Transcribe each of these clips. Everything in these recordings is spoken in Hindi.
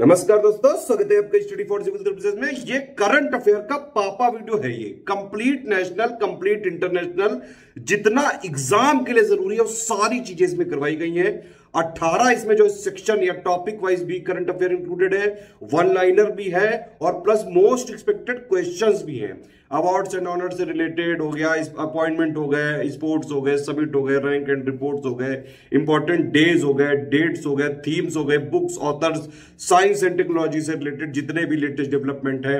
नमस्कार दोस्तों स्वागत है आपका स्टडी फॉर सिविल सर्विसेज में ये करंट अफेयर का पापा वीडियो है ये कंप्लीट नेशनल कंप्लीट इंटरनेशनल जितना एग्जाम के लिए जरूरी है वो सारी चीजें इसमें करवाई गई हैं 18 इसमें जो सेक्शन या टॉपिक वाइज भी करंट अफेयर इंक्लूडेड है वन लाइनर भी है और प्लस मोस्ट एक्सपेक्टेड क्वेश्चन भी है अवार्ड्स एंड ऑनर से रिलेटेड हो गया अपॉइंटमेंट हो गए स्पोर्ट्स हो गए सबमिट हो गए रैंक एंड रिपोर्ट्स हो गए इंपॉर्टेंट डेज हो गए डेट्स हो गए थीम्स हो गए books authors science and technology से रिलेटेड जितने भी लेटेस्ट डेवलपमेंट है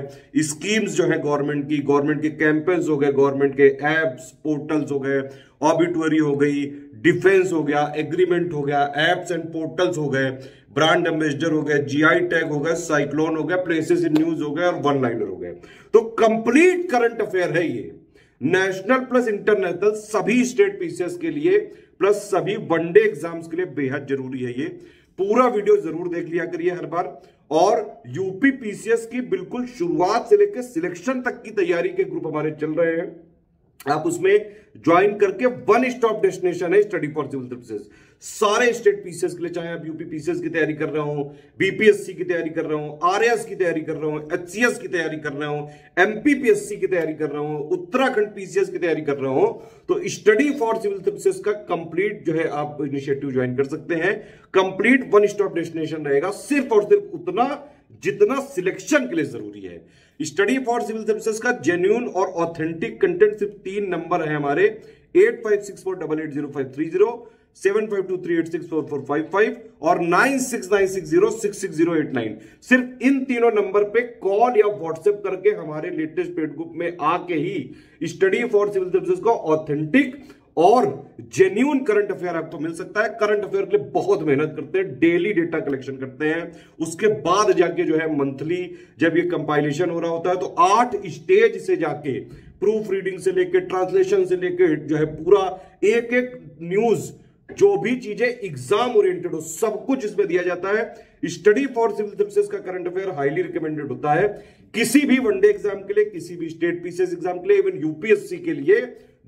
स्कीम्स जो है गवर्नमेंट की गवर्नमेंट के कैंपेन्स हो गए गवर्नमेंट के एप्स पोर्टल्स हो गए ऑबिटोरी हो गई डिफेंस हो गया एग्रीमेंट हो गया एप्स एंड पोर्टल्स हो गए ब्रांड एम्बेसडर हो गए जीआई टैग हो गया साइक्लोन हो गया प्लेसेस इन न्यूज हो गया और वन लाइनर हो गया तो कंप्लीट करंट अफेयर है ये नेशनल प्लस इंटरनेशनल सभी स्टेट पीसीएस के लिए प्लस सभी वनडे एग्जाम्स के लिए बेहद जरूरी है ये पूरा वीडियो जरूर देख लिया करिए हर बार और यूपी पीसीएस की बिल्कुल शुरुआत से लेकर सिलेक्शन तक की तैयारी के ग्रुप हमारे चल रहे हैं आप उसमें ज्वाइन करके वन स्टॉप डेस्टिनेशन है स्टडी फॉर सिविल सर्विसेज सारे स्टेट पीसीएस के लिए चाहे आप यूपी पीसीएस की तैयारी कर रहे हो बीपीएससी की तैयारी कर रहे हो आरएएस की तैयारी कर रहे हो एचसीएस की तैयारी कर रहे हो एमपीपीएससी की तैयारी कर रहे हो उत्तराखंड पीसीएस की तैयारी कर रहे हो तो स्टडी फॉर सिविल सर्विसेज का कंप्लीट जो है आप इनिशिएटिव ज्वाइन कर सकते हैं कंप्लीट वन स्टॉप डेस्टिनेशन रहेगा सिर्फ और सिर्फ उतना जितना सिलेक्शन के लिए जरूरी है स्टडी फॉर सिविल सर्विसेज का जेन्यून और ऑथेंटिक कंटेंट सिर्फ तीन नंबर है हमारे eight five six four double eight zero five three zero 7523864455 और nine six nine six zero six six zero eight nine सिर्फ इन तीनों नंबर पे कॉल या व्हाट्सएप करके हमारे लेटेस्ट पेड ग्रुप में आके ही स्टडी फॉर सिविल सर्विसेज का ऑथेंटिक और जेन्यून करंट अफेयर आपको मिल सकता है करंट अफेयर के लिए बहुत मेहनत करते हैं डेली डेटा कलेक्शन करते हैं उसके बाद जाके जो है मंथली जब ये कंपाइलेशन हो रहा होता है तो आठ स्टेज से जाके प्रूफ रीडिंग से लेके ट्रांसलेशन से लेके जो है पूरा एक एक न्यूज जो भी चीजें एग्जाम ओरिएंटेड हो सब कुछ इसमें दिया जाता है स्टडी फॉर सिविल सर्विसेज का करंट अफेयर हाईली रिकमेंडेड होता है किसी भी वनडे एग्जाम के लिए किसी भी स्टेट पीसीएस एग्जाम के लिए इवन यूपीएससी के लिए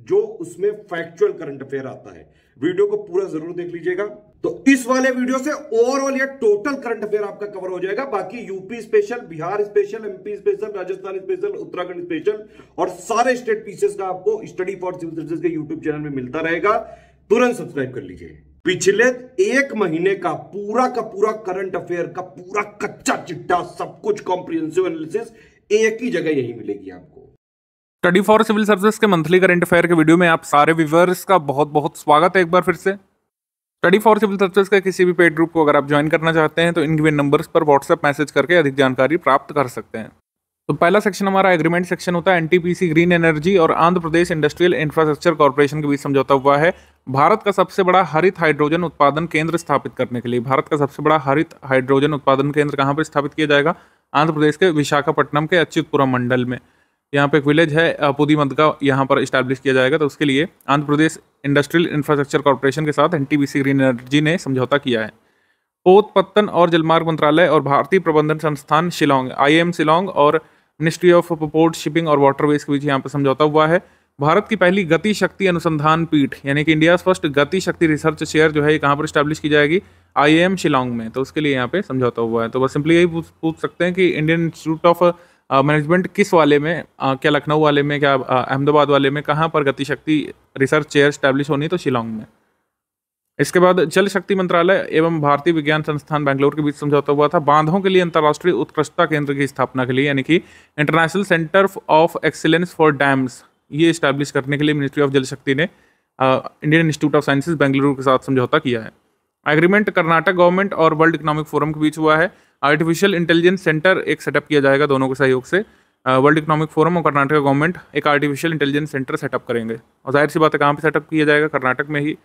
जो उसमें फैक्चुअल करंट अफेयर आता है वीडियो को पूरा जरूर देख लीजिएगा तो इस वाले वीडियो से ओवरऑल या टोटल करंट अफेयर आपका कवर हो जाएगा बाकी UP special Bihar special MP special Rajasthan special Uttarakhand special और सारे स्टेट पीसेस का आपको स्टडी फॉर सिविल सर्विस के यूट्यूब चैनल में मिलता रहेगा तुरंत सब्सक्राइब कर लीजिए पिछले एक महीने का पूरा का पूरा करंट अफेयर का पूरा कच्चा चिट्टा सब कुछ कॉम्प्रिहेंसिव एनालिसिस एक ही जगह यही मिलेगी आपको स्टडी फॉर सिविल सर्विस के मंथली करंट अफेयर के वीडियो में आप सारे व्यूवर्स का बहुत बहुत स्वागत है एक बार फिर से स्टडी फॉर सिविल सर्विस का किसी भी पेड ग्रुप को अगर आप ज्वाइन करना चाहते हैं तो इन गिवन नंबर्स पर व्हाट्सएप मैसेज करके अधिक जानकारी प्राप्त कर सकते हैं तो पहला सेक्शन हमारा एग्रीमेंट सेक्शन होता है एनटीपीसी ग्रीन एनर्जी और Andhra Pradesh industrial infrastructure corporation के बीच समझौता हुआ है भारत का सबसे बड़ा हरित हाइड्रोजन उत्पादन केंद्र स्थापित करने के लिए भारत का सबसे बड़ा हरित हाइड्रोजन उत्पादन केंद्र कहाँ पर स्थापित किया जाएगा आंध्र प्रदेश के विशाखापट्टनम के अच्युतपुरा मंडल में यहाँ पे एक विलेज है पुदीमद का यहाँ पर इस्टेब्लिश किया जाएगा तो उसके लिए Andhra Pradesh industrial infrastructure corporation के साथ एन ग्रीन एनर्जी ने समझौता किया है पोत पत्तन और जलमार्ग मंत्रालय और भारतीय प्रबंधन संस्थान शिलोंग आई एम शिलोंग और मिनिस्ट्री ऑफ पोर्ट शिपिंग और वाटरवेज के बीच यहाँ पर समझौता हुआ है भारत की पहली गति शक्ति अनुसंधान पीठ यानी कि इंडिया फर्स्ट गति शक्ति रिसर्च चेयर जो है कहाँ पर स्टैब्लिश की जाएगी आई एम शिलोंग में तो उसके लिए यहाँ पे समझौता हुआ है तो बस सिंपली यही पूछ सकते हैं कि इंडियन इंस्टीट्यूट ऑफ मैनेजमेंट किस वाले में आ, uh, क्या लखनऊ वाले में क्या uh, अहमदाबाद वाले में कहाँ पर गतिशक्ति रिसर्च चेयर स्टैब्लिश होनी तो शिलोंग में इसके बाद जल शक्ति मंत्रालय एवं भारतीय विज्ञान संस्थान बैंगलोर के बीच समझौता हुआ था बांधों के लिए अंतर्राष्ट्रीय उत्कृष्टता केंद्र की स्थापना के लिए यानी कि international centre of excellence for dams ये इस्टेब्लिश करने के लिए मिनिस्ट्री ऑफ जल शक्ति ने Indian institute of sciences Bengaluru के साथ समझौता किया है एग्रीमेंट कर्नाटक गवर्नमेंट और वर्ल्ड इकोनॉमिक फोरम के बीच हुआ है आर्टिफिशियल इंटेलिजेंस सेंटर एक सेटअप किया जाएगा दोनों के सहयोग से वर्ल्ड इकोनॉमिक फोरम और कर्नाटक गवर्नमेंट एक आर्टिफिशियल इंटेलिजेंस सेंटर सेटअप करेंगे और जाहिर सी बात है कहाँ पर सेटअप किया जाएगा कर्नाटक में ही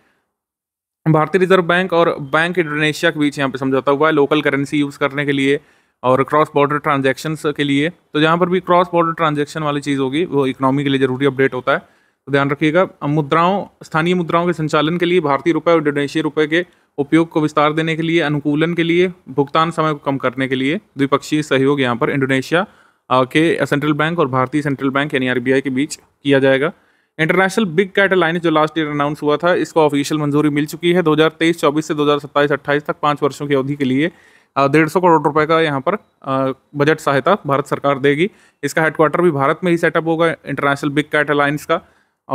भारतीय रिजर्व बैंक और बैंक इंडोनेशिया के बीच यहाँ पे समझौता हुआ है लोकल करेंसी यूज़ करने के लिए और क्रॉस बॉर्डर ट्रांजेक्शन्स के लिए तो जहाँ पर भी क्रॉस बॉर्डर ट्रांजेक्शन वाली चीज़ होगी वो इकोनॉमी के लिए ज़रूरी अपडेट होता है तो ध्यान रखिएगा मुद्राओं स्थानीय मुद्राओं के संचालन के लिए भारतीय रुपये और इंडोनेशिया रुपये के उपयोग को विस्तार देने के लिए अनुकूलन के लिए भुगतान समय को कम करने के लिए द्विपक्षीय सहयोग यहाँ पर इंडोनेशिया के सेंट्रल बैंक और भारतीय सेंट्रल बैंक यानी आर के बीच किया जाएगा इंटरनेशनल बिग कैट अलाइंस जो लास्ट ईयर अनाउंस हुआ था इसको ऑफिशियल मंजूरी मिल चुकी है 2023 24 से 2027 28 तक पाँच वर्षों की अवधि के लिए डेढ़ सौ करोड़ रुपए का यहाँ पर बजट सहायता भारत सरकार देगी इसका हेडक्वार्टर भी भारत में ही सेटअप होगा इंटरनेशनल बिग कैट अलाइंस का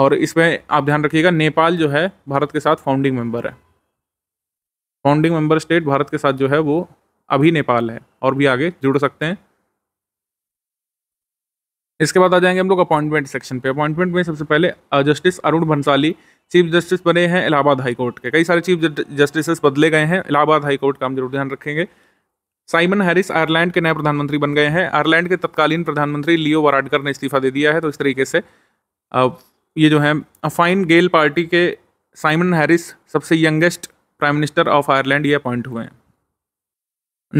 और इसमें आप ध्यान रखिएगा नेपाल जो है भारत के साथ फाउंडिंग मेम्बर है फाउंडिंग मेम्बर स्टेट भारत के साथ जो है वो अभी नेपाल है और भी आगे जुड़ सकते हैं इसके बाद आ जाएंगे हम लोग अपॉइंटमेंट सेक्शन पे अपॉइंटमेंट में सबसे पहले justice Arun Bhansali chief justice बने हैं इलाहाबाद हाई कोर्ट के कई सारे चीफ जस्टिस बदले गए हैं इलाहाबाद हाई कोर्ट का हम जरूर ध्यान रखेंगे साइमन हैरिस आयरलैंड के नए प्रधानमंत्री बन गए हैं आयरलैंड के तत्कालीन प्रधानमंत्री लियो वराडकर ने इस्तीफा दे दिया है तो इस तरीके से ये जो है फाइन गेल पार्टी के साइमन हैरिस सबसे youngest prime minister of Ireland ये अपॉइंट हुए हैं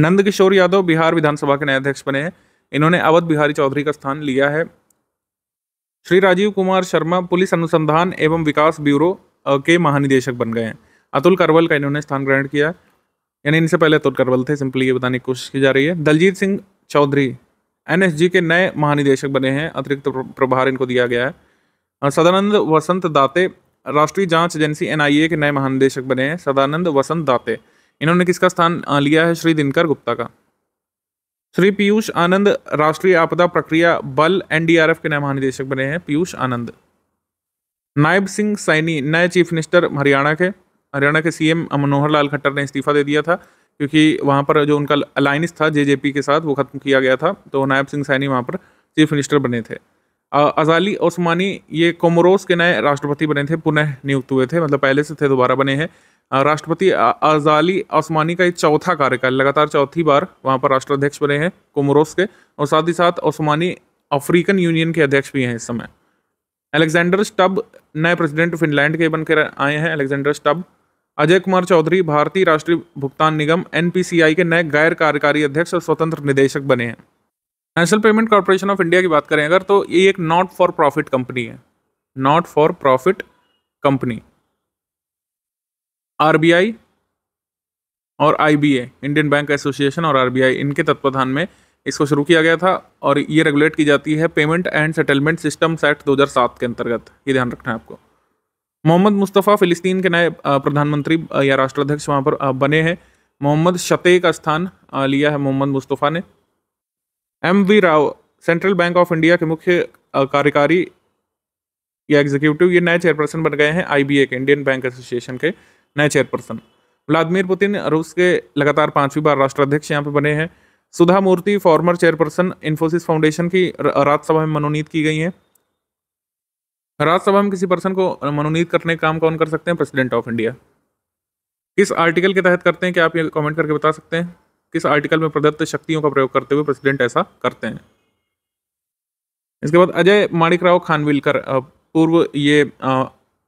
नंद किशोर यादव बिहार विधानसभा के नए अध्यक्ष बने हैं इन्होंने अवध बिहारी चौधरी का स्थान लिया है श्री राजीव कुमार शर्मा पुलिस अनुसंधान एवं विकास ब्यूरो के महानिदेशक बन गए हैं अतुल करवल का इन्होंने स्थान ग्रहण किया यानी इनसे पहले अतुल करवल थे सिंपली ये बताने की कोशिश की जा रही है दलजीत सिंह चौधरी एनएसजी के नए महानिदेशक बने हैं अतिरिक्त प्रभार इनको दिया गया है सदानंद वसंत दाते राष्ट्रीय जांच एजेंसी एनआईए के नए महानिदेशक बने हैं सदानंद वसंत दाते इन्होंने किसका स्थान लिया है श्री दिनकर गुप्ता का श्री पीयूष आनंद राष्ट्रीय आपदा प्रक्रिया बल एनडीआरएफ के नए महानिदेशक बने हैं पीयूष आनंद नायब सिंह सैनी नए चीफ मिनिस्टर हरियाणा के हरियाणा के सीएम मनोहर लाल खट्टर ने इस्तीफा दे दिया था क्योंकि वहां पर जो उनका अलायंस था जे के साथ वो खत्म किया गया था तो नायब सिंह सैनी वहाँ पर चीफ मिनिस्टर बने थे अजाली ओस्मानी ये कोमोरोस के नए राष्ट्रपति बने थे पुनः नियुक्त हुए थे मतलब पहले से थे दोबारा बने हैं राष्ट्रपति अजाली ओस्मानी का ये चौथा कार्यकाल लगातार चौथी बार वहाँ पर राष्ट्राध्यक्ष बने हैं कोमोरोस के और साथ ही साथ ओस्मानी अफ्रीकन यूनियन के अध्यक्ष भी हैं इस समय अलेक्जेंडर स्टब नए प्रेसिडेंट फिनलैंड के बनकर आए हैं अलेक्जेंडर स्टब अजय कुमार चौधरी भारतीय राष्ट्रीय भुगतान निगम एन के नए गैर कार्यकारी अध्यक्ष और स्वतंत्र निदेशक बने हैं national payment corporation of India की बात करें अगर तो ये एक नॉट फॉर प्रॉफिट कंपनी है not for profit company R और आई इंडियन बैंक एसोसिएशन और आर इनके तत्वाधान में इसको शुरू किया गया था और ये रेगुलेट की जाती है payment and settlement system act 2007 के अंतर्गत ये ध्यान रखना है आपको मोहम्मद मुस्तफ़ा फ़िलिस्तीन के नए प्रधानमंत्री या राष्ट्राध्यक्ष वहाँ पर बने हैं मोहम्मद शते का स्थान लिया है मोहम्मद मुस्तफ़ा ने M V Rao central bank of India के मुख्य कार्यकारी या एग्जीक्यूटिव ये नए चेयरपर्सन बन गए हैं आई के इंडियन बैंक एसोसिएशन के नए चेयरपर्सन व्लादिमिर पुतिन रूस के लगातार पांचवी बार राष्ट्राध्यक्ष यहाँ पे बने हैं Sudha Murthy former chairperson Infosys foundation की राज्यसभा में मनोनीत की गई हैं राज्यसभा में किसी पर्सन को मनोनीत करने का काम कौन कर सकते हैं प्रेसिडेंट ऑफ इंडिया किस आर्टिकल के तहत करते हैं क्या आप ये कमेंट करके बता सकते हैं किस आर्टिकल में प्रदत्त शक्तियों का प्रयोग करते हुए प्रेसिडेंट ऐसा करते हैं इसके बाद अजय माणिक राव खानविलकर पूर्व ये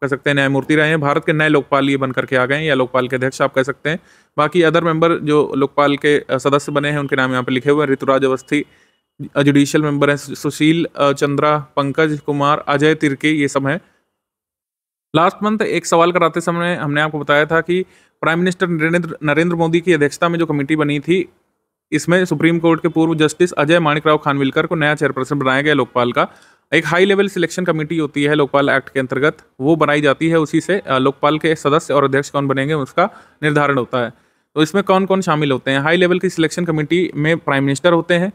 कह सकते हैं न्यायमूर्ति रहे हैं भारत के नए लोकपाल ये बनकर के आ गए हैं या लोकपाल के अध्यक्ष आप कह सकते हैं बाकी अदर मेंबर जो लोकपाल के सदस्य बने हैं उनके नाम यहाँ पर लिखे हुए हैं ऋतुराज अवस्थी जुडिशियल मेंबर हैं सुशील चंद्रा पंकज कुमार अजय तिर्की ये सब हैं लास्ट मंथ एक सवाल कराते समय हमने आपको बताया था कि प्राइम मिनिस्टर नरेंद्र नरेंद्र मोदी की अध्यक्षता में जो कमेटी बनी थी इसमें सुप्रीम कोर्ट के पूर्व जस्टिस अजय माणिकराव खानविलकर को नया चेयरपर्सन बनाया गया लोकपाल का एक हाई लेवल सिलेक्शन कमेटी होती है लोकपाल एक्ट के अंतर्गत वो बनाई जाती है उसी से लोकपाल के सदस्य और अध्यक्ष कौन बनेंगे उसका निर्धारण होता है तो इसमें कौन कौन शामिल होते हैं हाई लेवल की सिलेक्शन कमेटी में प्राइम मिनिस्टर होते हैं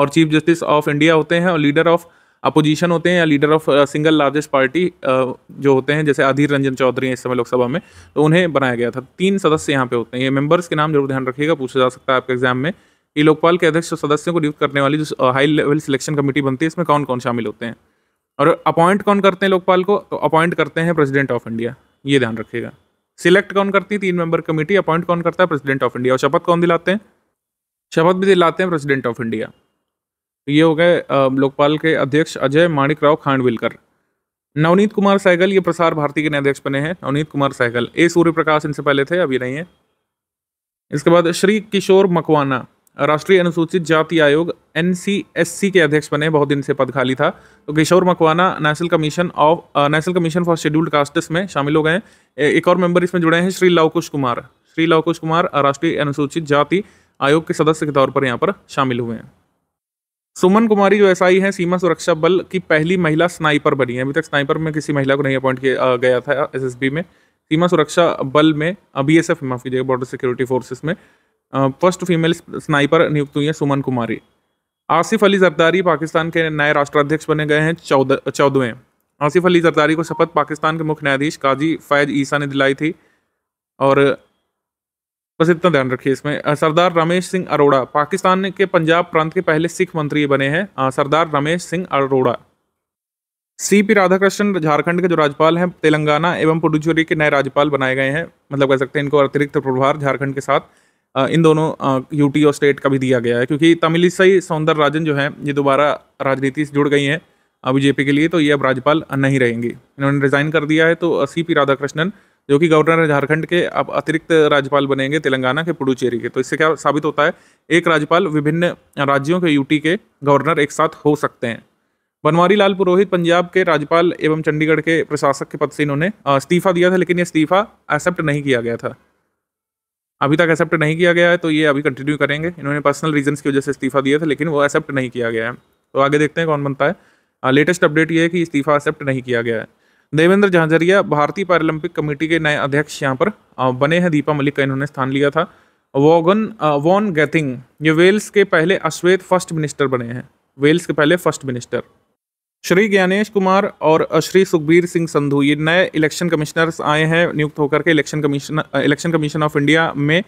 और चीफ जस्टिस ऑफ इंडिया होते हैं और लीडर ऑफ अपोजिशन होते हैं या leader of single largest party जो होते हैं जैसे अधीर रंजन चौधरी हैं इस समय लोकसभा में तो उन्हें बनाया गया था तीन सदस्य यहाँ पे होते हैं ये मेंबर्स के नाम जरूर ध्यान रखिएगा पूछा जा सकता है आपके एग्जाम में ई लोकपाल के अध्यक्ष सदस्यों को नियुक्त करने वाली जो हाई लेवल सिलेक्शन कमेटी बनती है इसमें कौन कौन शामिल होते हैं और अपॉइंट कौन करते हैं लोकपाल को तो अपॉइंट करते हैं प्रेसिडेंट ऑफ इंडिया ये ध्यान रखिएगा सिलेक्ट कौन करती है तीन मेंबर कमेटी अपॉइंट कौन करता है प्रेसिडेंट ऑफ इंडिया और शपथ कौन दिलाते हैं शपथ भी दिलाते हैं प्रेसिडेंट ऑफ इंडिया ये हो गए लोकपाल के अध्यक्ष अजय माणिक राव खांडविलकर नवनीत कुमार सहगल ये प्रसार भारती के नए अध्यक्ष बने हैं नवनीत कुमार सहगल ए सूर्य प्रकाश इनसे पहले थे अभी नहीं है इसके बाद श्री किशोर मकवाना राष्ट्रीय अनुसूचित जाति आयोग एन के अध्यक्ष बने बहुत दिन से पद खाली था तो Kishore Makwana national commission of national commission for scheduled castes में शामिल हो गए एक और मेंबर इसमें जुड़े हैं श्री लवकुश कुमार श्री लवकुश कुमार राष्ट्रीय अनुसूचित जाति आयोग के सदस्य के तौर पर यहाँ पर शामिल हुए हैं सुमन कुमारी जो आई है सीमा सुरक्षा बल की पहली महिला स्नाइपर बनी है अभी तक स्नाइपर में किसी महिला को नहीं अपॉइंट किया गया था एसएसबी में सीमा सुरक्षा बल में बी एस एफ माफ कीजिएगा बॉर्डर सिक्योरिटी फोर्सेस में फर्स्ट फीमेल स्नाइपर नियुक्त हुई है सुमन कुमारी आसिफ अली जरदारी पाकिस्तान के नए राष्ट्राध्यक्ष बने गए हैं चौदह चौदहवें आसिफ अली जरदारी को शपथ पाकिस्तान के मुख्य न्यायाधीश काजी फैज ईसा ने दिलाई थी और बस इतना ध्यान रखिए इसमें सरदार रमेश सिंह अरोड़ा पाकिस्तान के पंजाब प्रांत के पहले सिख मंत्री बने हैं सरदार रमेश सिंह अरोड़ा सी पी राधाकृष्णन झारखंड के जो राज्यपाल हैं तेलंगाना एवं पुडुचेरी के नए राज्यपाल बनाए गए हैं मतलब कह सकते हैं इनको अतिरिक्त प्रभार झारखंड के साथ इन दोनों यूटी और स्टेट का भी दिया गया है क्योंकि तमिलिसाई सौंदर राजन जो है ये दोबारा राजनीति से जुड़ गई हैं बीजेपी के लिए तो ये अब राज्यपाल नहीं रहेंगी इन्होंने रिजाइन कर दिया है तो सी पी राधाकृष्णन जो कि गवर्नर है झारखंड के अब अतिरिक्त राज्यपाल बनेंगे तेलंगाना के पुडुचेरी के तो इससे क्या साबित होता है एक राज्यपाल विभिन्न राज्यों के यूटी के गवर्नर एक साथ हो सकते हैं बनवारी लाल पुरोहित पंजाब के राज्यपाल एवं चंडीगढ़ के प्रशासक के पद से इन्होंने इस्तीफा दिया था लेकिन ये इस्तीफा एक्सेप्ट नहीं किया गया था अभी तक एक्सेप्ट नहीं किया गया है तो ये अभी कंटिन्यू करेंगे इन्होंने पर्सनल रीजंस की वजह से इस्तीफा दिया था लेकिन वो एक्सेप्ट नहीं किया गया है तो आगे देखते हैं कौन बनता है लेटेस्ट अपडेट ये है कि इस्तीफा एक्सेप्ट नहीं किया गया है देवेंद्र झांझरिया भारतीय पैरोलंपिक कमेटी के नए अध्यक्ष यहाँ पर बने हैं दीपा मलिक का इन्होंने स्थान लिया था वॉगन वॉन गैथिंग ये वेल्स के पहले अश्वेत फर्स्ट मिनिस्टर बने हैं वेल्स के पहले फर्स्ट मिनिस्टर श्री ज्ञानेश कुमार और श्री सुखबीर सिंह संधु ये नए इलेक्शन कमिश्नर्स आए हैं नियुक्त होकर के election commission election commission of India में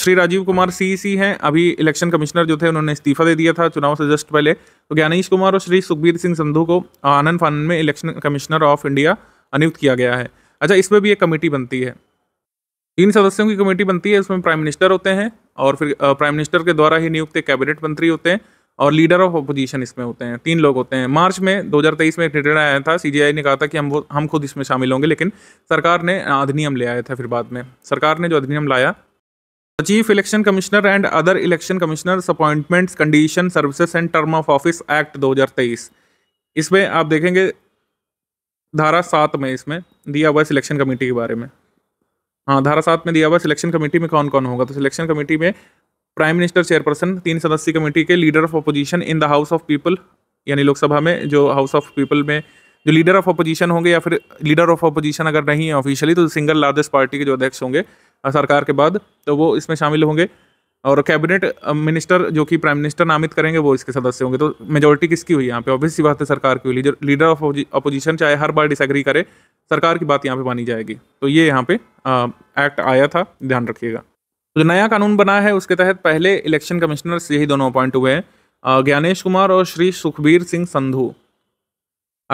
श्री राजीव कुमार सीईसी e हैं अभी इलेक्शन कमिश्नर जो थे उन्होंने इस्तीफा दे दिया था चुनाव से जस्ट पहले तो ज्ञानेश कुमार और श्री सुखबीर सिंह संधू को आनंद फानंद में इलेक्शन कमिश्नर ऑफ इंडिया नियुक्त किया गया है अच्छा इसमें भी एक कमेटी बनती है तीन सदस्यों की कमेटी बनती है इसमें प्राइम मिनिस्टर होते हैं और फिर प्राइम मिनिस्टर के द्वारा ही नियुक्त कैबिनेट मंत्री होते हैं और लीडर ऑफ अपोजिशन इसमें होते हैं तीन लोग होते हैं मार्च में 2023 में एक निर्णय आया था सीजीआई ने कहा था कि हम वो हम खुद इसमें शामिल होंगे लेकिन सरकार ने अधिनियम ले आया था फिर बाद में सरकार ने जो अधिनियम लाया chief election commissioner and other election commissioners appointments condition services and term of office act 2023 इसमें आप देखेंगे धारा सात में इसमें दिया हुआ सिलेक्शन कमेटी के बारे में हाँ धारा सात में दिया हुआ सिलेक्शन कमेटी में कौन कौन होगा तो सिलेक्शन कमेटी में प्राइम मिनिस्टर चेयरपर्सन तीन सदस्यीय कमेटी के leader of opposition in the house of people यानी लोकसभा में जो हाउस ऑफ पीपल में जो लीडर ऑफ अपोजिशन होंगे या फिर लीडर ऑफ अपोजिशन अगर नहीं है ऑफिशियली तो सिंगल लार्जेस्ट पार्टी के जो अध्यक्ष होंगे सरकार के बाद तो वो इसमें शामिल होंगे और कैबिनेट मिनिस्टर जो कि प्राइम मिनिस्टर नामित करेंगे वो इसके सदस्य होंगे तो मेजोरिटी किसकी हुई यहाँ पे सी बात है सरकार की हुई लीडर ऑफ अपोजिशन चाहे हर बार डिसएग्री करे सरकार की बात यहाँ पे मानी जाएगी तो ये यहाँ पे एक्ट आया था ध्यान रखिएगा तो जो नया कानून बना है उसके तहत पहले इलेक्शन कमिश्नर्स यही दोनों अपॉइंट हुए हैं ज्ञानेश कुमार और श्री सुखबीर सिंह संधू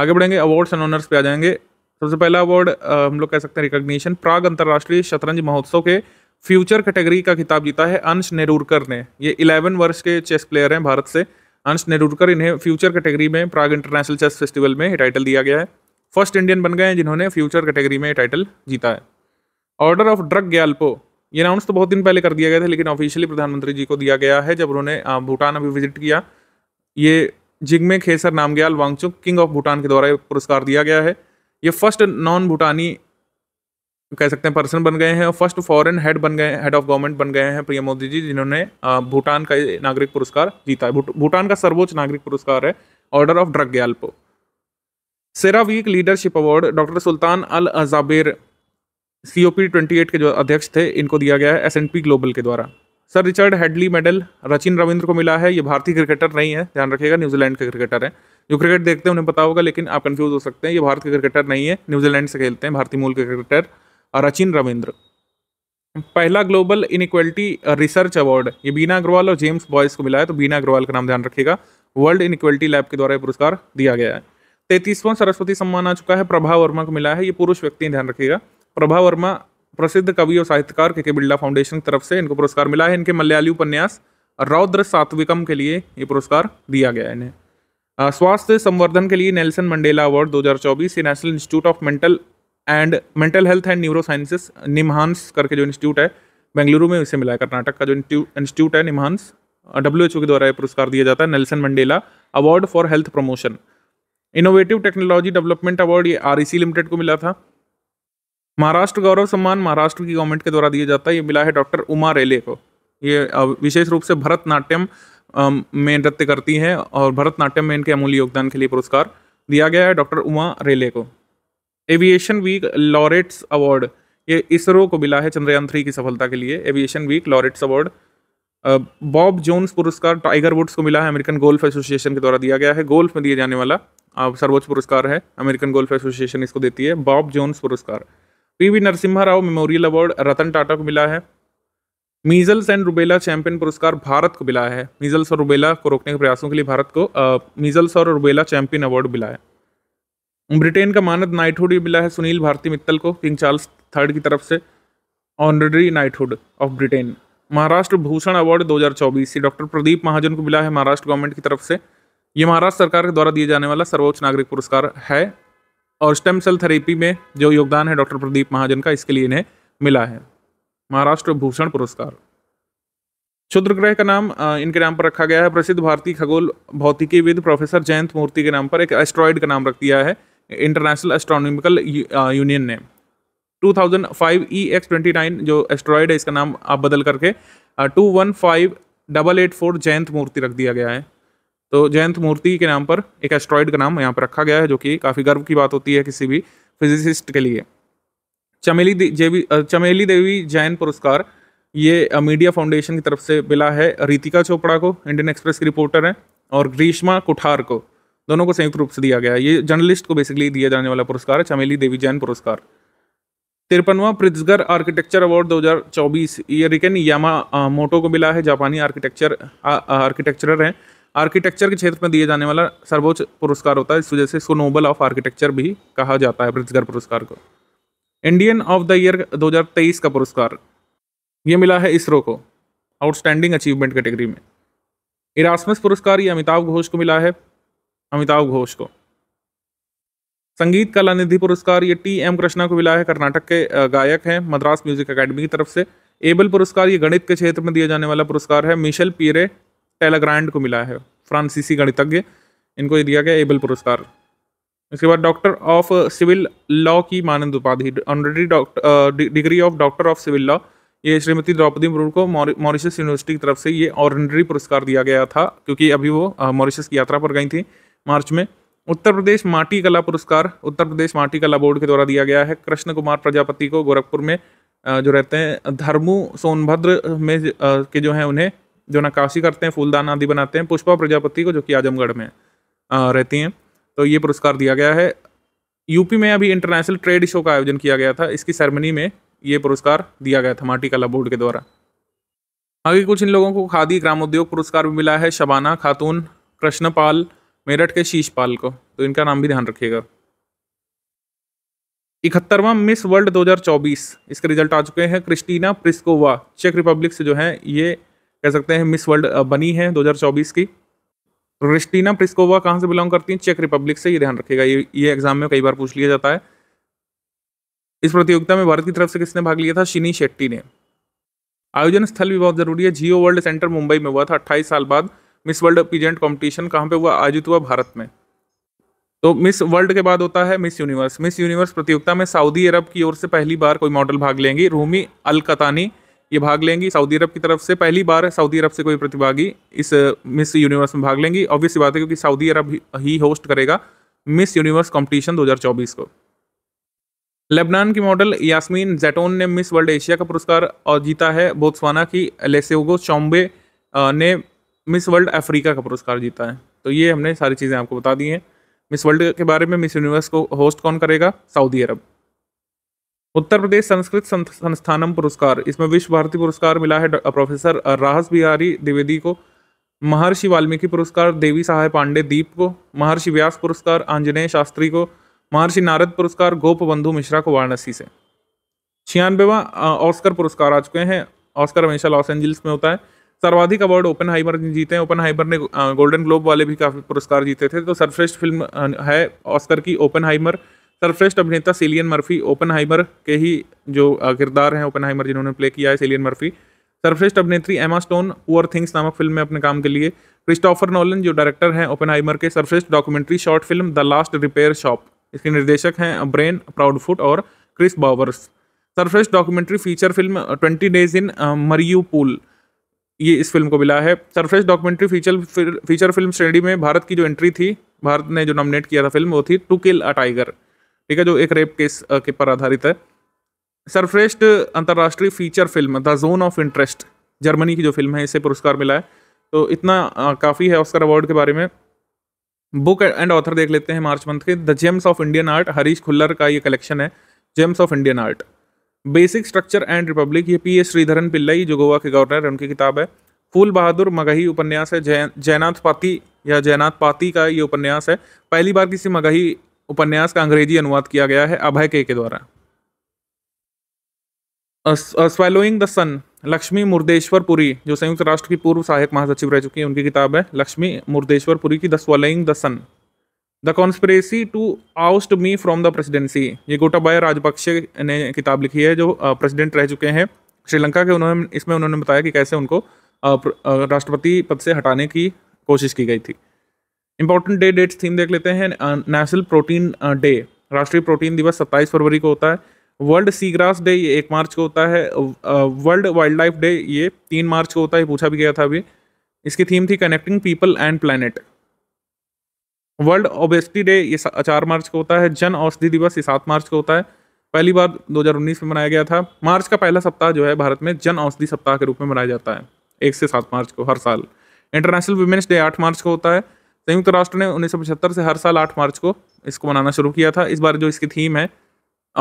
आगे बढ़ेंगे अवार्ड्स एंड ऑनर्स पे आ जाएंगे सबसे पहला अवार्ड हम लोग कह सकते हैं रिकॉग्निशन प्राग अंतर्राष्ट्रीय शतरंज महोत्सव के फ्यूचर कैटेगरी का खिताब जीता है अंश नेरूरकर ने ये इलेवन वर्ष के चेस प्लेयर हैं भारत से अंश नेरूरकर इन्हें फ्यूचर कैटेगरी में प्राग इंटरनेशनल चेस फेस्टिवल में टाइटल दिया गया है फर्स्ट इंडियन बन गए हैं जिन्होंने फ्यूचर कैटेगरी में टाइटल जीता है ऑर्डर ऑफ ड्रग गैल्पो ये अनाउंस तो बहुत दिन पहले कर दिया गया था लेकिन ऑफिशियली प्रधानमंत्री जी को दिया गया है जब उन्होंने भूटान अभी विजिट किया ये जिगमे खेसर नामग्याल वांगचुक किंग ऑफ भूटान के द्वारा पुरस्कार दिया गया है ये फर्स्ट नॉन भूटानी कह सकते हैं पर्सन बन गए हैं और फर्स्ट फॉरेन हेड बन गए हेड ऑफ गवर्नमेंट बन गए हैं प्रियम मोदी जी जिन्होंने भूटान का नागरिक पुरस्कार जीता है भूटान का सर्वोच्च नागरिक पुरस्कार है order of Druk Gyalpo week leadership award doctor Sultan Al Jaber C O P twenty eight के जो अध्यक्ष थे इनको दिया गया है एस एन पी ग्लोबल के द्वारा sir Richard Hadlee medal Rachin Ravindra को मिला है ये भारतीय क्रिकेटर नहीं है ध्यान रखिएगा न्यूजीलैंड के क्रिकेटर हैं जो क्रिकेट देखते हैं उन्हें पता होगा लेकिन आप कंफ्यूज हो सकते हैं ये भारत के क्रिकेटर नहीं है न्यूजीलैंड से खेलते हैं भारतीय मूल के क्रिकेटर रचिन रविंद्र पहला ग्लोबल इनक्वलिटी रिसर्च अवार्ड ये बीना अग्रवाल और जेम्स बॉयस को मिला है तो बीना अग्रवाल का नाम ध्यान रखिएगा वर्ल्ड इनक्वलिटी लैब के द्वारा पुरस्कार दिया गया है तैतीसवां सरस्वती सम्मान आ चुका है प्रभा वर्मा को मिला है ये पुरुष व्यक्ति ध्यान रखिएगा प्रभा वर्मा प्रसिद्ध कवि और साहित्यकार के के बिरला फाउंडेशन की तरफ से इनको पुरस्कार मिला है इनके मलयाली उपन्यास रौद्र सात्विकम के लिए ये पुरस्कार दिया गया है इन्हें स्वास्थ्य संवर्धन के लिए नेल्सन मंडेला अवार्ड 2024 ये national institute of mental and mental health and neuro sciences NIMHANS करके जो इंस्टीट्यूट है बेंगलुरु में इसे मिला है कर्नाटक का जो इंस्टीट्यूट है निम्हांस डब्ल्यू के द्वारा ये पुरस्कार दिया जाता है Nelson Mandela award for health promotion innovative technology development award ये आर लिमिटेड को मिला था महाराष्ट्र गौरव सम्मान महाराष्ट्र की गवर्नमेंट के द्वारा दिया जाता है ये मिला है डॉक्टर उमा रेले को ये विशेष रूप से भरतनाट्यम में नृत्य करती हैं और भरतनाट्यम में इनके अमूल्य योगदान के लिए पुरस्कार दिया गया है डॉक्टर उमा रेले को एविएशन वीक लॉरेट्स अवार्ड ये इसरो को मिला है चंद्रयान थ्री की सफलता के लिए aviation week laureates award Bob Jones पुरस्कार टाइगर वुड्स को मिला है अमेरिकन गोल्फ एसोसिएशन के द्वारा दिया गया है गोल्फ में दिए जाने वाला सर्वोच्च पुरस्कार है अमेरिकन गोल्फ एसोसिएशन इसको देती है बॉब जोन्स पुरस्कार PV Narasimha Rao memorial award Ratan Tata को मिला है मीजल्स एंड रुबेला चैंपियन पुरस्कार भारत को मिला है मीजल्स और रुबेला को रोकने के प्रयासों के लिए भारत को मीजल्स और रुबेला चैंपियन अवार्ड मिला है ब्रिटेन का मानद नाइटहुड भी मिला है सुनील भारती मित्तल को किंग चार्ल्स थर्ड की तरफ से honorary knighthood of Britain Maharashtra Bhushan award 2024 चौबीस डॉक्टर प्रदीप महाजन को मिला है महाराष्ट्र गवर्नमेंट की तरफ से ये महाराष्ट्र सरकार के द्वारा दिए जाने वाला सर्वोच्च नागरिक पुरस्कार है और स्टेम सेल थेरेपी में जो योगदान है डॉक्टर प्रदीप महाजन का इसके लिए इन्हें मिला है महाराष्ट्र भूषण पुरस्कार क्षुद्र ग्रह का नाम इनके नाम पर रखा गया है प्रसिद्ध भारतीय खगोल भौतिकीविद प्रोफेसर जयंत मूर्ति के नाम पर एक एस्ट्रॉयड का नाम रख दिया है इंटरनेशनल एस्ट्रोनॉमिकल यूनियन ने 2005 EX29 जो एस्ट्रॉयड है इसका नाम आप बदल करके two one five double eight four Jayant Murthy रख दिया गया है तो जयंत मूर्ति के नाम पर एक एस्ट्रॉयड का नाम यहाँ पर रखा गया है जो कि काफ़ी गर्व की बात होती है किसी भी फिजिसिस्ट के लिए चमेली देवी चमेली देवी जैन पुरस्कार ये मीडिया फाउंडेशन की तरफ से मिला है रीतिका चोपड़ा को इंडियन एक्सप्रेस की रिपोर्टर हैं और ग्रीष्मा कुठार को दोनों को संयुक्त रूप से दिया गया है ये जर्नलिस्ट को बेसिकली दिया जाने वाला पुरस्कार है चमेली देवी जैन पुरस्कार तिरपनवा प्रिजगर आर्किटेक्चर अवार्ड 2024 ये रिकन यामा मोटो को मिला है जापानी आर्किटेक्चर आर्किटेक्चरर हैं आर्किटेक्चर के क्षेत्र में दिए जाने वाला सर्वोच्च पुरस्कार होता है इस वजह से इसको नोबल ऑफ आर्किटेक्चर भी कहा जाता है ब्रिजगर पुरस्कार को इंडियन ऑफ द ईयर 2023 का पुरस्कार ये मिला है इसरो को आउटस्टैंडिंग अचीवमेंट कैटेगरी में इरासमस पुरस्कार ये अमिताभ घोष को मिला है अमिताभ घोष को संगीत कला निधि पुरस्कार ये टी एम कृष्णा को मिला है कर्नाटक के गायक हैं मद्रास म्यूजिक अकेडमी की तरफ से एबल पुरस्कार ये गणित के क्षेत्र में दिया जाने वाला पुरस्कार है मिशेल पीरे टेलाग्रांड को मिला है फ्रांसीसी गणितज्ञ इनको दिया गया एबल पुरस्कार इसके बाद डॉक्टर ऑफ सिविल लॉ की मानंद उपाधि honorary doctor degree of doctor of civil law ये श्रीमती द्रौपदी मुर्मू को मॉरिशस यूनिवर्सिटी की तरफ से ये ऑर्डनरी पुरस्कार दिया गया था क्योंकि अभी वो मॉरिशस की यात्रा पर गई थी मार्च में उत्तर प्रदेश माटी कला पुरस्कार उत्तर प्रदेश माटी कला बोर्ड के द्वारा दिया गया है कृष्ण कुमार प्रजापति को गोरखपुर में जो रहते हैं धर्मू सोनभद्र में के जो हैं उन्हें जो नक्काशी करते हैं फूलदान आदि बनाते हैं पुष्पा प्रजापति को जो कि आजमगढ़ में रहती हैं तो ये पुरस्कार दिया गया है यूपी में अभी इंटरनेशनल ट्रेड शो का आयोजन किया गया था इसकी सेरेमनी में ये पुरस्कार दिया गया था माटी कला बोर्ड के द्वारा आगे कुछ इन लोगों को खादी ग्रामोद्योग पुरस्कार भी मिला है शबाना खातून कृष्णपाल मेरठ के शीशपाल को तो इनका नाम भी ध्यान रखिएगा इकहत्तरवा मिस वर्ल्ड 2024 इसके रिजल्ट आ चुके हैं क्रिस्टीना प्रिस्कोवा चेक रिपब्लिक से जो है ये कह सकते हैं मिस वर्ल्ड बनी है 2024 की रिस्टीना प्रिस्कोवा कहाँ से बिलोंग करती हैं चेक रिपब्लिक से ये ध्यान रखिएगा ये ये एग्जाम में कई बार पूछ लिया जाता है इस प्रतियोगिता में भारत की तरफ से किसने भाग लिया था शिनी शेट्टी ने आयोजन स्थल भी बहुत जरूरी है जियो वर्ल्ड सेंटर मुंबई में हुआ था अट्ठाईस साल बाद मिस वर्ल्ड पीजेंट कॉम्पिटिशन कहाँ पर हुआ आयोजित हुआ भारत में तो मिस वर्ल्ड के बाद होता है मिस यूनिवर्स मिस यूनिवर्स प्रतियोगिता में सऊदी अरब की ओर से पहली बार कोई मॉडल भाग लेंगी रूमी अलकतानी ये भाग लेंगी सऊदी अरब की तरफ से पहली बार सऊदी अरब से कोई प्रतिभागी इस मिस यूनिवर्स में भाग लेंगी ऑब्वियस बात है क्योंकि सऊदी अरब ही होस्ट करेगा मिस यूनिवर्स कॉम्पिटिशन 2024 को लेबनान की मॉडल यास्मीन जैटोन ने मिस वर्ल्ड एशिया का पुरस्कार और जीता है बोत्सवाना की लेसेगो चौम्बे ने मिस वर्ल्ड अफ्रीका का पुरस्कार जीता है तो ये हमने सारी चीज़ें आपको बता दी हैं मिस वर्ल्ड के बारे में मिस यूनिवर्स को होस्ट कौन करेगा सऊदी अरब उत्तर प्रदेश संस्कृत संस्थानम पुरस्कार इसमें विश्व भारती पुरस्कार मिला है प्रोफेसर राहस बिहारी द्विवेदी को महर्षि वाल्मीकि पुरस्कार देवी सहाय पांडे दीप को महर्षि व्यास पुरस्कार आंजनेय शास्त्री को महर्षि नारद पुरस्कार गोप बंधु मिश्रा को वाराणसी से छियानवेवा ऑस्कर पुरस्कार आ चुके हैं ऑस्कर हमेशा लॉस एंजल्स में होता है सर्वाधिक अवार्ड ओपन हाइबर ने जीते हैं ओपन हाइबर ने गोल्डन ग्लोब वाले भी काफ़ी पुरस्कार जीते थे तो सर्वश्रेष्ठ फिल्म है ऑस्कर की ओपन हाइमर सर्वश्रेष्ठ अभिनेता सिलियन मर्फी ओपन के ही जो किरदार हैं ओपन जिन्होंने प्ले किया है सिलियन मर्फी सर्वश्रेष्ठ अभिनेत्री एमा स्टोन पुअर थिंग्स नामक फिल्म में अपने काम के लिए क्रिस्टोफर नोलन जो डायरेक्टर हैं ओपन के सर्वश्रेष्ठ documentary short film the last repair shop इसके निर्देशक हैं ब्रेन प्राउडफुट और क्रिस बॉवर्स सर्वश्रेष्ठ documentary feature film twenty days in Mariupol ये इस फिल्म को मिला है सर्वश्रेष्ठ डॉक्यूमेंट्री फीचर फीचर फिल्म श्रेणी में भारत की जो एंट्री थी भारत ने जो नॉमिनेट किया था फिल्म वो थी टू किल अ टाइगर ठीक है जो एक रेप केस के पर आधारित है सर्वश्रेष्ठ अंतर्राष्ट्रीय feature film the zone of interest Germany की जो फिल्म है इसे पुरस्कार मिला है तो इतना काफ़ी है ऑस्कर अवार्ड के बारे में बुक एंड ऑथर देख लेते हैं मार्च मंथ के the gems of Indian art Harish Khullar का ये कलेक्शन है gems of Indian art basic structure and republic ये पी एस श्रीधरन पिल्लई जो गोवा के गवर्नर है उनकी किताब है फूल बहादुर मगही उपन्यास है जय जैनाथ पाती या जैनाथ पाती का ये उपन्यास है पहली बार किसी मगही उपन्यास का अंग्रेजी अनुवाद किया गया है अभय के के द्वारा swallowing the sun Lakshmi Murdeshwar Puri जो संयुक्त राष्ट्र की पूर्व सहायक महासचिव रह चुकी हैं उनकी किताब है लक्ष्मी मुर्देश्वर पुरी की the swallowing the sun the conspiracy to oust me from the presidency ये गोटाबाया राजपक्षे ने किताब लिखी है जो प्रेसिडेंट रह चुके हैं श्रीलंका के उन्होंने इसमें उन्होंने बताया कि कैसे उनको राष्ट्रपति पद से हटाने की कोशिश की गई थी इंपॉर्टेंट डे डेट्स थीम देख लेते हैं नेशनल प्रोटीन डे राष्ट्रीय प्रोटीन दिवस सत्ताईस फरवरी को होता है वर्ल्ड सी ग्रास डे ये एक मार्च को होता है वर्ल्ड वाइल्ड लाइफ डे ये तीन मार्च को होता है पूछा भी गया था अभी इसकी थीम थी connecting people and planet world obesity day ये चार मार्च को होता है जन औषधि दिवस ये सात मार्च को होता है पहली बार 2019 में मनाया गया था मार्च का पहला सप्ताह जो है भारत में जन औषधि सप्ताह के रूप में मनाया जाता है एक से सात मार्च को हर साल इंटरनेशनल वुमेन्स डे आठ मार्च को होता है संयुक्त राष्ट्र ने उन्नीस से हर साल आठ मार्च को इसको मनाना शुरू किया था इस बार जो इसकी थीम है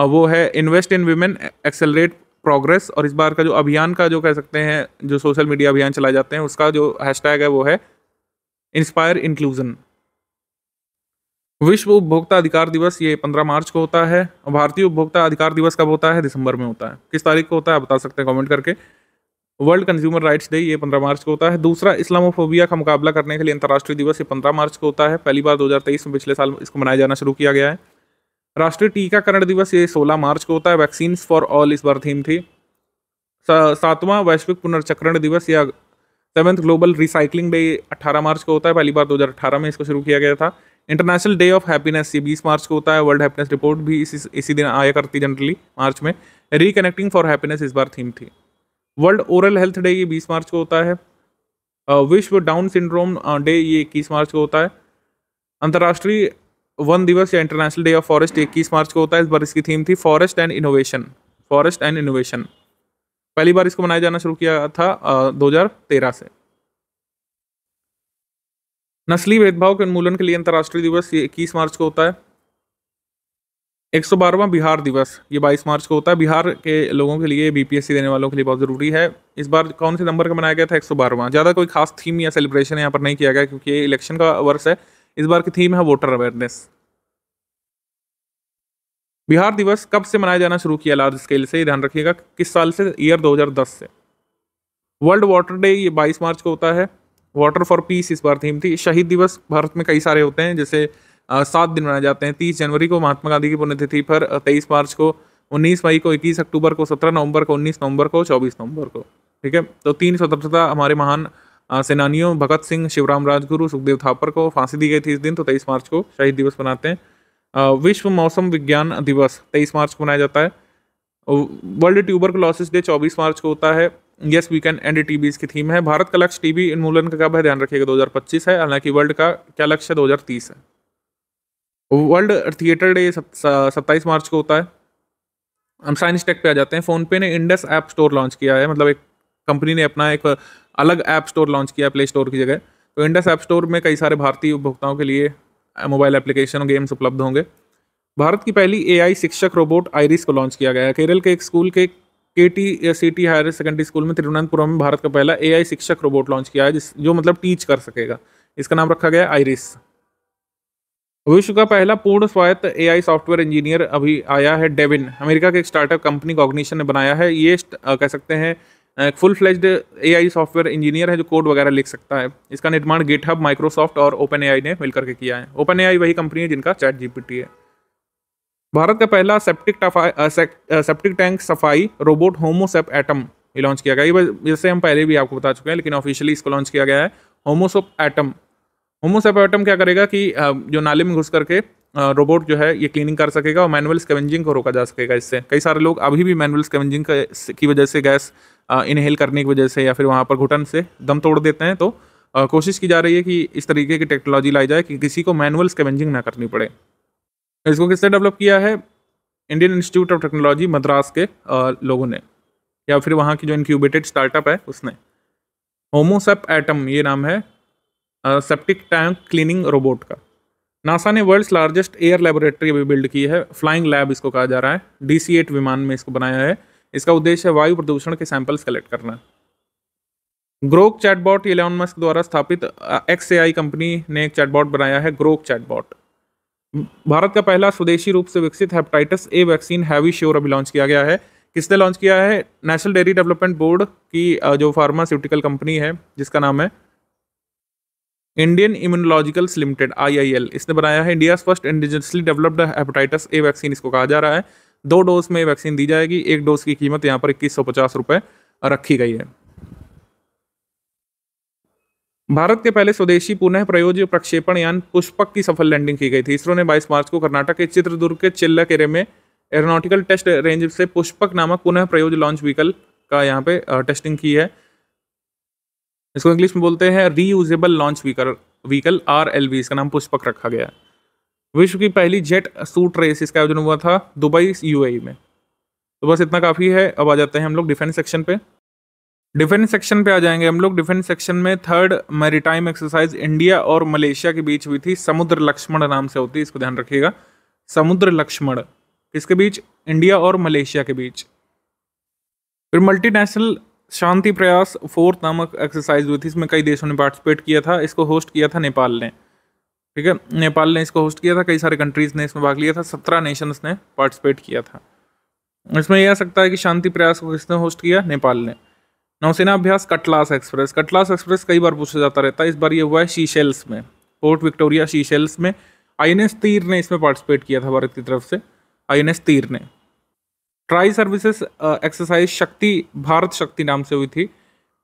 वो है invest in women accelerate progress और इस बार का जो अभियान का जो कह सकते हैं जो सोशल मीडिया अभियान चलाए जाते हैं उसका जो हैशटैग है वो है इंस्पायर इंक्लूजन विश्व उपभोक्ता अधिकार दिवस ये पंद्रह मार्च को होता है भारतीय उपभोक्ता अधिकार दिवस कब होता है दिसंबर में होता है किस तारीख को होता है बता सकते हैं कमेंट करके वर्ल्ड कंज्यूमर राइट्स डे ये पंद्रह मार्च को होता है दूसरा इस्लामोफोबिया का मुकाबला करने के लिए अंतर्राष्ट्रीय दिवस ये पंद्रह मार्च को होता है पहली बार दो में पिछले साल इसको मनाया जाना शुरू किया गया है राष्ट्रीय टीकाकरण दिवस ये सोलह मार्च को होता है वैक्सीन फॉर ऑल इस बार थीम थी सातवां वैश्विक पुनर्चक्रण दिवस या सेवन्थ ग्लोबल रिसाइकलिंग डे 18 मार्च को होता है पहली बार 2018 में इसको शुरू किया गया था इंटरनेशनल डे ऑफ हैप्पीनेस ये 20 मार्च को होता है वर्ल्ड हैप्पीनेस रिपोर्ट भी इसी इसी दिन आया करती जनरली मार्च में रिकनेक्टिंग फॉर हैप्पीनेस इस बार थीम थी वर्ल्ड ओरल हेल्थ डे ये बीस मार्च को होता है विश्व डाउन सिंड्रोम डे ये इक्कीस मार्च को होता है अंतर्राष्ट्रीय वन दिवस या इंटरनेशनल डे ऑफ फॉरेस्ट इक्कीस मार्च को होता है इस बार इसकी थीम थी forest and innovation forest and innovation पहली बार इसको मनाया जाना शुरू किया था दो से नस्ली भेदभाव के उन्मूलन के लिए अंतर्राष्ट्रीय दिवस इक्कीस मार्च को होता है एक सौ बारहवा बिहार दिवस ये बाईस मार्च को होता है बिहार के लोगों के लिए बीपीएससी देने वालों के लिए बहुत ज़रूरी है इस बार कौन से नंबर का मनाया गया था एक सौ बारहवां ज़्यादा कोई खास थीम या सेलिब्रेशन यहाँ पर नहीं किया गया क्योंकि ये इलेक्शन का वर्ष है इस बार की थीम है वोटर अवेयरनेस बिहार दिवस कब से मनाया जाना शुरू किया लार्ज स्केल से ध्यान रखिएगा किस साल से ईयर दो से वर्ल्ड वाटर डे ये बाईस मार्च को होता है वाटर फॉर पीस इस बार थीम थी शहीद दिवस भारत में कई सारे होते हैं जैसे सात दिन मनाए जाते हैं तीस जनवरी को महात्मा गांधी की पुण्यतिथि पर तेईस मार्च को उन्नीस मई को इक्कीस अक्टूबर को सत्रह नवंबर को उन्नीस नवंबर को चौबीस नवंबर को ठीक है तो तीन स्वतंत्रता हमारे महान सेनानियों भगत सिंह शिवराम राजगुरु सुखदेव थापर को फांसी दी गई थी इस दिन तो तेईस मार्च को शहीद दिवस मनाते हैं विश्व मौसम विज्ञान दिवस तेईस मार्च को मनाया जाता है वर्ल्ड ट्यूबर क्लॉसिस डे चौबीस मार्च को होता है yes we can end T की थीम है भारत का लक्ष्य टीबी उन्मूलन का कब है ध्यान रखिएगा 2025 है हालांकि वर्ल्ड का क्या लक्ष्य है 2030 है वर्ल्ड थिएटर डे सत्ताईस मार्च को होता है हम साइंस टेक पे आ जाते हैं फ़ोनपे ने इंडस ऐप स्टोर लॉन्च किया है मतलब एक कंपनी ने अपना एक अलग ऐप स्टोर लॉन्च किया प्ले स्टोर की जगह तो इंडस ऐप स्टोर में कई सारे भारतीय उपभोक्ताओं के लिए मोबाइल एप्लीकेशन और गेम्स उपलब्ध होंगे भारत की पहली ए शिक्षक रोबोट आयरिस को लॉन्च किया गया है केरल के एक स्कूल के K T C T higher secondary school में तिरुवनंतपुरम में भारत का पहला एआई शिक्षक रोबोट लॉन्च किया है जिस जो मतलब टीच कर सकेगा इसका नाम रखा गया आयरिस विश्व का पहला पूर्ण स्वायत्त एआई सॉफ्टवेयर इंजीनियर अभी आया है डेविन अमेरिका के एक स्टार्टअप कंपनी कॉग्निशन ने बनाया है ये कह सकते हैं full fledged AI software engineer है जो कोड वगैरह लिख सकता है इसका निर्माण गिटहब माइक्रोसॉफ्ट और ओपन एआई ने मिलकर के किया है ओपन एआई वही कंपनी है जिनका चैट जीपीटी है भारत का पहला सेप्टिक सेप्टिक टैंक सफाई रोबोट होमोसेप एटम लॉन्च किया गया ये जैसे हम पहले भी आपको बता चुके हैं लेकिन ऑफिशियली इसको लॉन्च किया गया है होमोसोप एटम होमोसेपेटम क्या करेगा कि जो नाले में घुस करके रोबोट जो है ये क्लीनिंग कर सकेगा और मैनुअल स्केवेंजिंग को रोका जा सकेगा इससे कई सारे लोग अभी भी मैनुअल स्केवेंजिंग की वजह से गैस इनहेल करने की वजह से या फिर वहाँ पर घुटन से दम तोड़ देते हैं तो कोशिश की जा रही है कि इस तरीके की टेक्नोलॉजी लाई जाए कि किसी को मैनुअल स्केवेंजिंग ना करनी पड़े तो इसको किसने डेवलप किया है Indian institute of technology Madras के लोगों ने या फिर वहाँ की जो इनक्यूबेटेड स्टार्टअप है उसने होमोसेप एटम ये नाम है सेप्टिक टैंक क्लीनिंग रोबोट का नासा ने वर्ल्ड्स लार्जेस्ट एयर लेबोरेटरी अभी बिल्ड की है फ्लाइंग लैब इसको कहा जा रहा है डी सी एट विमान में इसको बनाया है इसका उद्देश्य है वायु प्रदूषण के सैंपल्स कलेक्ट करना ग्रोक चैटबॉट इलेवन मस्क द्वारा स्थापित एक्स ए आई कंपनी ने एक चैटबॉट बनाया है ग्रोक चैटबॉट भारत का पहला स्वदेशी रूप से विकसित hepatitis A vaccine Havisure अभी लॉन्च किया गया है किसने लॉन्च किया है नेशनल डेयरी डेवलपमेंट बोर्ड की जो फार्मास्यूटिकल कंपनी है जिसका नाम है इंडियन इम्यूनोलॉजिकल्स लिमिटेड आईआईएल इसने बनाया है India first indigenously developed hepatitis A vaccine इसको कहा जा रहा है दो डोज में वैक्सीन दी जाएगी एक डोज की कीमत यहाँ पर इक्कीस सौ पचास रुपए रखी गई है भारत के पहले स्वदेशी पुनः प्रयोज प्रक्षेपण यान पुष्पक की सफल लैंडिंग की गई थी इसरो ने 22 मार्च को कर्नाटक के चित्रदुर्ग के चिल्ला केरे में एरोनॉटिकल टेस्ट रेंज से पुष्पक नामक पुनः प्रयोज लॉन्च व्हीकल का यहाँ पे टेस्टिंग की है इसको इंग्लिश में बोलते हैं reusable launch vehicle vehicle R L V इसका नाम पुष्पक रखा गया है विश्व की पहली जेट सूट रेस इसका आयोजन हुआ था दुबई यू e में तो बस इतना काफ़ी है अब आ जाते हैं हम लोग डिफेंस सेक्शन पे डिफेंस सेक्शन पे आ जाएंगे हम लोग डिफेंस सेक्शन में थर्ड मैरीटाइम एक्सरसाइज इंडिया और मलेशिया के बीच हुई थी समुद्र लक्ष्मण नाम से होती है इसको ध्यान रखिएगा समुद्र लक्ष्मण इसके बीच इंडिया और मलेशिया के बीच फिर मल्टीनेशनल शांति प्रयास फोर्थ नामक एक्सरसाइज हुई थी इसमें कई देशों ने पार्टिसिपेट किया था इसको होस्ट किया था नेपाल ने ठीक है नेपाल ने इसको होस्ट किया था कई सारे कंट्रीज़ ने इसमें भाग लिया था सत्रह नेशंस ने पार्टिसिपेट किया था इसमें यह आ सकता है कि शांति प्रयास को किसने होस्ट किया नेपाल ने नौसेना अभ्यास कटलास एक्सप्रेस कटलास एक्सप्रेस कई बार पूछा जाता रहता है इस बार ये हुआ है शीशेल्स में पोर्ट विक्टोरिया शीशेल्स में आई तीर ने इसमें पार्टिसिपेट किया था भारत की तरफ से आई तीर ने ट्राई सर्विसेज एक्सरसाइज शक्ति भारत शक्ति नाम से हुई थी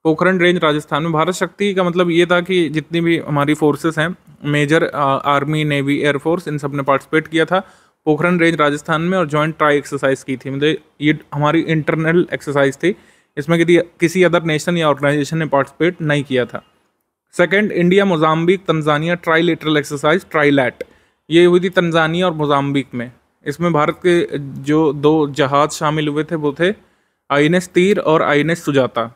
पोखरण रेंज राजस्थान में भारत शक्ति का मतलब ये था कि जितनी भी हमारी फोर्सेस हैं मेजर आर्मी नेवी एयरफोर्स इन सब ने पार्टिसिपेट किया था पोखरण रेंज राजस्थान में और जॉइंट ट्राई एक्सरसाइज की थी मतलब ये हमारी इंटरनल एक्सरसाइज थी इसमें किसी अदर नेशन या ऑर्गेनाइजेशन ने पार्टिसिपेट नहीं किया था second India Mozambique Tanzania trilateral exercise tri lat ये हुई थी तंजानिया और मोजाम्बिक में इसमें भारत के जो दो जहाज शामिल हुए थे वो थे आई तीर और I Sujata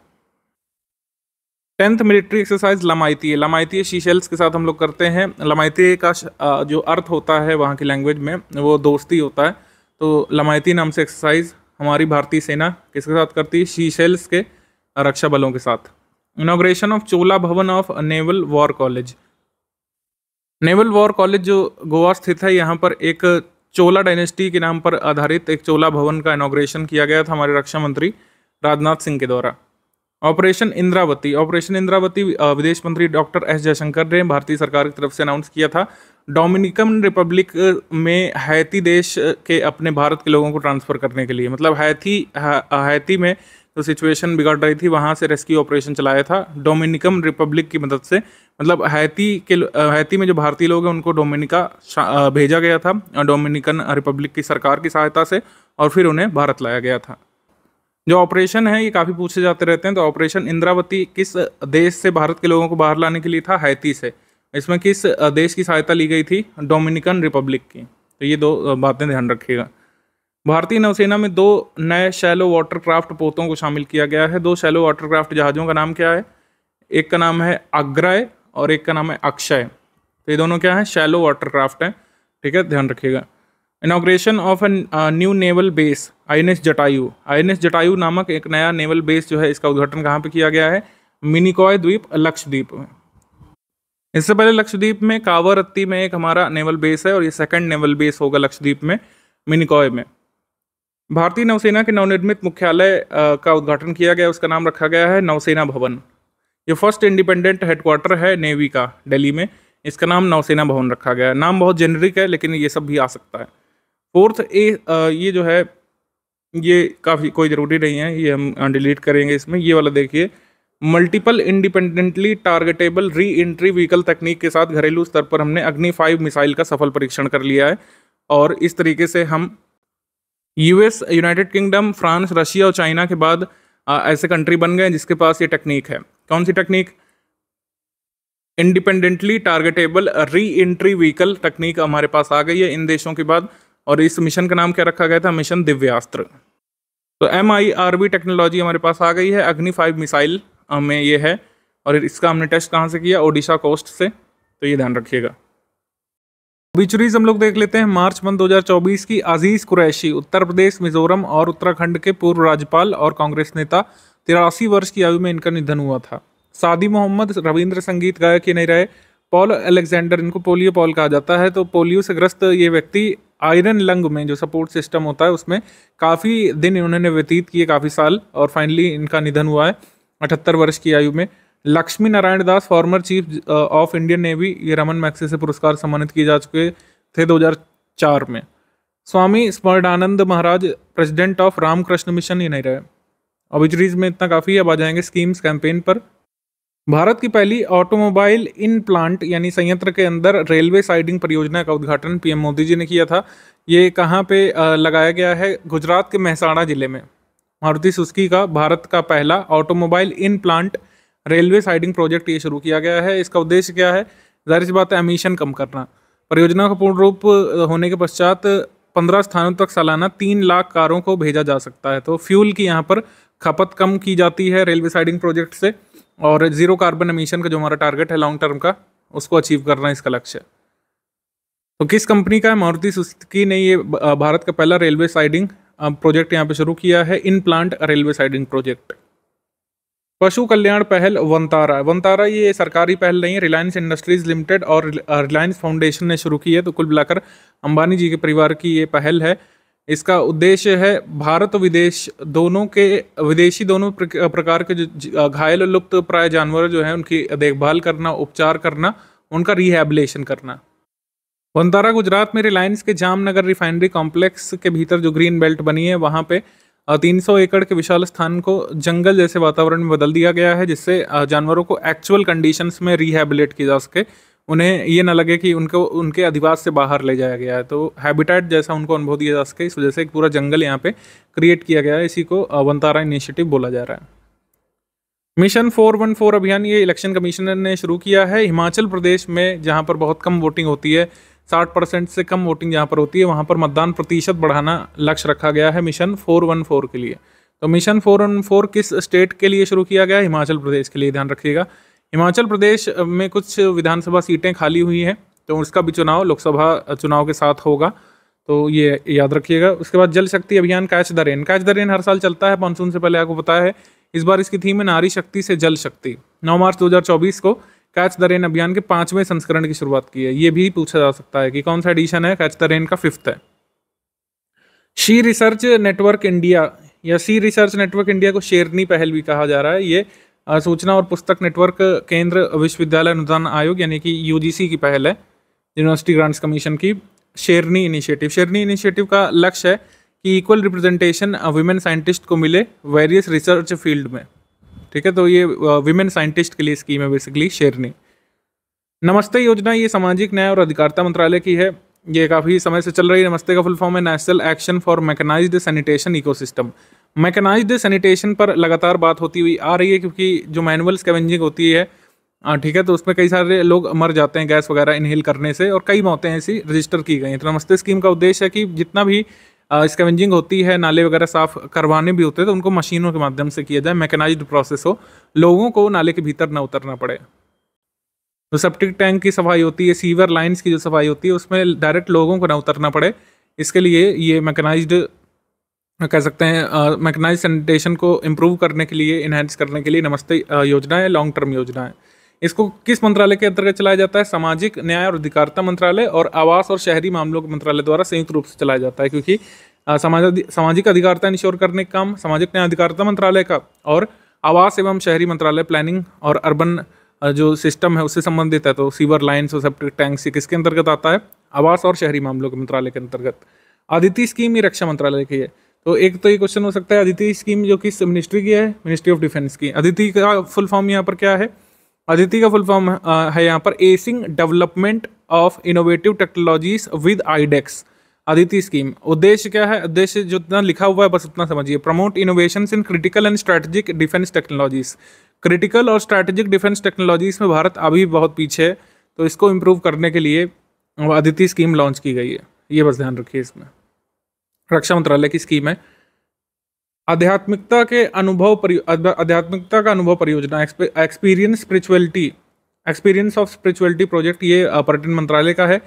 tenth military exercise Lamitiye Lamitiye Seychelles के साथ हम लोग करते हैं लमाइती का जो अर्थ होता है वहाँ की लैंग्वेज में वो दोस्ती होता है तो लमाइती नाम से एक्सरसाइज हमारी भारतीय सेना किसके साथ करती है शीशेल्स के रक्षा बलों के साथ inauguration of Chola Bhavan of naval war college naval war college जो गोवा स्थित है यहाँ पर एक चोला डायनेस्टी के नाम पर आधारित एक चोला भवन का इनाग्रेशन किया गया था हमारे रक्षा मंत्री राजनाथ सिंह के द्वारा ऑपरेशन इंद्रावती ऑपरेशन इंद्रावती विदेश मंत्री डॉक्टर एस जयशंकर ने भारतीय सरकार की तरफ से अनाउंस किया था डोमिनिकन रिपब्लिक में हैती देश के अपने भारत के लोगों को ट्रांसफ़र करने के लिए मतलब हैती हैती में जो तो सिचुएशन बिगड़ रही थी वहाँ से रेस्क्यू ऑपरेशन चलाया था डोमिनिकन रिपब्लिक की मदद से मतलब हैती के हैती में जो भारतीय लोग हैं उनको डोमिनिका भेजा गया था डोमिनिकन रिपब्लिक की सरकार की सहायता से और फिर उन्हें भारत लाया गया था जो ऑपरेशन है ये काफ़ी पूछे जाते रहते हैं तो ऑपरेशन इंद्रावती किस देश से भारत के लोगों को बाहर लाने के लिए था हैती से इसमें किस देश की सहायता ली गई थी डोमिनिकन रिपब्लिक की तो ये दो बातें ध्यान रखिएगा भारतीय नौसेना में दो नए शैलो वाटरक्राफ्ट पोतों को शामिल किया गया है दो शैलो वाटरक्राफ्ट जहाज़ों का नाम क्या है एक का नाम है अग्रय और एक का नाम है अक्षय तो ये दोनों क्या है शैलो वाटरक्राफ्ट है ठीक है ध्यान रखिएगा inauguration of a new naval base I N S Jatayu I N S Jatayu नामक एक नया नेवल बेस जो है इसका उद्घाटन कहाँ पे किया गया है मिनिकॉय द्वीप लक्षद्वीप में इससे पहले लक्षद्वीप में कावरत्ती में एक हमारा नेवल बेस है और ये सेकंड नेवल बेस होगा लक्षद्वीप में मिनिकॉय में भारतीय नौसेना के नवनिर्मित मुख्यालय uh, का उद्घाटन किया गया उसका नाम रखा गया है नौसेना भवन ये फर्स्ट इंडिपेंडेंट हेडक्वार्टर है नेवी का दिल्ली में इसका नाम नौसेना भवन रखा गया है नाम बहुत जेनरिक है लेकिन ये सब भी आ सकता है फोर्थ ए ये जो है ये काफ़ी कोई ज़रूरी नहीं है ये हम डिलीट करेंगे इसमें ये वाला देखिए multiple independently targetable re entry vehicle तकनीक के साथ घरेलू स्तर पर हमने अग्नि फाइव मिसाइल का सफल परीक्षण कर लिया है और इस तरीके से हम US United Kingdom France Russia और चाइना के बाद आ, ऐसे कंट्री बन गए जिसके पास ये टेक्निक है कौन सी technique independently targetable re entry vehicle technique हमारे पास आ गई है इन देशों के बाद और इस मिशन का नाम क्या रखा गया था मिशन दिव्यास्त्र तो M I R V technology हमारे पास आ गई है अग्नि फाइव मिसाइल हमें ये है और इसका हमने टेस्ट कहाँ से किया ओडिशा कोस्ट से तो ये ध्यान रखिएगा बिचुरीज हम लोग देख लेते हैं मार्च वन 2024 की अजीज़ कुरैशी उत्तर प्रदेश मिजोरम और उत्तराखंड के पूर्व राज्यपाल और कांग्रेस नेता तिरासी वर्ष की आयु में इनका निधन हुआ था सादी मोहम्मद रविंद्र संगीत गायक ही नहीं रहे पॉल अलेक्जेंडर इनको पोलियो पॉल कहा जाता है तो पोलियो से ग्रस्त ये व्यक्ति आयरन लंग में जो सपोर्ट सिस्टम होता है उसमें काफ़ी दिन उन्होंने व्यतीत किए काफ़ी साल और फाइनली इनका निधन हुआ है अठहत्तर वर्ष की आयु में Lakshmi Narayan Das former chief of Indian navy ये रमन मैक्सी से पुरस्कार सम्मानित किए जा चुके थे 2004 में Swami Smaranananda Maharaj president of Ramakrishna mission ही नहीं रहे ऑबिजरीज में इतना काफ़ी अब आ जाएंगे स्कीम्स कैंपेन पर भारत की पहली ऑटोमोबाइल इन प्लांट यानी संयंत्र के अंदर रेलवे साइडिंग परियोजना का उद्घाटन पीएम मोदी जी ने किया था ये कहाँ पे लगाया गया है गुजरात के महसाणा जिले में मारुति सुस्की का भारत का पहला automobile in plant railway siding project ये शुरू किया गया है इसका उद्देश्य क्या है जाहिर सी बात है एमिशन कम करना परियोजना का पूर्ण रूप होने के पश्चात पंद्रह स्थानों तक सालाना तीन लाख कारों को भेजा जा सकता है तो फ्यूल की यहाँ पर खपत कम की जाती है रेलवे साइडिंग प्रोजेक्ट से और जीरो कार्बन एमिशन का जो हमारा टारगेट है लॉन्ग टर्म का उसको अचीव करना है इसका लक्ष्य तो किस कंपनी का है मारुति सुस्तकी ने ये भारत का पहला रेलवे साइडिंग प्रोजेक्ट यहाँ पे शुरू किया है in plant railway siding project पशु कल्याण पहल वंतारा वंतारा ये सरकारी पहल नहीं है रिलायंस इंडस्ट्रीज लिमिटेड और रिलायंस फाउंडेशन ने शुरू की है तो कुल मिलाकर अंबानी जी के परिवार की ये पहल है इसका उद्देश्य है भारत विदेश दोनों के विदेशी दोनों प्रकार के जो घायल लुप्त प्राय जानवर जो है उनकी देखभाल करना उपचार करना उनका रिहेबिलेशन करना वंतारा गुजरात में रिलायंस के जामनगर रिफाइनरी कॉम्प्लेक्स के भीतर जो ग्रीन बेल्ट बनी है वहाँ पे 300 एकड़ के विशाल स्थान को जंगल जैसे वातावरण में बदल दिया गया है जिससे जानवरों को एक्चुअल कंडीशंस में रिहेबिलेट किया जा सके उन्हें ये ना लगे कि उनको उनके अधिवास से बाहर ले जाया गया है तो हैबिटेट जैसा उनको अनुभव दिया जा सके इस वजह से एक पूरा जंगल यहाँ पे क्रिएट किया गया है इसी को वंतारा इनिशिएटिव बोला जा रहा है मिशन 414 अभियान ये इलेक्शन कमीशन ने शुरू किया है हिमाचल प्रदेश में जहाँ पर बहुत कम वोटिंग होती है साठ परसेंट से कम वोटिंग जहाँ पर होती है वहाँ पर मतदान प्रतिशत बढ़ाना लक्ष्य रखा गया है मिशन फोर के लिए तो मिशन फोर किस स्टेट के लिए शुरू किया गया हिमाचल प्रदेश के लिए ध्यान रखिएगा हिमाचल प्रदेश में कुछ विधानसभा सीटें खाली हुई हैं तो उसका भी चुनाव लोकसभा चुनाव के साथ होगा तो ये याद रखिएगा उसके बाद Jal Shakti Abhiyan catch the rain catch the rain हर साल चलता है मानसून से पहले आपको पता है इस बार इसकी थीम है नारी शक्ति से जल शक्ति 9 मार्च 2024 को कैच द रेन अभियान के पांचवें संस्करण की शुरुआत की है ये भी पूछा जा सकता है कि कौन सा एडिशन है कैच द रेन का फिफ्थ है शी रिसर्च नेटवर्क इंडिया या सी रिसर्च नेटवर्क इंडिया को शेरनी पहल भी कहा जा रहा है ये सूचना और पुस्तक नेटवर्क केंद्र विश्वविद्यालय अनुदान आयोग यानी कि यूजीसी की पहल है यूनिवर्सिटी ग्रांट्स कमीशन की शेरनी इनिशिएटिव शेरनी इनिशिएटिव का लक्ष्य है कि इक्वल रिप्रेजेंटेशन वुमेन साइंटिस्ट को मिले वेरियस रिसर्च फील्ड में ठीक है तो ये वुमेन साइंटिस्ट के लिए स्कीम है बेसिकली शेरनी नमस्ते योजना ये सामाजिक न्याय और अधिकारिता मंत्रालय की है ये काफ़ी समय से चल रही है नमस्ते का फुल फॉर्म है national action for mechanised sanitation ecosystem mechanise sanitation पर लगातार बात होती हुई आ रही है क्योंकि जो मैनुअल स्कैवेंजिंग होती है ठीक है तो उसमें कई सारे लोग मर जाते हैं गैस वगैरह इनहेल करने से और कई मौतें ऐसी रजिस्टर की गई हैं तो नमस्ते स्कीम का उद्देश्य है कि जितना भी स्कैवेंजिंग होती है नाले वगैरह साफ करवाने भी होते हैं तो उनको मशीनों के माध्यम से किया जाए मैकेनाइज प्रोसेस हो लोगों को नाले के भीतर ना उतरना पड़े जो सेप्टिक टैंक की सफाई होती है सीवर लाइन्स की जो सफाई होती है उसमें डायरेक्ट लोगों को ना उतरना पड़े इसके लिए ये मैकेनाइज्ड कह सकते हैं मैकनाइज सैनिटेशन को इम्प्रूव करने के लिए इन्हेंस करने के लिए नमस्ते योजना है लॉन्ग टर्म योजना है इसको किस मंत्रालय के अंतर्गत चलाया जाता है सामाजिक न्याय और अधिकारिता मंत्रालय और आवास और शहरी मामलों के मंत्रालय द्वारा संयुक्त रूप से चलाया जाता है क्योंकि सामाजिक सामाजिक अधिकारिता इंश्योर करने का काम सामाजिक न्याय अधिकारिता मंत्रालय का और आवास एवं शहरी मंत्रालय प्लानिंग और अर्बन जो सिस्टम है उससे संबंधित है तो सीवर लाइन्स और सेप्टिक टैंक्स किसके अंतर्गत आता है आवास और शहरी मामलों के मंत्रालय के अंतर्गत आदित्य स्कीम ही रक्षा मंत्रालय की है तो एक तो ये क्वेश्चन हो सकता है अदिति स्कीम जो कि मिनिस्ट्री की है मिनिस्ट्री ऑफ डिफेंस की अदिति का फुल फॉर्म यहाँ पर क्या है अदिति का फुल फॉर्म uh, है यहाँ पर acing development of innovative technologies with iDEX ADITI scheme उद्देश्य क्या है उद्देश्य जितना लिखा हुआ है बस उतना समझिए promote innovation in critical and strategic defence technologies critical और स्ट्रैटेजिक डिफेंस टेक्नोलॉजीज में भारत अभी बहुत पीछे है तो इसको इम्प्रूव करने के लिए अदिति स्कीम लॉन्च की गई है ये बस ध्यान रखिए इसमें रक्षा मंत्रालय की स्कीम है आध्यात्मिकता के अनुभव आध्यात्मिकता का अनुभव परियोजना experience spirituality experience of spirituality project ये पर्यटन मंत्रालय का है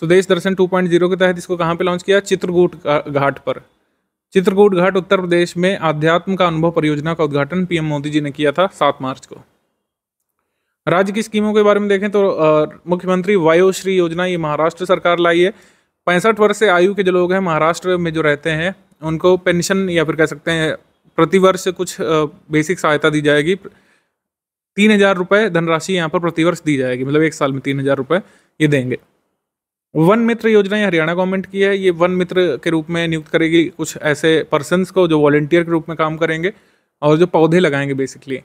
स्वदेश दर्शन 2.0 के तहत इसको कहाँ पे लॉन्च किया चित्रकूट घाट पर चित्रकूट घाट उत्तर प्रदेश में आध्यात्म का अनुभव परियोजना का उद्घाटन पीएम मोदी जी ने किया था सात मार्च को राज्य की स्कीमों के बारे में देखें तो मुख्यमंत्री वायोश्री योजना ये महाराष्ट्र सरकार लाई है पैंसठ वर्ष से आयु के जो लोग हैं महाराष्ट्र में जो रहते हैं उनको पेंशन या फिर कह सकते हैं प्रतिवर्ष कुछ बेसिक सहायता दी जाएगी तीन हज़ार रुपये धनराशि यहाँ पर प्रतिवर्ष दी जाएगी मतलब एक साल में तीन हज़ार रुपये ये देंगे वन मित्र योजना ये हरियाणा गवर्नमेंट की है ये वन मित्र के रूप में नियुक्त करेगी कुछ ऐसे पर्सनस को जो वॉलेंटियर के रूप में काम करेंगे और जो पौधे लगाएंगे बेसिकली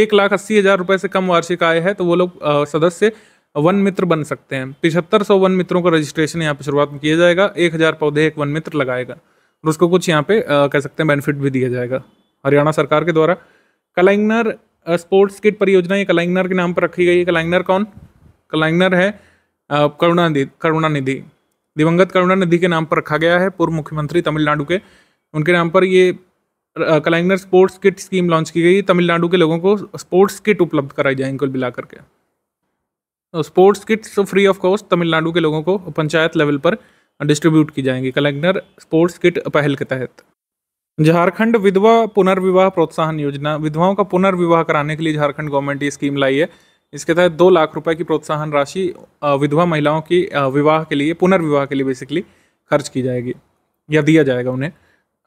एक लाख अस्सी हज़ार रुपये से कम वार्षिक आय है तो वो लोग सदस्य वन मित्र बन सकते हैं पिछहत्तर सौ वन मित्रों का रजिस्ट्रेशन यहाँ पे शुरुआत में किया जाएगा एक हज़ार पौधे एक वन मित्र लगाएगा और उसको कुछ यहाँ पे आ, कह सकते हैं बेनिफिट भी दिया जाएगा हरियाणा सरकार के द्वारा कलाइंगनर स्पोर्ट्स किट परियोजना ये कलाइंगनर के नाम पर रखी गई है कलाइंगनर कौन कलाइंगनर है करुणानिधि करुणानिधि दिवंगत करुणानिधि के नाम पर रखा गया है पूर्व मुख्यमंत्री तमिलनाडु के उनके नाम पर ये Kalaignar sports kit scheme launch की गई तमिलनाडु के लोगों को स्पोर्ट्स किट उपलब्ध कराई जाएंगी कुल मिला करके sports kits free of cost Tamil Nadu के लोगों को पंचायत लेवल पर डिस्ट्रीब्यूट की जाएंगी कलेक्टर स्पोर्ट्स किट पहल के तहत झारखंड विधवा पुनर्विवाह प्रोत्साहन योजना विधवाओं का पुनर्विवाह कराने के लिए झारखंड गवर्नमेंट ये स्कीम लाई है इसके तहत दो लाख रुपए की प्रोत्साहन राशि विधवा महिलाओं की विवाह के लिए पुनर्विवाह के लिए बेसिकली खर्च की जाएगी या दिया जाएगा उन्हें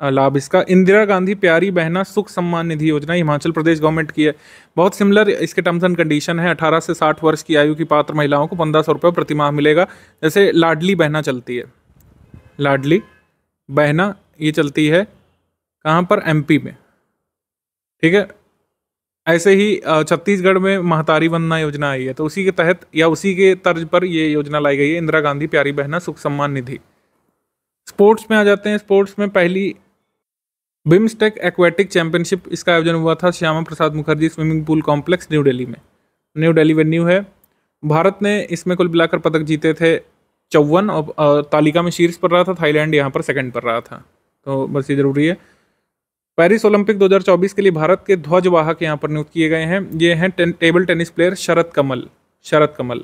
लाभ इसका इंदिरा गांधी प्यारी बहना सुख सम्मान निधि योजना हिमाचल प्रदेश गवर्नमेंट की है बहुत सिमिलर इसके टर्म्स एंड कंडीशन है 18 से 60 वर्ष की आयु की पात्र महिलाओं को पंद्रह सौ रुपये प्रतिमाह मिलेगा जैसे लाडली बहना चलती है लाडली बहना ये चलती है कहाँ पर एम में ठीक है ऐसे ही छत्तीसगढ़ में महतारी वंदना योजना आई है तो उसी के तहत या उसी के तर्ज पर ये योजना लाई गई है इंदिरा गांधी प्यारी बहना सुख सम्मान निधि स्पोर्ट्स में आ जाते हैं स्पोर्ट्स में पहली बिम्स्टेक एक्वेटिक चैंपियनशिप इसका आयोजन हुआ था Shyama Prasad Mukherjee swimming pool complex new Delhi में न्यू डेली वेन्यू है भारत ने इसमें कुल मिलाकर पदक जीते थे चौवन और तालिका में शीर्ष पर रहा था थाईलैंड यहाँ पर सेकंड पर रहा था तो बस ये ज़रूरी है पेरिस ओलंपिक 2024 के लिए भारत के ध्वजवाहक यहाँ पर नियुक्त किए गए हैं ये हैं टे, table tennis player Sharath Kamal Sharath Kamal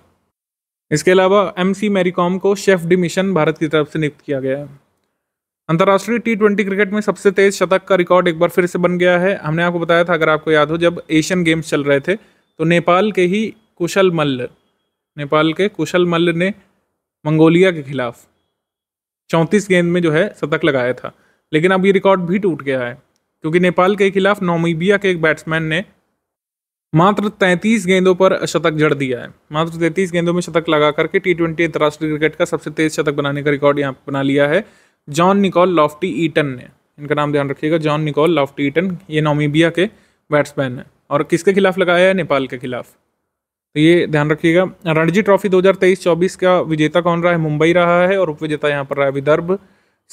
इसके अलावा एम सी मैरीकॉम को शेफ डी मिशन भारत की तरफ से नियुक्त किया गया है अंतर्राष्ट्रीय टी ट्वेंटी क्रिकेट में सबसे तेज शतक का रिकॉर्ड एक बार फिर से बन गया है हमने आपको बताया था अगर आपको याद हो जब एशियन गेम्स चल रहे थे तो नेपाल के ही कुशल मल्ल नेपाल के कुशल मल्ल ने मंगोलिया के खिलाफ चौंतीस गेंद में जो है शतक लगाया था लेकिन अब ये रिकॉर्ड भी टूट गया है क्योंकि नेपाल के खिलाफ नोमीबिया के एक बैट्समैन ने मात्र 33 गेंदों पर शतक जड़ दिया है मात्र 33 गेंदों में शतक लगा करके टी ट्वेंटी अंतर्राष्ट्रीय क्रिकेट का सबसे तेज शतक बनाने का रिकॉर्ड यहाँ बना लिया है जॉन निकोल लॉफ्टी ईटन ने इनका नाम ध्यान रखिएगा जॉन निकोल लॉफ्टी ईटन ये नोमीबिया के बैट्समैन हैं और किसके खिलाफ लगाया है नेपाल के खिलाफ तो ये ध्यान रखिएगा रणजी ट्रॉफी 2023-24 का विजेता कौन रहा है मुंबई रहा है और उपविजेता यहाँ पर रहा है विदर्भ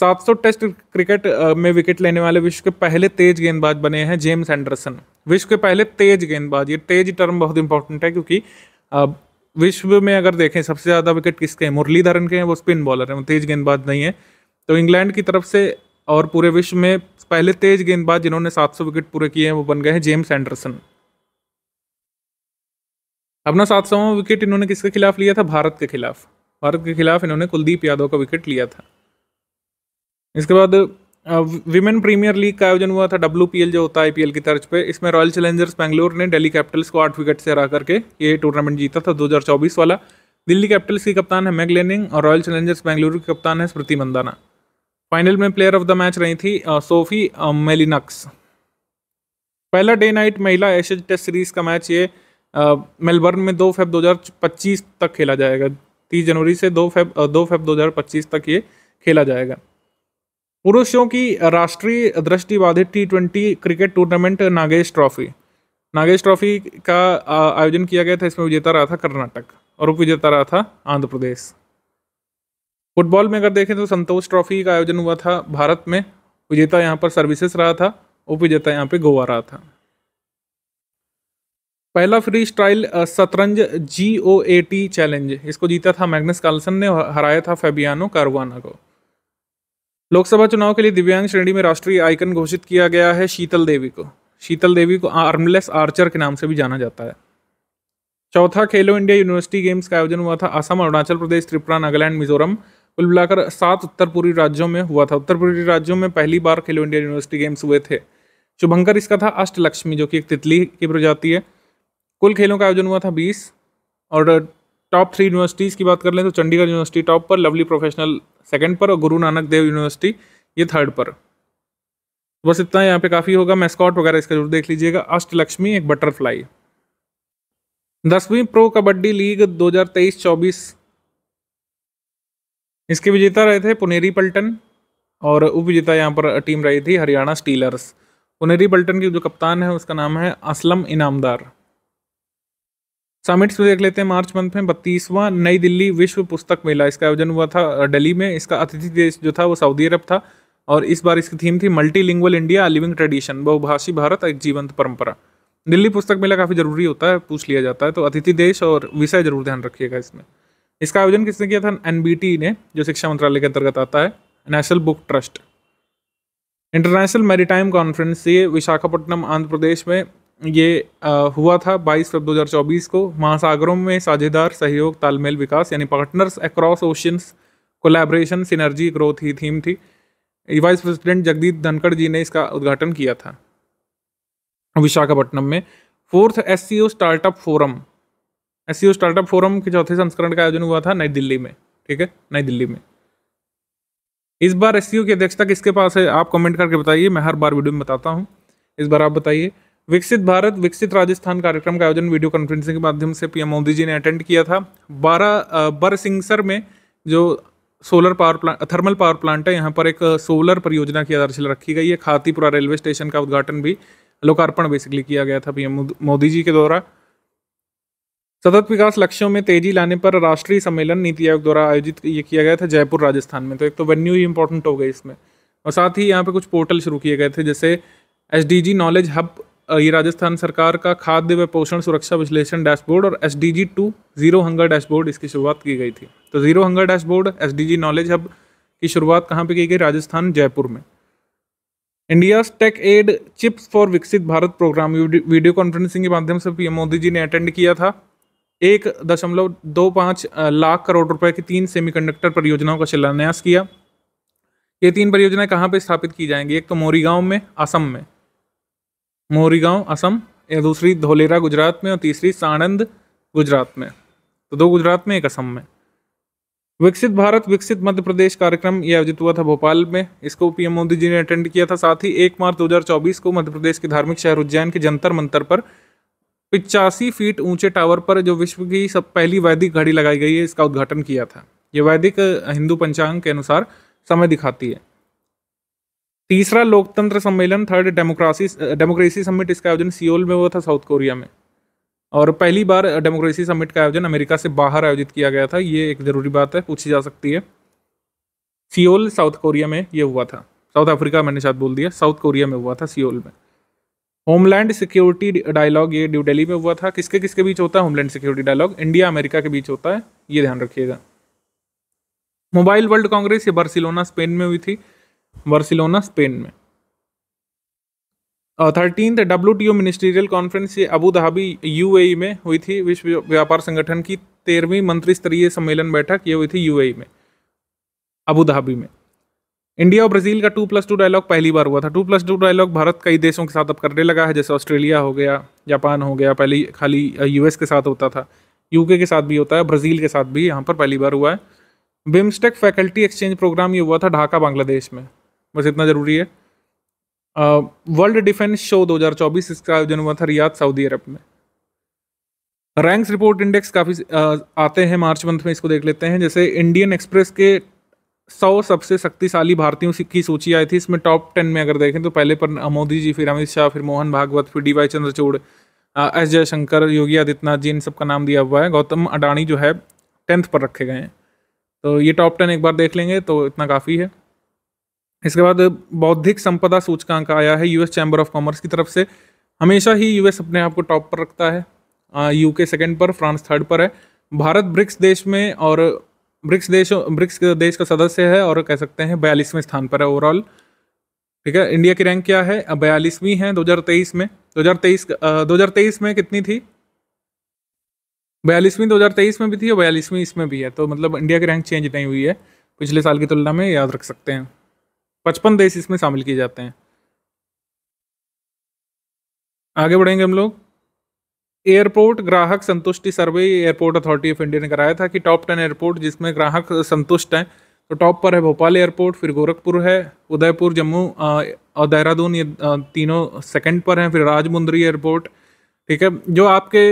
700 टेस्ट क्रिकेट में विकेट लेने वाले विश्व के पहले तेज गेंदबाज बने हैं जेम्स एंडरसन विश्व के पहले तेज गेंदबाज ये तेज टर्म बहुत इंपॉर्टेंट है क्योंकि विश्व में अगर देखें सबसे ज़्यादा विकेट किसके हैं मुरलीधरन के हैं वो स्पिन बॉलर हैं वो तेज गेंदबाज नहीं है तो इंग्लैंड की तरफ से और पूरे विश्व में पहले तेज गेंदबाज जिन्होंने 700 विकेट पूरे किए हैं वो बन गए हैं जेम्स एंडरसन अपना सात सौ विकेट इन्होंने किसके खिलाफ लिया था भारत के खिलाफ भारत के खिलाफ इन्होंने कुलदीप यादव का विकेट लिया था इसके बाद विमेन प्रीमियर लीग का आयोजन हुआ था डब्ल्यू जो होता है आई की तर्ज पे इसमें रॉयल चैलेंजर्स बैंगलोर ने दिल्ली कैपिटल्स को आठ विकेट से हरा करके ये टूर्नामेंट जीता था दो वाला दिल्ली कैपिटल्स की कप्तान है मैग लेनिंग और रॉयल चैलेंजर्स बैंगलुरु की कप्तान है स्मृति मंदाना फाइनल में प्लेयर ऑफ द मैच रही थी सोफी मेलिनक्स पहला डे नाइट महिला एशियज टेस्ट सीरीज का मैच ये मेलबर्न में दो फेब 2025 तक खेला जाएगा तीस जनवरी से दो फेब दो फेब 2025 तक ये खेला जाएगा पुरुषों की राष्ट्रीय दृष्टिबाधित T twenty cricket tournament Nagesh trophy Nagesh trophy का आयोजन किया गया था इसमें विजेता रहा था कर्नाटक और उप विजेता रहा था आंध्र प्रदेश फुटबॉल में अगर देखें तो संतोष ट्रॉफी का आयोजन हुआ था भारत में विजेता यहाँ पर सर्विसेस रहा था उपविजेता यहाँ पे गोवा रहा था पहला फ्री स्टाइल शतरंज जी ओ ए टी चैलेंज इसको जीता था मैग्नस कार्लसन ने हराया था फेबियानो कारवाना को लोकसभा चुनाव के लिए दिव्यांग श्रेणी में राष्ट्रीय आइकन घोषित किया गया है शीतल देवी को शीतल देवी को आर्मलेस आर्चर के नाम से भी जाना जाता है चौथा खेलो इंडिया यूनिवर्सिटी गेम्स का आयोजन हुआ था असम अरुणाचल प्रदेश त्रिपुरा नागालैंड मिजोरम कुल मिलाकर सात उत्तर पूर्वी राज्यों में हुआ था उत्तर पूर्वी राज्यों में पहली बार खेलो इंडिया यूनिवर्सिटी गेम्स हुए थे शुभंकर इसका था अष्टलक्ष्मी जो कि एक तितली की प्रजाति है कुल खेलों का आयोजन हुआ था बीस और टॉप थ्री यूनिवर्सिटीज़ की बात कर लें तो चंडीगढ़ यूनिवर्सिटी टॉप पर लवली प्रोफेशनल सेकंड पर और गुरु नानक देव यूनिवर्सिटी ये थर्ड पर बस इतना यहाँ पे काफ़ी होगा मैस्कॉट वगैरह इसका जरूर देख लीजिएगा अष्टलक्ष्मी एक बटरफ्लाई दसवीं प्रो कबड्डी लीग 2023-24 इसके विजेता रहे थे पुनेरी पल्टन और उपविजेता यहाँ पर टीम रही थी हरियाणा स्टीलर्स पुनेरी पल्टन की जो कप्तान है उसका नाम है असलम इनामदार समिट्स देख लेते हैं मार्च मंथ में बत्तीसवां नई दिल्ली विश्व पुस्तक मेला इसका आयोजन हुआ था दिल्ली में इसका अतिथि देश जो था वो सऊदी अरब था और इस बार इसकी थीम थी multilingual India living tradition बहुभाषी भारत एक जीवंत परंपरा दिल्ली पुस्तक मेला काफ़ी जरूरी होता है पूछ लिया जाता है तो अतिथि देश और विषय जरूर ध्यान रखिएगा इसमें इसका आयोजन किसने किया था एन ने जो शिक्षा मंत्रालय के अंतर्गत आता है national book trust international maritime conference ये विशाखापट्टनम आंध्र प्रदेश में ये आ, हुआ था 22 फरवरी 2024 को महासागरों में साझेदार सहयोग तालमेल विकास यानी partners across oceans collaboration synergy growth ही थीम थी वाइस प्रेसिडेंट जगदीप धनखड़ जी ने इसका उद्घाटन किया था विशाखापट्टनम में fourth S startup forum S startup forum के चौथे संस्करण का आयोजन हुआ था नई दिल्ली में ठीक है नई दिल्ली में इस बार एस e की अध्यक्षता किसके पास है आप कमेंट करके बताइए मैं हर बार वीडियो में बताता हूँ इस बार आप बताइए विकसित भारत विकसित राजस्थान कार्यक्रम का आयोजन वीडियो कॉन्फ्रेंसिंग के माध्यम से पीएम मोदी जी ने अटेंड किया था बारह बरसिंगसर में जो solar power plant thermal power plant है यहाँ पर एक सोलर परियोजना की आधारशिला रखी गई है खातीपुरा रेलवे स्टेशन का उद्घाटन भी लोकार्पण बेसिकली किया गया था पीएम मोदी जी के द्वारा सतत विकास लक्ष्यों में तेजी लाने पर राष्ट्रीय सम्मेलन नीति आयोग द्वारा आयोजित ये किया गया था जयपुर राजस्थान में तो एक तो वेन्यू ही इंपॉर्टेंट हो गई इसमें और साथ ही यहाँ पे कुछ पोर्टल शुरू किए गए थे जैसे एस नॉलेज हब ये राजस्थान सरकार का खाद्य व पोषण सुरक्षा विश्लेषण डैशबोर्ड और S D two zero hunger dashboard इसकी शुरुआत की गई थी तो zero hunger dashboard S D G knowledge hub की शुरुआत कहाँ पे की गई राजस्थान जयपुर में India techade chips for Viksit Bharat programme video conferencing के माध्यम से पीएम मोदी जी ने अटेंड किया था एक दशमलव दो पाँच लाख करोड़ रुपए की तीन सेमीकंडक्टर परियोजनाओं का शिलान्यास किया ये तीन परियोजनाएं कहाँ पर स्थापित की जाएंगी एक तो मोरीगांव में असम में मोरीगांव असम या दूसरी धोलेरा गुजरात में और तीसरी साणंद गुजरात में तो दो गुजरात में एक असम में विकसित भारत विकसित मध्य प्रदेश कार्यक्रम यह आयोजित हुआ था भोपाल में इसको पीएम मोदी जी ने अटेंड किया था साथ ही एक मार्च 2024 को मध्य प्रदेश के धार्मिक शहर उज्जैन के जंतर मंतर पर पिचासी फीट ऊंचे टावर पर जो विश्व की सब पहली वैदिक घड़ी लगाई गई है इसका उद्घाटन किया था ये वैदिक हिंदू पंचांग के अनुसार समय दिखाती है तीसरा लोकतंत्र सम्मेलन थर्ड डेमोक्रेसी डेमोक्रेसी समिट इसका आयोजन सियोल में हुआ था साउथ कोरिया में और पहली बार डेमोक्रेसी समिट का आयोजन अमेरिका से बाहर आयोजित किया गया था ये एक ज़रूरी बात है पूछी जा सकती है सियोल साउथ कोरिया में ये हुआ था साउथ अफ्रीका मैंने शायद बोल दिया साउथ कोरिया में हुआ था सियोल में होमलैंड सिक्योरिटी डायलॉग ये न्यू दिल्ली में हुआ था किसके किसके बीच होता है homeland security dialogue India America के बीच होता है ये ध्यान रखिएगा मोबाइल वर्ल्ड कांग्रेस ये बार्सिलोना स्पेन में हुई थी बार्सिलोना स्पेन में thirteen W T O ministerial conference ये अबू धाबी यू में हुई थी विश्व व्यापार संगठन की तेरहवीं मंत्री स्तरीय सम्मेलन बैठक ये हुई थी यू e में अबू धाबी में इंडिया और ब्राजील का टू प्लस टू डायलॉग पहली बार हुआ था two plus two dialogue Bharat कई देशों के साथ अब करने लगा है जैसे ऑस्ट्रेलिया हो गया जापान हो गया पहले खाली यूएस के साथ होता था यूके के साथ भी होता है ब्राज़ील के साथ भी यहाँ पर पहली बार हुआ है बिम्स्टेक फैकल्टी एक्सचेंज प्रोग्राम ये हुआ था ढाका बांग्लादेश में बस इतना ज़रूरी है वर्ल्ड डिफेंस शो 2024 इसका आयोजन हुआ था रियाद सऊदी अरब में रैंक्स रिपोर्ट इंडेक्स काफ़ी आते हैं मार्च मंथ में इसको देख लेते हैं जैसे इंडियन एक्सप्रेस के सौ सबसे शक्तिशाली भारतीयों की सूची आई थी इसमें टॉप टेन में अगर देखें तो पहले पर मोदी जी फिर अमित शाह फिर मोहन भागवत फिर D Y Chandrachud S Jaishankar Yogi Adityanath ji इन सब का नाम दिया हुआ है गौतम अडानी जो है टेंथ पर रखे गए हैं तो ये टॉप टेन एक बार देख लेंगे तो इतना काफ़ी है इसके बाद बौद्धिक संपदा सूचकांक आया है यूएस चैम्बर ऑफ कॉमर्स की तरफ से हमेशा ही यूएस अपने आप को टॉप पर रखता है यूके सेकंड पर फ्रांस थर्ड पर है भारत ब्रिक्स देश में और ब्रिक्स देशों ब्रिक्स देश का सदस्य है और कह सकते हैं बयालीसवें स्थान पर है ओवरऑल ठीक है इंडिया की रैंक क्या है बयालीसवीं है 2023 में 2023 2023 में कितनी थी बयालीसवीं 2023 में भी थी और बयालीसवीं इसमें भी है तो मतलब इंडिया की रैंक चेंज नहीं हुई है पिछले साल की तुलना में याद रख सकते हैं पचपन देश इसमें शामिल किए जाते हैं आगे बढ़ेंगे हम लोग एयरपोर्ट ग्राहक संतुष्टि survey airport authority of India ने कराया था कि टॉप टेन एयरपोर्ट जिसमें ग्राहक संतुष्ट हैं तो टॉप पर है भोपाल एयरपोर्ट फिर गोरखपुर है उदयपुर जम्मू और देहरादून ये तीनों सेकंड पर हैं फिर राजमुंद्री एयरपोर्ट ठीक है जो आपके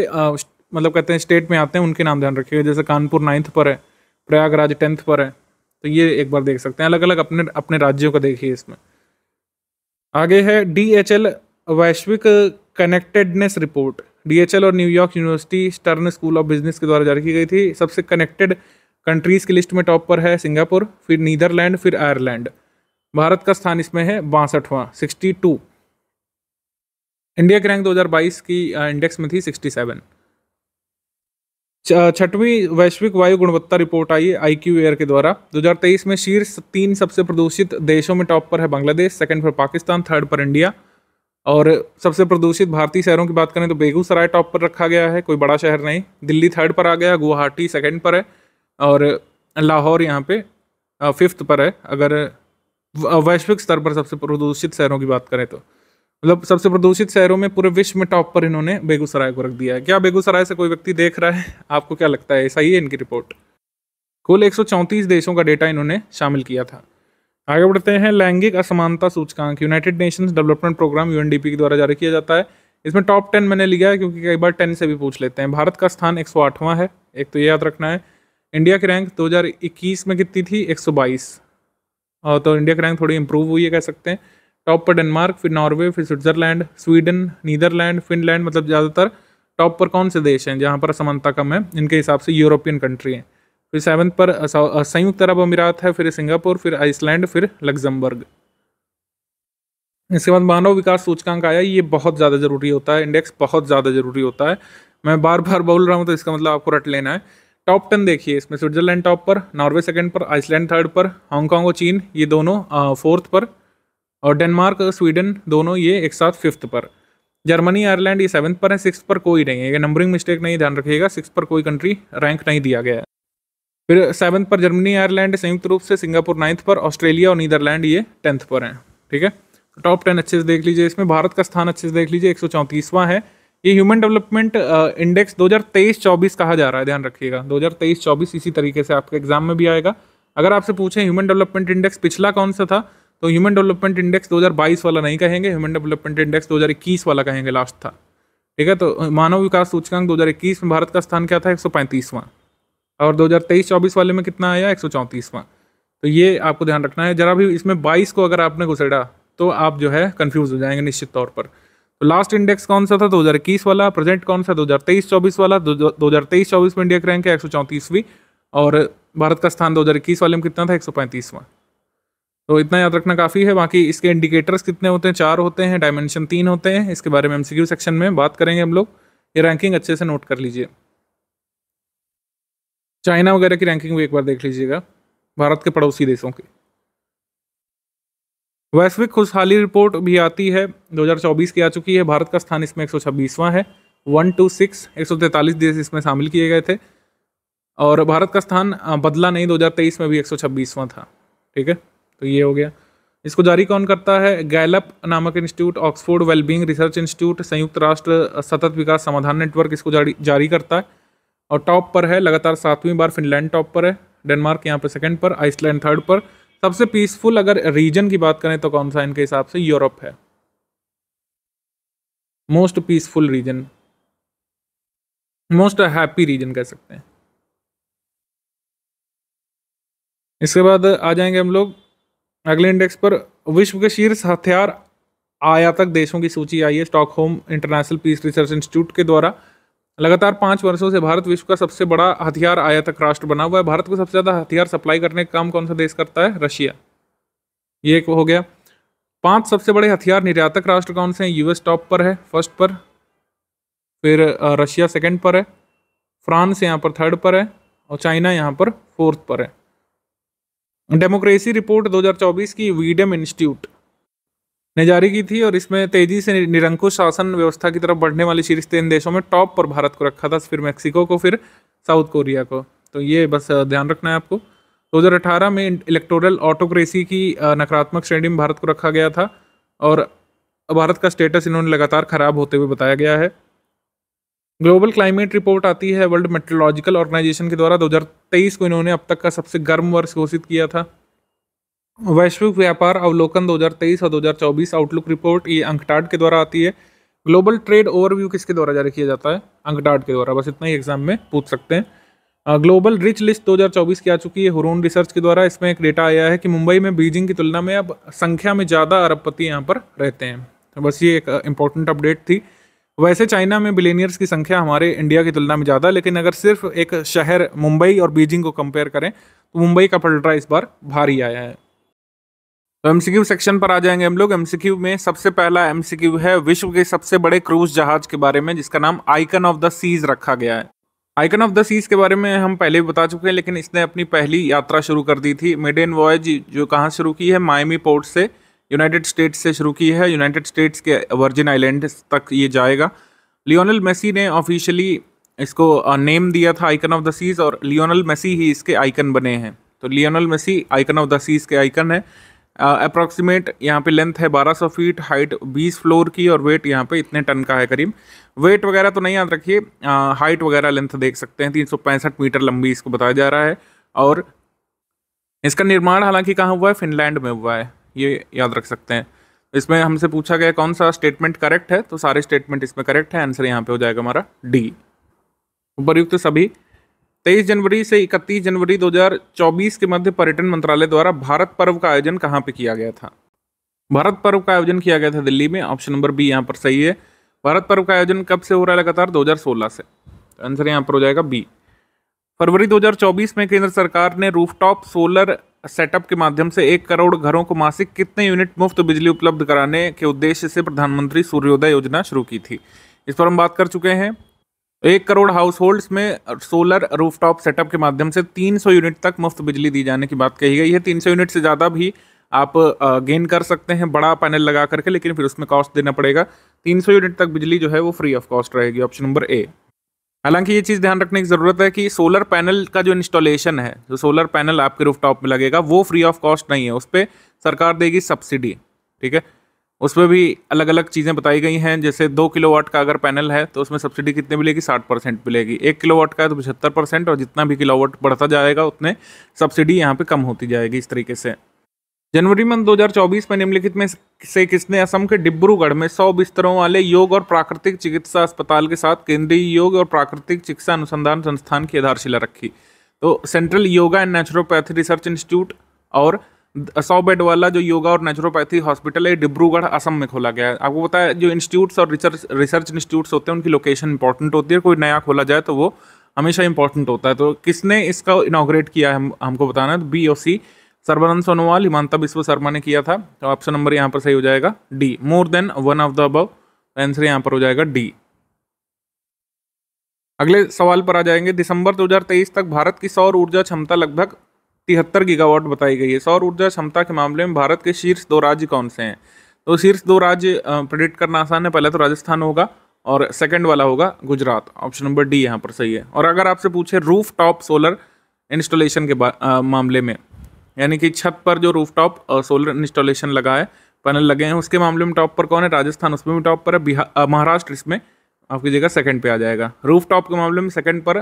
मतलब कहते हैं स्टेट में आते हैं उनके नाम ध्यान रखिएगा जैसे कानपुर नाइन्थ पर है प्रयागराज टेंथ पर है तो ये एक बार देख सकते हैं अलग अलग अपने अपने राज्यों का देखिए इसमें आगे है डी वैश्विक कनेक्टेडनेस रिपोर्ट डीएचएल और New York university Stern school of business के द्वारा जारी की गई थी सबसे कनेक्टेड कंट्रीज़ की लिस्ट में टॉप पर है सिंगापुर फिर नीदरलैंड फिर आयरलैंड भारत का स्थान इसमें है बासठवां सिक्सटी टू इंडिया की रैंक 2022 की इंडेक्स में थी 67 छठवीं वैश्विक वायु गुणवत्ता report I I Q air के द्वारा 2023 में शीर्ष तीन सबसे प्रदूषित देशों में टॉप पर है बांग्लादेश सेकंड पर पाकिस्तान थर्ड पर इंडिया और सबसे प्रदूषित भारतीय शहरों की बात करें तो बेगूसराय टॉप पर रखा गया है कोई बड़ा शहर नहीं दिल्ली थर्ड पर आ गया गुवाहाटी सेकंड पर है और लाहौर यहाँ पे फिफ्थ पर है अगर वैश्विक स्तर पर सबसे प्रदूषित शहरों की बात करें तो मतलब सबसे प्रदूषित शहरों में पूरे विश्व में टॉप पर इन्होंने बेगूसराय को रख दिया है क्या बेगूसराय से कोई व्यक्ति देख रहा है आपको क्या लगता है सही है इनकी रिपोर्ट कुल एक देशों का डेटा इन्होंने शामिल किया था आगे बढ़ते हैं लैंगिक असमानता सूचकांक United Nations development programme UNDP के द्वारा जारी किया जाता है इसमें टॉप टेन मैंने लिया है क्योंकि कई बार टेन से भी पूछ लेते हैं भारत का स्थान एक है एक तो ये याद रखना है इंडिया की रैंक 2021 में कितनी थी 122 और तो इंडिया की रैंक थोड़ी इंप्रूव हुई है कह सकते हैं टॉप पर डेनमार्क फिर नॉर्वे फिर स्विट्जरलैंड स्वीडन नीदरलैंड फिनलैंड मतलब ज़्यादातर टॉप पर कौन से देश हैं जहाँ पर असमानता कम है इनके हिसाब से यूरोपियन कंट्री हैं फिर सेवन्थ पर संयुक्त अरब अमीरात है फिर सिंगापुर फिर आइसलैंड फिर लग्जमबर्ग इसके बाद मानव विकास सूचकांक आया ये बहुत ज़्यादा ज़रूरी होता है इंडेक्स बहुत ज़्यादा ज़रूरी होता है मैं बार बार बोल रहा हूँ तो इसका मतलब आपको रट लेना है टॉप टेन देखिए इसमें स्विट्जरलैंड टॉप पर नॉर्वे सेकंड पर आइसलैंड थर्ड पर हांगकांग और चीन ये दोनों फोर्थ पर और डेनमार्क और स्वीडन दोनों ये एक साथ फिफ्थ पर जर्मनी आयरलैंड ये सेवन्थ पर है सिक्स पर कोई नहीं है ये नंबरिंग मिस्टेक नहीं ध्यान रखिएगा सिक्स पर कोई कंट्री रैंक नहीं दिया गया है फिर सेवन्थ पर जर्मनी आयरलैंड संयुक्त रूप से सिंगापुर नाइन्थ पर ऑस्ट्रेलिया और नीदरलैंड ये टेंथ पर हैं ठीक है टॉप टेन अच्छे से देख लीजिए इसमें भारत का स्थान अच्छे से देख लीजिए एक है ये ह्यूमन डेवलपमेंट इंडेक्स 2023-24 कहा जा रहा है ध्यान रखिएगा 2023-24 इसी तरीके से आपके एग्जाम में भी आएगा अगर आपसे पूछें ह्यूमन डेवलपमेंट इंडेक्स पिछला कौन सा था तो ह्यूमन डेवलपमेंट इंडेक्स 2022 वाला नहीं कहेंगे ह्यूमन डेवलपमेंट इंडेक्स 2021 वाला कहेंगे लास्ट था ठीक है तो मानव विकास सूचकांक 2021 में भारत का स्थान क्या था एक सौ और 2023-24 वाले में कितना आया एक सौ तो ये आपको ध्यान रखना है ज़रा भी इसमें 22 को अगर आपने घुसेड़ा तो आप जो है कन्फ्यूज़ हो जाएंगे निश्चित तौर पर तो लास्ट इंडेक्स कौन सा था 2021 वाला प्रेजेंट कौन सा 2023-24 वाला 2023-24 में इंडिया रैंक है एक और भारत का स्थान 2021 वाले में कितना था एक तो इतना याद रखना काफ़ी है बाकी इसके इंडिकेटर्स कितने होते हैं चार होते हैं डायमेंशन तीन होते हैं इसके बारे में एम सेक्शन में बात करेंगे हम लोग ये रैंकिंग अच्छे से नोट कर लीजिए चाइना वगैरह की रैंकिंग भी एक बार देख लीजिएगा भारत के पड़ोसी देशों की वैश्विक खुशहाली रिपोर्ट भी आती है 2024 की आ चुकी है भारत का स्थान इसमें 126वां है वन टू सिक्स एक देश इसमें शामिल किए गए थे और भारत का स्थान बदला नहीं 2023 में भी 126वां था ठीक है तो ये हो गया इसको जारी कौन करता है गैलप नामक institute Oxford wellbeing research institute संयुक्त राष्ट्र सतत विकास समाधान नेटवर्क इसको जारी जारी करता है और टॉप पर है लगातार सातवीं बार फिनलैंड टॉप पर है डेनमार्क यहाँ पर सेकंड पर आइसलैंड थर्ड पर सबसे पीसफुल अगर रीजन की बात करें तो कौन सा इनके हिसाब से यूरोप है most peaceful region most happy region कह सकते हैं इसके बाद आ जाएंगे हम लोग अगले इंडेक्स पर विश्व के शीर्ष हथियार आयातक देशों की सूची आई है Stockholm international peace research institute के द्वारा लगातार पाँच वर्षों से भारत विश्व का सबसे बड़ा हथियार आयातक राष्ट्र बना हुआ है भारत को सबसे ज़्यादा हथियार सप्लाई करने का काम कौन सा देश करता है रशिया ये एक हो गया पांच सबसे बड़े हथियार निर्यातक राष्ट्र कौन से हैं यूएस टॉप पर है फर्स्ट पर फिर रशिया सेकंड पर है फ्रांस यहाँ पर थर्ड पर है और चाइना यहाँ पर फोर्थ पर है डेमोक्रेसी रिपोर्ट 2024 की वीडम इंस्टीट्यूट जारी की थी और इसमें तेजी से निरंकुश शासन व्यवस्था की तरफ बढ़ने वाली शीर्ष इन देशों में टॉप पर भारत को रखा था फिर मेक्सिको को फिर साउथ कोरिया को तो ये बस ध्यान रखना है आपको 2018 में इलेक्टोरल ऑटोक्रेसी की नकारात्मक श्रेणी में भारत को रखा गया था और भारत का स्टेटस इन्होंने लगातार खराब होते हुए बताया गया है ग्लोबल क्लाइमेट रिपोर्ट आती है वर्ल्ड मेट्रोलॉजिकल ऑर्गेनाइजेशन के द्वारा 2023 को इन्होंने अब तक का सबसे गर्म वर्ष घोषित किया था वैश्विक व्यापार अवलोकन 2023 और 2024 आउटलुक रिपोर्ट ये अंकटाड के द्वारा आती है ग्लोबल ट्रेड ओवरव्यू किसके द्वारा जारी किया जाता है अंकटाड के द्वारा बस इतना ही एग्जाम में पूछ सकते हैं ग्लोबल रिच लिस्ट 2024 की आ चुकी है हुरून रिसर्च के द्वारा इसमें एक डेटा आया है कि मुंबई में बीजिंग की तुलना में अब संख्या में ज़्यादा अरबपति यहाँ पर रहते हैं तो बस ये एक इम्पॉर्टेंट अपडेट थी वैसे चाइना में बिलेनियर्स की संख्या हमारे इंडिया की तुलना में ज़्यादा लेकिन अगर सिर्फ एक शहर मुंबई और बीजिंग को कंपेयर करें तो मुंबई का पलटरा इस बार भारी आया है तो एमसीक्यू सेक्शन पर आ जाएंगे हम लोग एमसीक्यू में सबसे पहला एमसीक्यू है विश्व के सबसे बड़े क्रूज जहाज के बारे में जिसका नाम आइकन ऑफ द सीज रखा गया है आइकन ऑफ द सीज के बारे में हम पहले भी बता चुके हैं लेकिन इसने अपनी पहली यात्रा शुरू कर दी थी मेडेन वॉयज जो कहाँ शुरू की है मायमी पोर्ट से यूनाइटेड स्टेट्स से शुरू की है यूनाइटेड स्टेट्स के वर्जिन आइलैंड तक ये जाएगा लियोनल मेसी ने ऑफिशियली इसको नेम दिया था आइकन ऑफ द सीज और लियोनल मेसी ही इसके आइकन बने हैं तो Lionel Messi icon of the seas के आइकन है अप्रॉक्सीमेट uh, यहाँ पे लेंथ है 1200 फीट हाइट 20 फ्लोर की और वेट यहाँ पे इतने टन का है करीब वेट वगैरह तो नहीं याद रखिए हाइट वगैरह लेंथ देख सकते हैं तीन मीटर लंबी इसको बताया जा रहा है और इसका निर्माण हालांकि कहाँ हुआ है फिनलैंड में हुआ है ये याद रख सकते हैं इसमें हमसे पूछा गया कौन सा स्टेटमेंट करेक्ट है तो सारे स्टेटमेंट इसमें करेक्ट है आंसर यहाँ पे हो जाएगा हमारा डी उपरयुक्त सभी तेईस जनवरी से इकतीस जनवरी 2024 के मध्य पर्यटन मंत्रालय द्वारा भारत पर्व का आयोजन कहाँ पे किया गया था भारत पर्व का आयोजन किया गया था दिल्ली में ऑप्शन नंबर बी यहाँ पर सही है भारत पर्व का आयोजन कब से हो रहा है लगातार 2016 से आंसर यहाँ पर हो जाएगा बी फरवरी 2024 में केंद्र सरकार ने रूफटॉप सोलर सेटअप के माध्यम से एक करोड़ घरों को मासिक कितने यूनिट मुफ्त बिजली उपलब्ध कराने के उद्देश्य से प्रधानमंत्री सूर्योदय योजना शुरू की थी इस पर हम बात कर चुके हैं एक करोड़ हाउस होल्ड्स में सोलर रूफटॉप सेटअप के माध्यम से 300 यूनिट तक मुफ्त बिजली दी जाने की बात कही गई है 300 यूनिट से ज़्यादा भी आप गेन कर सकते हैं बड़ा पैनल लगा करके लेकिन फिर उसमें कॉस्ट देना पड़ेगा 300 यूनिट तक बिजली जो है वो फ्री ऑफ कॉस्ट रहेगी ऑप्शन नंबर ए हालांकि ये चीज़ ध्यान रखने की ज़रूरत है कि सोलर पैनल का जो इंस्टॉलेशन है जो सोलर पैनल आपके रूफटॉप में लगेगा वो फ्री ऑफ कॉस्ट नहीं है उस पर सरकार देगी सब्सिडी ठीक है उसमें भी अलग अलग चीज़ें बताई गई हैं जैसे दो किलो वाट का अगर पैनल है तो उसमें सब्सिडी कितनी मिलेगी साठ परसेंट मिलेगी एक किलो वाट का है तो पचहत्तर परसेंट और जितना भी किलो वाट बढ़ता जाएगा उतने सब्सिडी यहाँ पर कम होती जाएगी इस तरीके से जनवरी मंथ 2024 में निम्नलिखित में से किसने असम के डिब्रूगढ़ में 100 बिस्तरों वाले योग और प्राकृतिक चिकित्सा अस्पताल के साथ केंद्रीय योग और प्राकृतिक चिकित्सा अनुसंधान संस्थान की आधारशिला रखी तो central yoga and naturopathy research institute और सौ बेड वाला जो योगा और नेचुरोपैथी हॉस्पिटल है डिब्रूगढ़ असम में खोला गया है आपको पता है जो इंस्टीट्यूट्स और रिसर्च रिसर्च इंस्टीट्यूट्स होते हैं उनकी लोकेशन इंपॉर्टेंट होती है कोई नया खोला जाए तो वो हमेशा इंपॉर्टेंट होता है तो किसने इसका इनाग्रेट किया है हम, हमको बताना है तो B O C Sarbananda Sonowal Himanta Biswa Sarma ने किया था तो ऑप्शन नंबर यहाँ पर सही हो जाएगा D more than one of the above answer यहाँ पर हो जाएगा डी अगले सवाल पर आ जाएंगे दिसंबर 2023 तक भारत की सौर ऊर्जा क्षमता लगभग तिहत्तर गीगावाट बताई गई है सौर ऊर्जा क्षमता के मामले में भारत के शीर्ष दो राज्य कौन से हैं तो शीर्ष दो राज्य प्रेडिक्ट करना आसान है पहले तो राजस्थान होगा और सेकंड वाला होगा गुजरात ऑप्शन नंबर डी यहाँ पर सही है और अगर आपसे पूछे रूफ टॉप सोलर इंस्टॉलेशन के आ, मामले में यानी कि छत पर जो रूफ टॉप सोलर इंस्टॉलेशन लगा है पैनल लगे हैं उसके मामले में टॉप पर कौन है राजस्थान उसमें भी टॉप पर है बिहार महाराष्ट्र इसमें आपकी जगह सेकंड पे आ जाएगा रूफ टॉप के मामले में सेकंड पर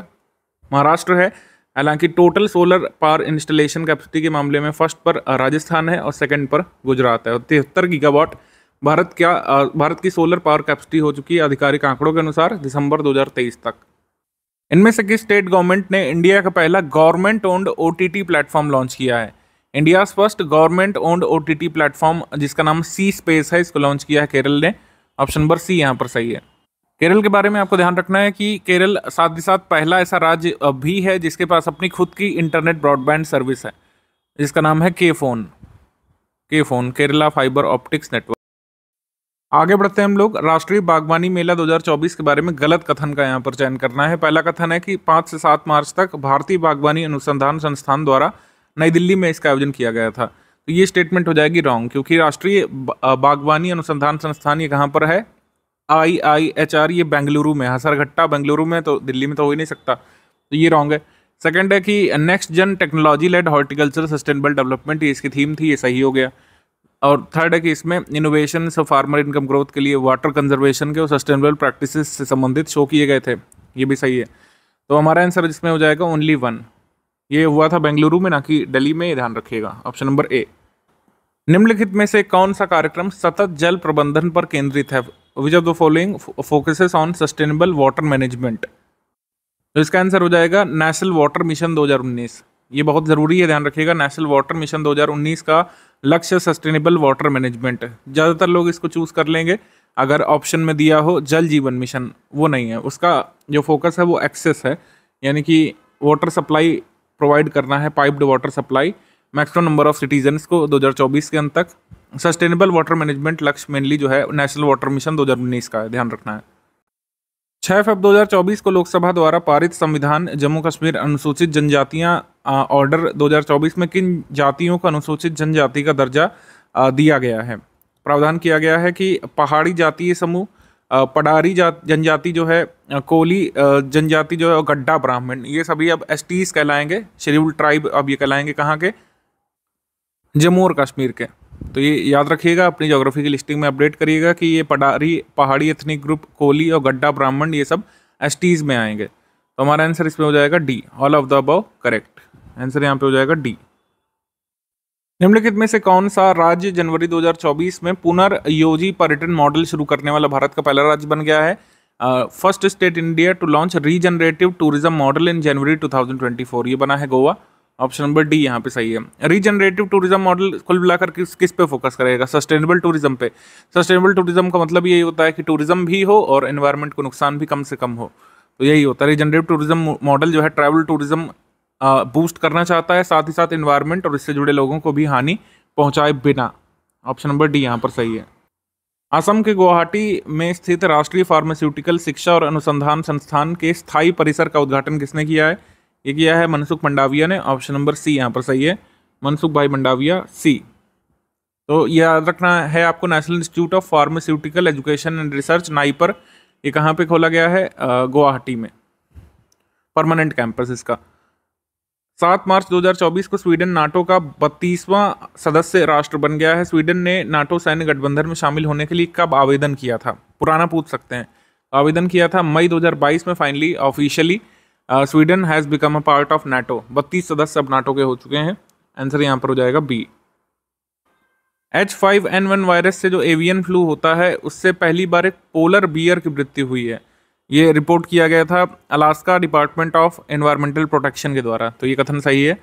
महाराष्ट्र है हालांकि total solar power installation capacity के मामले में फर्स्ट पर राजस्थान है और सेकंड पर गुजरात है और तिहत्तर गीगावाट भारत क्या भारत की सोलर पावर कैपेसिटी हो चुकी है आधिकारिक आंकड़ों के अनुसार दिसंबर 2023 तक इनमें से किस स्टेट गवर्नमेंट ने इंडिया का पहला government owned O platform launch किया है India first government owned O platform जिसका नाम सी स्पेस है इसको लॉन्च किया है केरल ने ऑप्शन नंबर सी यहाँ पर सही है केरल के बारे में आपको ध्यान रखना है कि केरल साथ ही साथ पहला ऐसा राज्य भी है जिसके पास अपनी खुद की इंटरनेट ब्रॉडबैंड सर्विस है जिसका नाम है के फोन के FON Kerala fibre optics network आगे बढ़ते हैं हम लोग राष्ट्रीय बागवानी मेला 2024 के बारे में गलत कथन का यहाँ पर चयन करना है पहला कथन है कि पाँच से सात मार्च तक भारतीय बागवानी अनुसंधान संस्थान द्वारा नई दिल्ली में इसका आयोजन किया गया था तो ये स्टेटमेंट हो जाएगी रॉन्ग क्योंकि राष्ट्रीय बागवानी अनुसंधान संस्थान ये कहाँ पर है आई आई एच आर ये बेंगलुरु में घट्टा बेंगलुरु में तो दिल्ली में तो हो ही नहीं सकता तो ये रॉन्ग है सेकंड है कि next gen technology led horticulture sustainable development ये इसकी थीम थी ये सही हो गया और थर्ड है कि इसमें इनोवेशन और फार्मर इनकम ग्रोथ के लिए वाटर कंजर्वेशन के और सस्टेनेबल प्रैक्टिस से संबंधित शो किए गए थे ये भी सही है तो हमारा आंसर इसमें हो जाएगा ओनली वन ये हुआ था बेंगलुरु में ना कि दिल्ली में ध्यान रखिएगा ऑप्शन नंबर ए निम्नलिखित में से कौन सा कार्यक्रम सतत जल प्रबंधन पर केंद्रित है which of the following focuses on sustainable water management तो इसका आंसर हो जाएगा नेशनल वाटर मिशन 2019 ये बहुत ज़रूरी है ध्यान रखिएगा नेशनल वाटर मिशन 2019 का लक्ष्य सस्टेनेबल वाटर मैनेजमेंट है ज़्यादातर लोग इसको चूज़ कर लेंगे अगर ऑप्शन में दिया हो जल जीवन मिशन वो नहीं है उसका जो फोकस है वो एक्सेस है यानी कि वाटर सप्लाई प्रोवाइड करना है piped water supply maximum number of citizens को 2024 के अंत तक सस्टेनेबल वाटर मैनेजमेंट लक्ष्य मेनली जो है नेशनल वाटर मिशन 2019 का है ध्यान रखना है छः फेब 2024 को लोकसभा द्वारा पारित संविधान जम्मू कश्मीर अनुसूचित जनजातियां ऑर्डर 2024 में किन जातियों को अनुसूचित जनजाति का दर्जा दिया गया है प्रावधान किया गया है कि पहाड़ी जातीय समूह पडारी जा जनजाति जो है कोली जनजाति जो है गड्ढा ब्राह्मण ये सभी अब एस टीज कहलाएंगे शेड्यूल ट्राइब अब ये कहलाएंगे कहाँ के जम्मू और कश्मीर के तो ये याद रखिएगा अपनी जोग्राफी की लिस्टिंग में अपडेट करिएगा कि ये पडारी पहाड़ी एथनिक ग्रुप कोली और गड्ढा ब्राह्मण ये सब एस में आएंगे तो हमारा आंसर इसमें हो जाएगा D all of the above correct answer यहाँ पे हो जाएगा डी निम्नलिखित में से कौन सा राज्य जनवरी 2024 में पुनर्योजी पर्यटन मॉडल शुरू करने वाला भारत का पहला राज्य बन गया है first state India to launch regenerative tourism model in January 2024 ये बना है गोवा ऑप्शन नंबर डी यहाँ पे सही है रीजनरेटिव टूरिज्म मॉडल कुल मिलाकर किस किस पे फोकस करेगा सस्टेनेबल टूरिज्म पे सस्टेनेबल टूरिज्म का मतलब यही होता है कि टूरिज्म भी हो और एनवायरनमेंट को नुकसान भी कम से कम हो तो यही होता है रीजनरेटिव टूरिज्म मॉडल जो है ट्रैवल टूरिज्म बूस्ट करना चाहता है साथ ही साथ इन्वायरमेंट और इससे जुड़े लोगों को भी हानि पहुँचाए बिना ऑप्शन नंबर डी यहाँ पर सही है असम के गुवाहाटी में स्थित राष्ट्रीय फार्मास्यूटिकल शिक्षा और अनुसंधान संस्थान के स्थायी परिसर का उद्घाटन किसने किया है ये किया है मनसुख मंडाविया ने ऑप्शन नंबर सी यहाँ पर सही है मनसुख भाई मंडाविया सी तो याद रखना है आपको national institute of pharmaceutical education and research नाई पर ये कहाँ पे खोला गया है गुवाहाटी में परमानेंट कैंपस इसका सात मार्च 2024 को स्वीडन नाटो का बत्तीसवां सदस्य राष्ट्र बन गया है स्वीडन ने नाटो सैन्य गठबंधन में शामिल होने के लिए कब आवेदन किया था पुराना पूछ सकते हैं आवेदन किया था मई 2022 में finally officially Sweden has become a part of NATO बत्तीस सदस्य अब नाटो के हो चुके हैं आंसर यहाँ पर हो जाएगा B H five N one virus से जो एवियन फ्लू होता है उससे पहली बार एक पोलर बियर की मृत्यु हुई है ये रिपोर्ट किया गया था Alaska department of environmental protection के द्वारा तो ये कथन सही है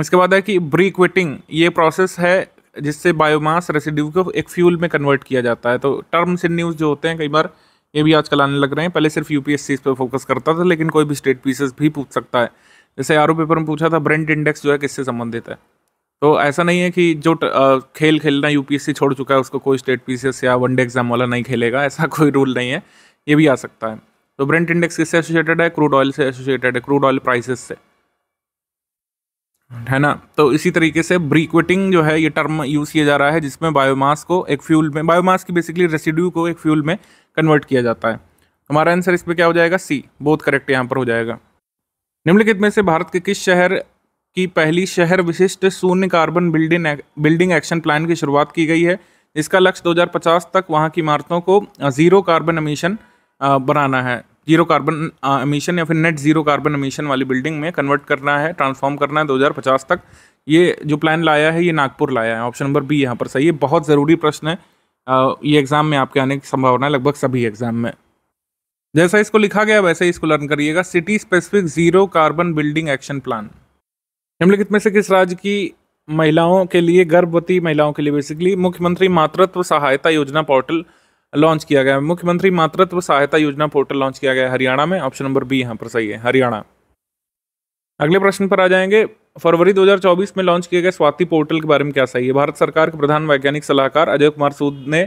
इसके बाद है कि ब्रीक्विटिंग ये प्रोसेस है जिससे बायोमास रेसिड्यू को एक फ्यूल में कन्वर्ट किया जाता है तो टर्म्स इन न्यूज़ जो होते हैं कई बार ये भी आजकल आने लग रहे हैं पहले सिर्फ यू पी पर फोकस करता था लेकिन कोई भी स्टेट पीसेस भी पूछ सकता है जैसे आर पेपर में पूछा था ब्रेंट इंडेक्स जो है किससे संबंधित है तो ऐसा नहीं है कि जो खेल खेलना यू छोड़ चुका है उसको कोई स्टेट पीसेस या वनडे एग्जाम वाला नहीं खेलेगा ऐसा कोई रूल नहीं है ये भी आ सकता है तो ब्रेंट इंडेक्स किससे एसोसिएटेड है क्रूड ऑयल से एसोसिएटेड है क्रूड ऑयल प्राइसेस से है ना तो इसी तरीके से ब्रीक्विटिंग जो है ये टर्म यूज़ किया जा रहा है जिसमें बायोमास को एक फ्यूल में बायोमास की बेसिकली रेसिड्यू को एक फ्यूल में कन्वर्ट किया जाता है हमारा आंसर इस पर क्या हो जाएगा सी बहुत करेक्ट यहाँ पर हो जाएगा निम्नलिखित में से भारत के किस शहर की पहली शहर विशिष्ट शून्य carbon building building action plan की शुरुआत की गई है इसका लक्ष्य 2050 तक वहाँ की इमारतों को ज़ीरो कार्बन अमीशन बनाना है जीरो कार्बन अमीशन या फिर नेट जीरो कार्बन अमीशन वाली बिल्डिंग में कन्वर्ट करना है ट्रांसफॉर्म करना है 2050 तक ये जो प्लान लाया है ये नागपुर लाया है ऑप्शन नंबर बी यहाँ पर सही है बहुत ज़रूरी प्रश्न है आ, ये एग्ज़ाम में आपके आने की संभावना है लगभग सभी एग्ज़ाम में जैसा इसको लिखा गया वैसे ही इसको लर्न करिएगा city specific zero carbon building action plan निम्नलिखित में से किस राज्य की महिलाओं के लिए गर्भवती महिलाओं के लिए बेसिकली मुख्यमंत्री मातृत्व सहायता योजना पोर्टल लॉन्च किया गया मुख्यमंत्री मातृत्व सहायता योजना पोर्टल लॉन्च किया गया हरियाणा में ऑप्शन नंबर बी यहाँ पर सही है हरियाणा अगले प्रश्न पर आ जाएंगे फरवरी 2024 में लॉन्च किए गए स्वाति पोर्टल के बारे में क्या सही है भारत सरकार के प्रधान वैज्ञानिक सलाहकार अजय कुमार सूद ने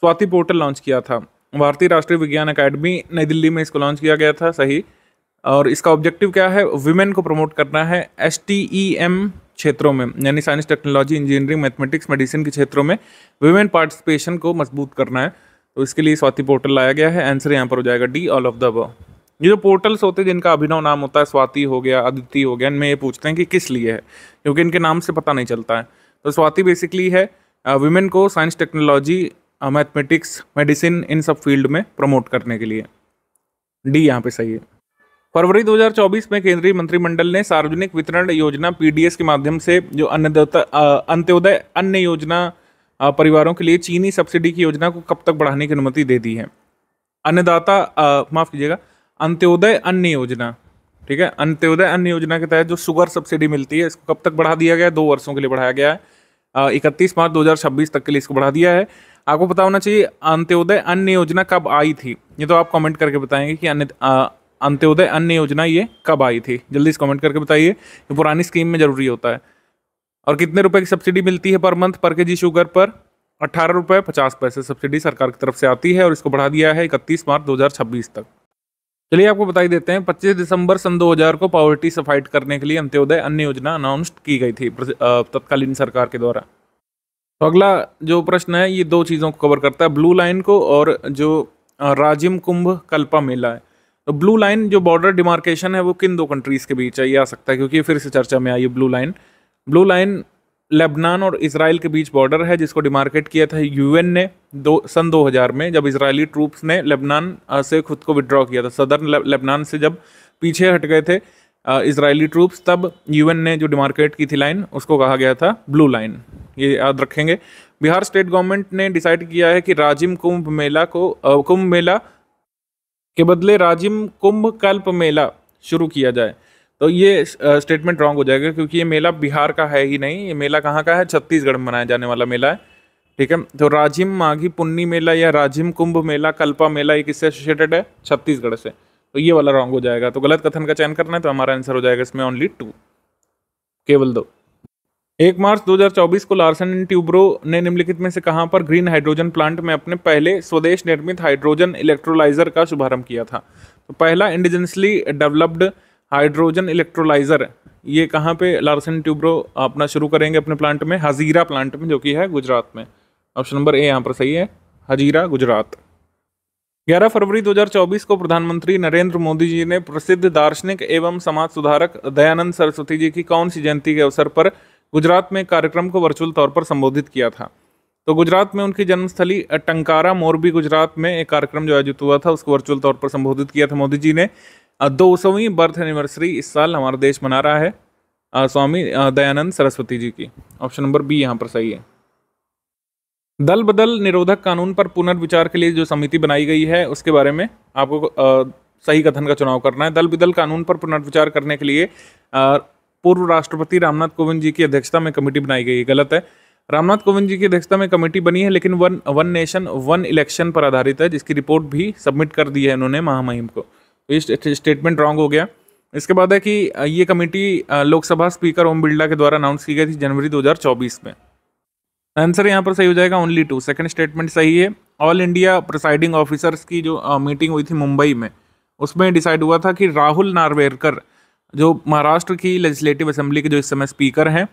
स्वाति पोर्टल लॉन्च किया था भारतीय राष्ट्रीय विज्ञान अकादमी नई दिल्ली में इसको लॉन्च किया गया था सही और इसका ऑब्जेक्टिव क्या है वुमेन को प्रमोट करना है एस क्षेत्रों में यानी science technology engineering mathematics medicine के क्षेत्रों में वुमेन पार्टिसिपेशन को मजबूत करना है तो इसके लिए स्वाति पोर्टल लाया गया है आंसर यहाँ पर हो जाएगा डी ऑल ऑफ द अब ये जो पोर्टल्स होते हैं जिनका अभिनव नाम होता है स्वाति हो गया अदिति हो गया इनमें ये पूछते हैं कि किस लिए है क्योंकि इनके नाम से पता नहीं चलता है तो स्वाति बेसिकली है वुमेन को साइंस टेक्नोलॉजी मैथमेटिक्स मेडिसिन इन सब फील्ड में प्रमोट करने के लिए डी यहाँ पे सही है फरवरी 2024 में केंद्रीय मंत्रिमंडल ने सार्वजनिक वितरण योजना पीडीएस के माध्यम से जो अन्य अंत्योदय अन्य योजना परिवारों के लिए चीनी सब्सिडी की योजना को कब तक बढ़ाने की अनुमति दे दी है अन्नदाता माफ़ कीजिएगा अंत्योदय अन्न योजना ठीक है अंत्योदय अन्न योजना के तहत जो शुगर सब्सिडी मिलती है इसको कब तक बढ़ा दिया गया है दो वर्षों के लिए बढ़ाया गया है इकतीस मार्च दो तक के लिए इसको बढ़ा दिया है आपको पता होना चाहिए अंत्योदय अन्न योजना कब आई थी ये तो आप कमेंट करके बताएंगे कि अन्य अंत्योदय अन्न योजना ये कब आई थी जल्दी से कमेंट करके बताइए ये पुरानी स्कीम में जरूरी होता है और कितने रुपए की सब्सिडी मिलती है पर मंथ पर के जी शुगर पर अट्ठारह रुपये पचास पैसे सब्सिडी सरकार की तरफ से आती है और इसको बढ़ा दिया है इकतीस मार्च दो तक चलिए आपको बताई देते हैं 25 दिसंबर सन 2000 को पॉवर्टी से फाइट करने के लिए अंत्योदय अन्य योजना अनाउंस्ड की गई थी तत्कालीन सरकार के द्वारा तो अगला जो प्रश्न है ये दो चीज़ों को कवर करता है ब्लू लाइन को और जो राजिम कुंभ कल्पा मेला है तो ब्लू लाइन जो बॉर्डर डिमार्केशन है वो किन दो कंट्रीज़ के बीच है ये आ सकता है क्योंकि फिर से चर्चा में आई blue line blue line Lebanon और इसराइल के बीच बॉर्डर है जिसको डिमार्केट किया था यूएन ने दो सन 2000 में जब इसराइली ट्रूप्स ने लेबनान से खुद को विड्रॉ किया था सदर्न लेबनान से जब पीछे हट गए थे इसराइली ट्रूप्स तब यूएन ने जो डिमार्केट की थी लाइन उसको कहा गया था ब्लू लाइन ये याद रखेंगे बिहार स्टेट गवर्नमेंट ने डिसाइड किया है कि राजिम कुंभ मेला को कुंभ मेला के बदले राजिम कुंभ कल्प मेला शुरू किया जाए तो ये स्टेटमेंट रॉन्ग हो जाएगा क्योंकि ये मेला बिहार का है ही नहीं ये मेला कहाँ का है छत्तीसगढ़ में मनाया जाने वाला मेला है ठीक है तो राजिम माघी पुन्नी मेला या राजिम कुंभ मेला कल्पा मेला ये किससे एसोसिएटेड है छत्तीसगढ़ से तो ये वाला रॉन्ग हो जाएगा तो गलत कथन का चयन करना है तो हमारा आंसर हो जाएगा इसमें ओनली टू केवल दो एक मार्च 2024 को लार्सन एंड ट्यूब्रो ने निम्नलिखित में से कहाँ पर ग्रीन हाइड्रोजन प्लांट में अपने पहले स्वदेश निर्मित हाइड्रोजन इलेक्ट्रोलाइजर का शुभारंभ किया था तो पहला इंडिजेंसली डेवलप्ड हाइड्रोजन इलेक्ट्रोलाइज़र ये कहाँ पे लार्सन ट्यूब्रो अपना शुरू करेंगे अपने प्लांट में हजीरा प्लांट में जो कि है गुजरात में ऑप्शन नंबर ए यहाँ पर सही है हजीरा गुजरात 11 फरवरी 2024 को प्रधानमंत्री नरेंद्र मोदी जी ने प्रसिद्ध दार्शनिक एवं समाज सुधारक दयानंद सरस्वती जी की कौन सी जयंती के अवसर पर गुजरात में कार्यक्रम को वर्चुअल तौर पर संबोधित किया था तो गुजरात में उनकी जन्मस्थली टंकारा मोरबी गुजरात में एक कार्यक्रम जो आयोजित हुआ था उसको वर्चुअल तौर पर संबोधित किया था मोदी जी ने दो सौवीं बर्थ एनिवर्सरी इस साल हमारा देश मना रहा है स्वामी दयानंद सरस्वती जी की ऑप्शन नंबर बी यहाँ पर सही है दल बदल निरोधक कानून पर पुनर्विचार के लिए जो समिति बनाई गई है उसके बारे में आपको सही कथन का चुनाव करना है दल बदल कानून पर पुनर्विचार करने के लिए पूर्व राष्ट्रपति रामनाथ कोविंद जी की अध्यक्षता में कमेटी बनाई गई है गलत है रामनाथ कोविंद जी की अध्यक्षता में कमेटी बनी है लेकिन one one nation one election पर आधारित है जिसकी रिपोर्ट भी सबमिट कर दी है उन्होंने महामहिम को तो ये स्टेटमेंट रॉन्ग हो गया इसके बाद है कि ये कमेटी लोकसभा स्पीकर ओम बिरला के द्वारा अनाउंस की गई थी जनवरी 2024 में आंसर यहाँ पर सही हो जाएगा ओनली टू सेकंड स्टेटमेंट सही है ऑल इंडिया प्रिसाइडिंग ऑफिसर्स की जो मीटिंग हुई थी मुंबई में उसमें डिसाइड हुआ था कि राहुल नारवेरकर जो महाराष्ट्र की लेजिस्लेटिव असेंबली के जो इस समय स्पीकर हैं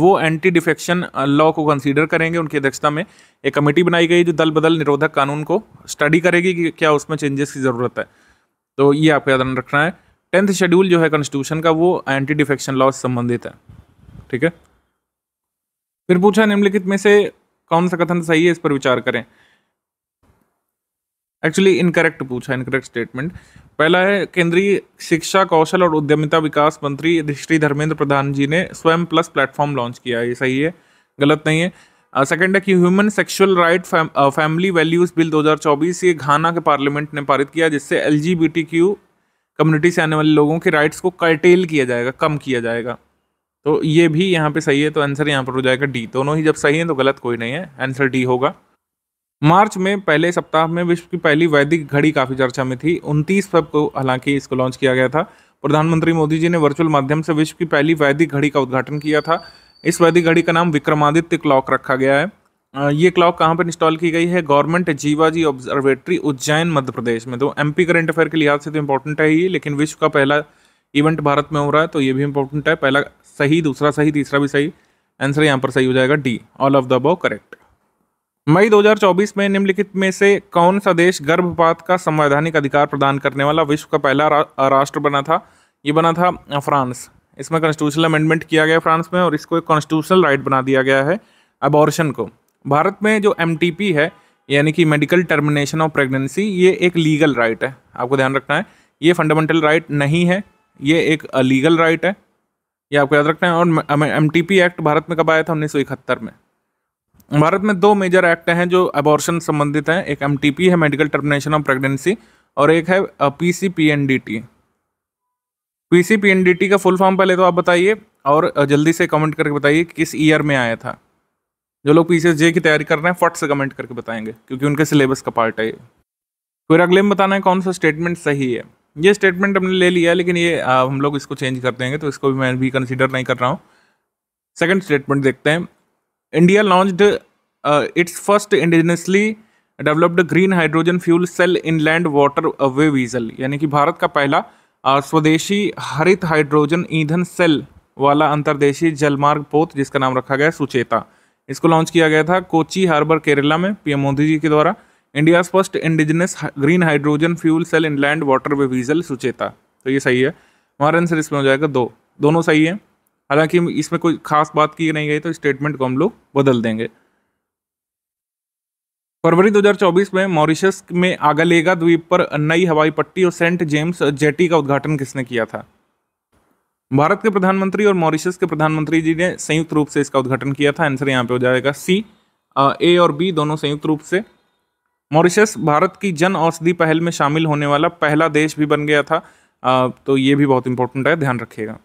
वो एंटी डिफेक्शन लॉ को कंसीडर करेंगे उनकी अध्यक्षता में एक कमेटी बनाई गई जो दल बदल निरोधक कानून को स्टडी करेगी कि क्या उसमें चेंजेस की ज़रूरत है तो ये आपको याद रखना है टेंथ शेड्यूल जो है कॉन्स्टिट्यूशन का वो एंटी डिफेक्शन लॉ संबंधित है ठीक है फिर पूछा निम्नलिखित में से कौन सा कथन सही है इस पर विचार करें एक्चुअली इनकरेक्ट पूछा इनकरेक्ट स्टेटमेंट पहला है केंद्रीय शिक्षा कौशल और उद्यमिता विकास मंत्री श्री धर्मेंद्र प्रधान जी ने स्वयं प्लस प्लेटफॉर्म लॉन्च किया ये सही है गलत नहीं है सेकंड है कि human sexual right family values bill 2024 ये घाना के पार्लियामेंट ने पारित किया जिससे एल कम्युनिटी से आने वाले लोगों के राइट्स को कर्टेल किया जाएगा कम किया जाएगा तो ये भी यहाँ पे सही है तो आंसर यहाँ पर हो जाएगा डी दोनों ही जब सही है तो गलत कोई नहीं है आंसर डी होगा मार्च में पहले सप्ताह में विश्व की पहली वैदिक घड़ी काफ़ी चर्चा में थी उनतीस फेब को हालांकि इसको लॉन्च किया गया था प्रधानमंत्री मोदी जी ने वर्चुअल माध्यम से विश्व की पहली वैदिक घड़ी का उद्घाटन किया था इस वैदिक घड़ी का नाम विक्रमादित्य क्लॉक रखा गया है ये क्लॉक कहाँ पर इंस्टॉल की गई है गवर्नमेंट जीवाजी ऑब्जर्वेटरी उज्जैन मध्य प्रदेश में तो एमपी करंट अफेयर के लिहाज से तो इंपॉर्टेंट है ये लेकिन विश्व का पहला इवेंट भारत में हो रहा है तो ये भी इंपॉर्टेंट है पहला सही दूसरा सही तीसरा भी सही आंसर यहाँ पर सही हो जाएगा D all of the above correct मई 2024 में निम्नलिखित में से कौन सा देश गर्भपात का संवैधानिक अधिकार प्रदान करने वाला विश्व का पहला रा, राष्ट्र बना था ये बना था फ्रांस इसमें कॉन्स्टिट्यूशनल अमेंडमेंट किया गया फ्रांस में और इसको एक कॉन्स्टिट्यूशनल राइट बना दिया गया है अबॉर्शन को भारत में जो एम है यानी कि मेडिकल टर्मिनेशन ऑफ प्रेगनेंसी ये एक लीगल राइट है आपको ध्यान रखना है ये फंडामेंटल राइट नहीं है ये एक लीगल राइट है ये आपको याद रखना है और एम एक्ट भारत में कब आया था उन्नीस में भारत में दो मेजर एक्ट हैं जो अबॉर्शन संबंधित हैं एक एम है मेडिकल टर्मिनेशन ऑफ प्रेगनेंसी और एक है P C P N D T PCPNDT का फुल फॉर्म पहले तो आप बताइए और जल्दी से कमेंट करके बताइए कि किस ईयर में आया था जो लोग पी जे की तैयारी कर रहे हैं फट से कमेंट करके बताएंगे क्योंकि उनके सिलेबस का पार्ट है ये फिर अगले में बताना है कौन सा स्टेटमेंट सही है ये स्टेटमेंट हमने ले लिया है लेकिन ये आ, हम लोग इसको चेंज कर देंगे तो इसको भी मैं भी कंसिडर नहीं कर रहा हूँ सेकेंड स्टेटमेंट देखते हैं India launched its first indigenously developed green hydrogen fuel cell inland waterway vessel यानी कि भारत का पहला स्वदेशी हरित हाइड्रोजन ईंधन सेल वाला अंतर्देशीय जलमार्ग पोत जिसका नाम रखा गया सुचेता इसको लॉन्च किया गया था कोची हार्बर केरला में पीएम मोदी जी के द्वारा India first indigenous green hydrogen fuel cell inland waterway vessel सुचेता तो ये सही है हमारा आंसर इसमें हो जाएगा दो दोनों सही है हालांकि इसमें कोई खास बात की नहीं गई तो स्टेटमेंट को हम लोग बदल देंगे फरवरी 2024 में मॉरिशस में आगलेगा द्वीप पर नई हवाई पट्टी और सेंट जेम्स जेटी का उद्घाटन किसने किया था भारत के प्रधानमंत्री और मॉरिशस के प्रधानमंत्री जी ने संयुक्त रूप से इसका उद्घाटन किया था आंसर यहाँ पे हो जाएगा सी ए और बी दोनों संयुक्त रूप से मॉरिशस भारत की जन औषधि पहल में शामिल होने वाला पहला देश भी बन गया था आ, तो ये भी बहुत इंपॉर्टेंट है ध्यान रखिएगा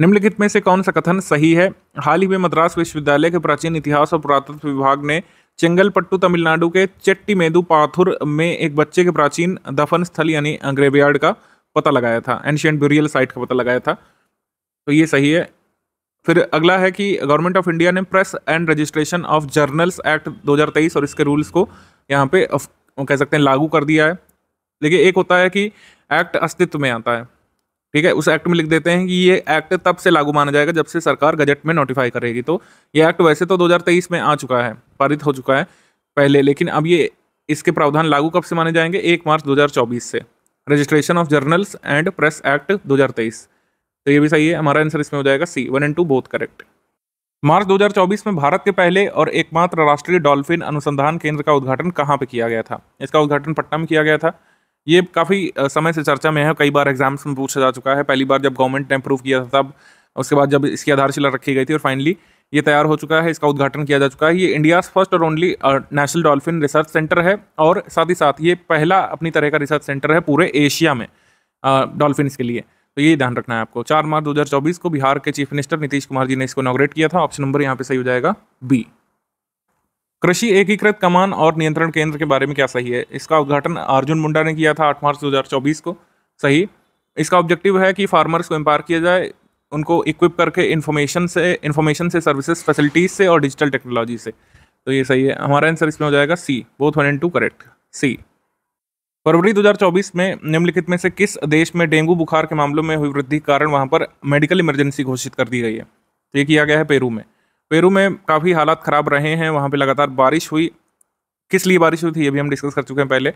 निम्नलिखित में से कौन सा कथन सही है हाल ही में मद्रास विश्वविद्यालय के प्राचीन इतिहास और पुरातत्व विभाग ने चेंगलपट्टू तमिलनाडु के मेदू पाथुर में एक बच्चे के प्राचीन दफन स्थल यानी ग्रेवयार्ड का पता लगाया था एंशियंट ब्यूरियल साइट का पता लगाया था तो ये सही है फिर अगला है कि गवर्नमेंट ऑफ इंडिया ने press and registration of journals act 2023 और इसके रूल्स को यहाँ पे कह सकते हैं लागू कर दिया है देखिए एक होता है कि एक्ट अस्तित्व में आता है ठीक है उस एक्ट में लिख देते हैं कि ये एक्ट तब से लागू माना जाएगा जब से सरकार गजट में नोटिफाई करेगी तो ये एक्ट वैसे तो 2023 में आ चुका है पारित हो चुका है पहले लेकिन अब ये इसके प्रावधान लागू कब से माने जाएंगे एक मार्च 2024 से registration of journals and press act 2023 तो ये भी सही है हमारा आंसर इसमें हो जाएगा C one and two both correct मार्च दो में भारत के पहले और एकमात्र राष्ट्रीय डॉल्फिन अनुसंधान केंद्र का उद्घाटन कहाँ पर किया गया था इसका उद्घाटन पटना में किया गया था ये काफ़ी समय से चर्चा में है कई बार एग्जाम्स में पूछा जा चुका है पहली बार जब गवर्नमेंट ने अप्रूव किया था तब उसके बाद जब इसकी आधारशिला रखी गई थी और फाइनली ये तैयार हो चुका है इसका उद्घाटन किया जा चुका है ये इंडिया फर्स्ट और only national dolphin research centre है और साथ ही साथ ये पहला अपनी तरह का रिसर्च सेंटर है पूरे एशिया में डॉल्फिन के लिए तो ये ध्यान रखना है आपको चार मार्च दो को बिहार के चीफ मिनिस्टर नीतीश कुमार जी ने इसको नॉग्रेट किया था ऑप्शन नंबर यहाँ पे सही हो जाएगा बी कृषि एकीकृत कमान और नियंत्रण केंद्र के बारे में क्या सही है इसका उद्घाटन अर्जुन मुंडा ने किया था आठ मार्च दो को सही इसका ऑब्जेक्टिव है कि फार्मर्स को एम्पायर किया जाए उनको इक्विप करके इन्फॉर्मेशन से इन्फॉर्मेशन से सर्विसेज फैसिलिटीज से और डिजिटल टेक्नोलॉजी से तो ये सही है हमारा आंसर इसमें हो जाएगा C both one and two correct C फरवरी 2024 में निम्नलिखित में से किस देश में डेंगू बुखार के मामलों में हुई वृद्धि कारण वहां पर मेडिकल इमरजेंसी घोषित कर दी गई है तो ये किया गया है पेरू में पेरू में काफ़ी हालात ख़राब रहे हैं वहाँ पे लगातार बारिश हुई किस लिए बारिश हुई थी ये भी हम डिस्कस कर चुके हैं पहले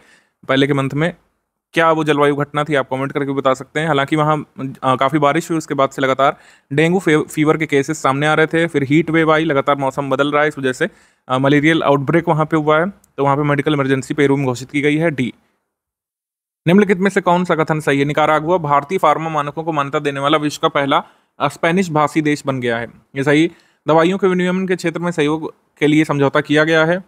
पहले के मंथ में क्या वो जलवायु घटना थी आप कमेंट करके बता सकते हैं हालांकि वहाँ काफ़ी बारिश हुई उसके बाद से लगातार डेंगू फीवर के केसेस सामने आ रहे थे फिर हीट वेव आई लगातार मौसम बदल रहा है इस वजह से मलेरियल आउटब्रेक वहाँ पे हुआ है तो वहाँ पे मेडिकल इमरजेंसी पेरू में घोषित की गई है डी निम्नलिखित में से कौन सा कथन सही है निकारागुआ भारतीय फार्मा मानकों को मान्यता देने वाला विश्व का पहला स्पेनिश भाषी देश बन गया है ये सही दवाइयों के विनियमन के क्षेत्र में सहयोग के लिए समझौता किया गया है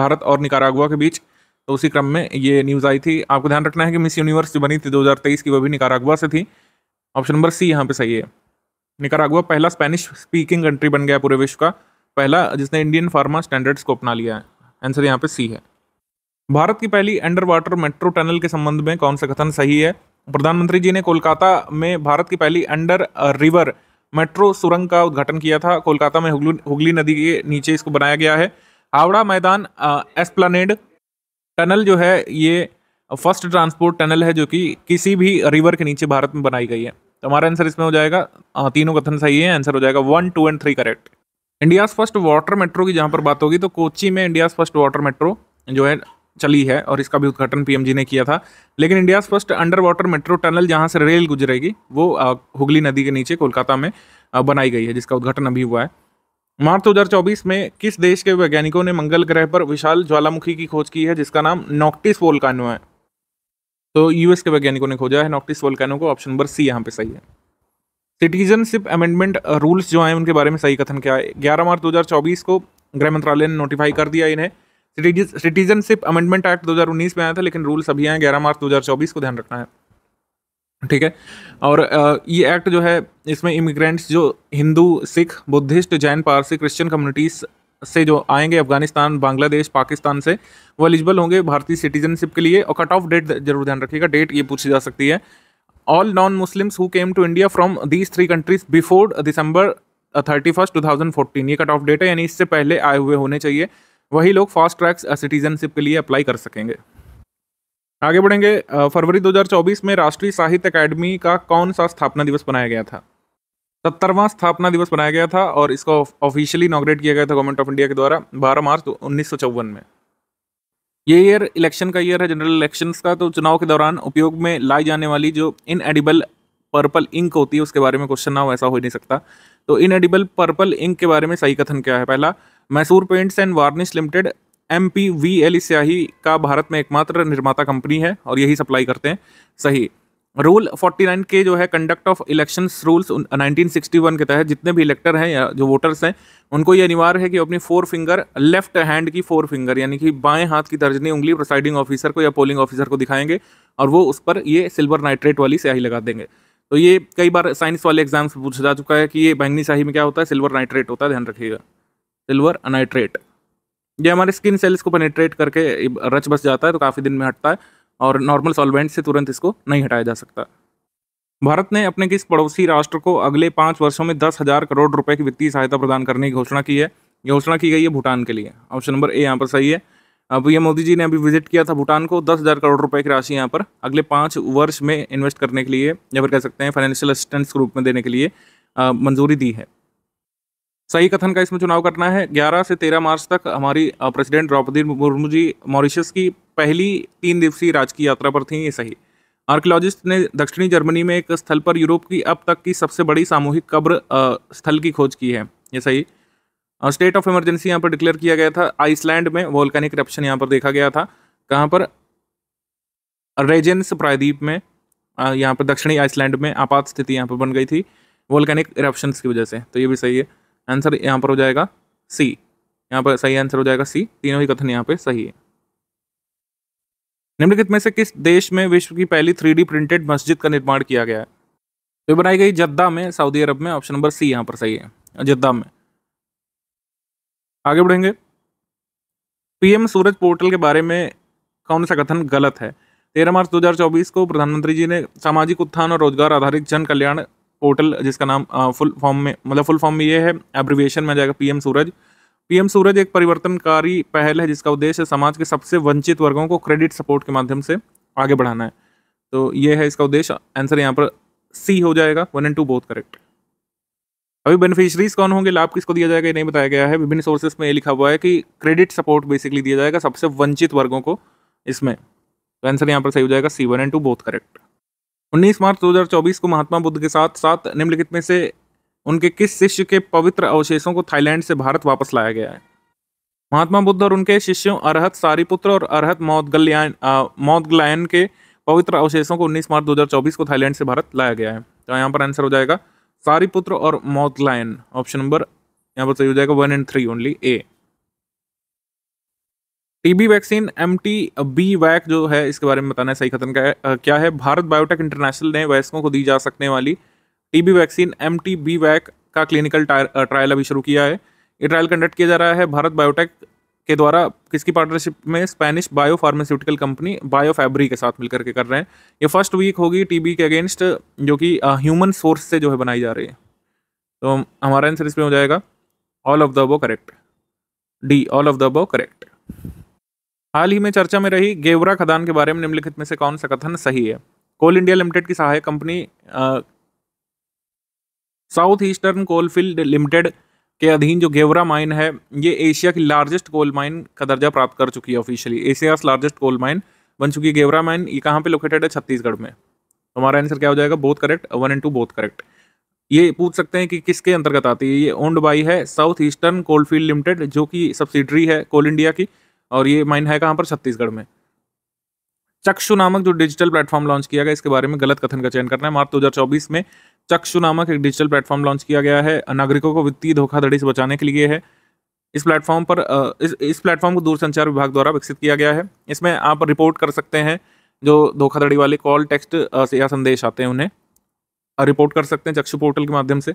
भारत और निकारागुआ के बीच तो उसी क्रम में ये न्यूज़ आई थी आपको ध्यान रखना है कि मिस यूनिवर्स जो बनी थी 2023 की वो भी निकारागुआ से थी ऑप्शन नंबर सी यहाँ पे सही है निकारागुआ पहला स्पेनिश स्पीकिंग कंट्री बन गया पूरे विश्व का पहला जिसने इंडियन फार्मा स्टैंडर्ड्स को अपना लिया है आंसर यहाँ पे सी है भारत की पहली अंडर वाटर मेट्रो टनल के संबंध में कौन सा कथन सही है प्रधानमंत्री जी ने कोलकाता में भारत की पहली अंडर रिवर मेट्रो सुरंग का उद्घाटन किया था कोलकाता में हुगली, नदी के नीचे इसको बनाया गया है हावड़ा मैदान एस्प्लानेड टनल जो है ये फर्स्ट ट्रांसपोर्ट टनल है जो कि किसी भी रिवर के नीचे भारत में बनाई गई है तो हमारा आंसर इसमें हो जाएगा तीनों कथन सही है आंसर हो जाएगा one two and three correct India's first water metro की जहाँ पर बात होगी तो कोची में इंडियाज़ फर्स्ट वाटर मेट्रो जो है चली है और इसका भी उद्घाटन पीएमजी ने किया था लेकिन India first underwater metro tunnel जहां से रेल गुजरेगी वो हुगली नदी के नीचे कोलकाता में बनाई गई है जिसका उद्घाटन अभी हुआ है मार्च 2024 में किस देश के वैज्ञानिकों ने मंगल ग्रह पर विशाल ज्वालामुखी की खोज की है जिसका नाम नॉक्टिस वोल्कानो है तो यूएस के वैज्ञानिकों ने खोजा है नॉक्टिस वोल्कानो को ऑप्शन नंबर सी यहाँ पे सही है सिटीजनशिप अमेंडमेंट रूल्स जो हैं उनके बारे में सही कथन क्या है ग्यारह मार्च 2024 को गृह मंत्रालय ने नोटिफाई कर दिया इन्हें सिटीजनशिप अमेंडमेंट एक्ट 2019 में आया था लेकिन रूल्स अभी आए ग्यारह मार्च 2024 को ध्यान रखना है ठीक है और ये एक्ट जो है इसमें इमिग्रेंट्स जो Hindu Sikh Buddhist Jain Parsi Christian communities से जो आएंगे अफगानिस्तान बांग्लादेश पाकिस्तान से वो एलिजिबल होंगे भारतीय सिटीजनशिप के लिए और कट ऑफ डेट जरूर ध्यान रखिएगा डेट ये पूछी जा सकती है all non Muslims who came to India from these three countries before December thirty first two thousand fourteen ये कट ऑफ डेट है यानी इससे पहले आए हुए होने चाहिए वही लोग फास्ट ट्रैक सिटीजनशिप के लिए अप्लाई कर सकेंगे आगे बढ़ेंगे uh, फरवरी 2024 में राष्ट्रीय साहित्य अकादमी का कौन सा स्थापना दिवस बनाया गया था सत्तरवां स्थापना दिवस बनाया गया था और इसको ऑफिशियली इनाग्रेट किया गया था गवर्नमेंट ऑफ इंडिया के द्वारा 12 मार्च उन्नीस में ये ईयर इलेक्शन का ईयर है जनरल इलेक्शन का तो चुनाव के दौरान उपयोग में लाई जाने वाली जो इन एडिबल पर्पल इंक होती है उसके बारे में क्वेश्चन ना हो ऐसा हो नहीं सकता तो इन एडिबल पर्पल इंक के बारे में सही कथन क्या है पहला Mysore paints and varnish limited M P V L स्याही का भारत में एकमात्र निर्माता कंपनी है और यही सप्लाई करते हैं सही रूल 49 के जो है कंडक्ट ऑफ इलेक्शन रूल्स 1961 के तहत जितने भी इलेक्टर हैं या जो वोटर्स हैं उनको ये अनिवार्य है कि अपनी फोर फिंगर लेफ्ट हैंड की फोर फिंगर यानी कि बाएं हाथ की तर्जनी उंगली प्रिसाइडिंग ऑफिसर को या पोलिंग ऑफिसर को दिखाएंगे और वो उस पर ये सिल्वर नाइट्रेट वाली स्याही लगा देंगे तो ये कई बार साइंस वाले एग्जाम्स पूछा जा चुका है कि ये बैंगनी स्याही में क्या होता है सिल्वर नाइट्रेट होता है ध्यान रखिएगा सिल्वर अनाइट्रेट ये हमारे स्किन सेल्स को पेनिट्रेट करके रच बस जाता है तो काफ़ी दिन में हटता है और नॉर्मल सॉल्वेंट से तुरंत इसको नहीं हटाया जा सकता भारत ने अपने किस पड़ोसी राष्ट्र को अगले पाँच वर्षों में दस हज़ार करोड़ रुपए की वित्तीय सहायता प्रदान करने की घोषणा की है घोषणा की गई है भूटान के लिए ऑप्शन नंबर ए यहाँ पर सही है अब ये मोदी जी ने अभी विजिट किया था भूटान को दस हज़ार करोड़ रुपए की राशि यहाँ पर अगले पाँच वर्ष में इन्वेस्ट करने के लिए या फिर कह सकते हैं फाइनेंशियल असिस्टेंस के रूप में देने के लिए मंजूरी दी है सही कथन का इसमें चुनाव करना है 11 से 13 मार्च तक हमारी प्रेसिडेंट द्रौपदी मुर्मू जी मॉरिशस की पहली तीन दिवसीय राजकीय यात्रा पर थी ये सही आर्कियोलॉजिस्ट ने दक्षिणी जर्मनी में एक स्थल पर यूरोप की अब तक की सबसे बड़ी सामूहिक कब्र स्थल की खोज की है ये सही स्टेट ऑफ इमरजेंसी यहाँ पर डिक्लेयर किया गया था आइसलैंड में वोल्कैनिक करप्शन यहाँ पर देखा गया था कहाँ पर रेजेंस प्रायद्वीप में यहाँ पर दक्षिणी आइसलैंड में आपात स्थिति यहाँ पर बन गई थी वोल्केनिक इरप्शन की वजह से तो ये भी सही है आंसर यहाँ पर हो जाएगा सी यहाँ पर सही आंसर हो जाएगा सी तीनों ही कथन यहाँ पे सही है निम्नलिखित में से किस देश में विश्व की पहली थ्री प्रिंटेड मस्जिद का निर्माण किया गया है तो बनाई गई जद्दा में सऊदी अरब में ऑप्शन नंबर सी यहाँ पर सही है जद्दा में आगे बढ़ेंगे पीएम सूरज पोर्टल के बारे में कौन सा कथन गलत है तेरह मार्च 2024 को प्रधानमंत्री जी ने सामाजिक उत्थान और रोजगार आधारित जन कल्याण पोर्टल जिसका नाम फुल फॉर्म में मतलब फुल फॉर्म में ये है एब्रिविएशन में जाएगा पीएम सूरज पीएम सूरज एक परिवर्तनकारी पहल है जिसका उद्देश्य समाज के सबसे वंचित वर्गों को क्रेडिट सपोर्ट के माध्यम से आगे बढ़ाना है तो ये है इसका उद्देश्य आंसर यहाँ पर सी हो जाएगा one and two both correct अभी बेनिफिशरीज कौन होंगे लाभ किसको दिया जाएगा ये नहीं बताया गया है विभिन्न सोर्सेस में ये लिखा हुआ है कि क्रेडिट सपोर्ट बेसिकली दिया जाएगा सबसे वंचित वर्गों को इसमें तो आंसर यहाँ पर सही हो जाएगा C one and two both correct 19 मार्च 2024 को महात्मा बुद्ध के साथ साथ निम्नलिखित में से उनके किस शिष्य के पवित्र अवशेषों को थाईलैंड से भारत वापस लाया गया है महात्मा बुद्ध और उनके शिष्यों अरहत सारीपुत्र और अरहत मौदगल्यान मौदगलायन के पवित्र अवशेषों को 19 मार्च 2024 को थाईलैंड से भारत लाया गया है तो यहाँ पर आंसर हो जाएगा सारीपुत्र और मौदलायन ऑप्शन नंबर यहाँ पर सही हो जाएगा one and three only a TB vaccine M T B vac जो है इसके बारे में बताना है सही खतन का क्या है भारत बायोटेक इंटरनेशनल ने वयस्कों को दी जा सकने वाली TB vaccine M T B vac का क्लिनिकल ट्रायल अभी शुरू किया है ये ट्रायल कंडक्ट किया जा रहा है भारत बायोटेक के द्वारा किसकी पार्टनरशिप में Spanish bio pharmaceutical company Biofabri के साथ मिलकर के कर रहे हैं ये फर्स्ट वीक होगी टीबी के अगेंस्ट जो कि ह्यूमन सोर्स से जो है बनाई जा रही है तो हमारा आंसर इसमें हो जाएगा all of the above correct D all of the above correct हाल ही में चर्चा में रही गेवरा खदान के बारे में निम्नलिखित में से कौन सा कथन सही है कोल इंडिया लिमिटेड की सहायक company South Eastern coalfield limited के अधीन जो गेवरा माइन है ये एशिया की लार्जेस्ट कोल माइन का दर्जा प्राप्त कर चुकी है officially Asia largest coal mine बन चुकी है गेवरा माइन ये कहाँ पे लोकेटेड है छत्तीसगढ़ में हमारा आंसर क्या हो जाएगा both correct one and two both correct ये पूछ सकते हैं कि किसके अंतर्गत आती है ये ओन्ड बाई है साउथ ईस्टर्न कोलफील्ड लिमिटेड जो कि सब्सिडरी है कोल इंडिया की और ये माइन है कहाँ पर छत्तीसगढ़ में चक्षु नामक जो डिजिटल प्लेटफॉर्म लॉन्च किया गया इसके बारे में गलत कथन का चयन करना है मार्च 2024 में चक्षु नामक एक डिजिटल प्लेटफॉर्म लॉन्च किया गया है नागरिकों को वित्तीय धोखाधड़ी से बचाने के लिए है इस प्लेटफॉर्म पर इस इस प्लेटफॉर्म को दूरसंचार विभाग द्वारा विकसित किया गया है इसमें आप रिपोर्ट कर सकते हैं जो धोखाधड़ी वाले कॉल टेक्स्ट या संदेश आते हैं उन्हें रिपोर्ट कर सकते हैं चक्षु पोर्टल के माध्यम से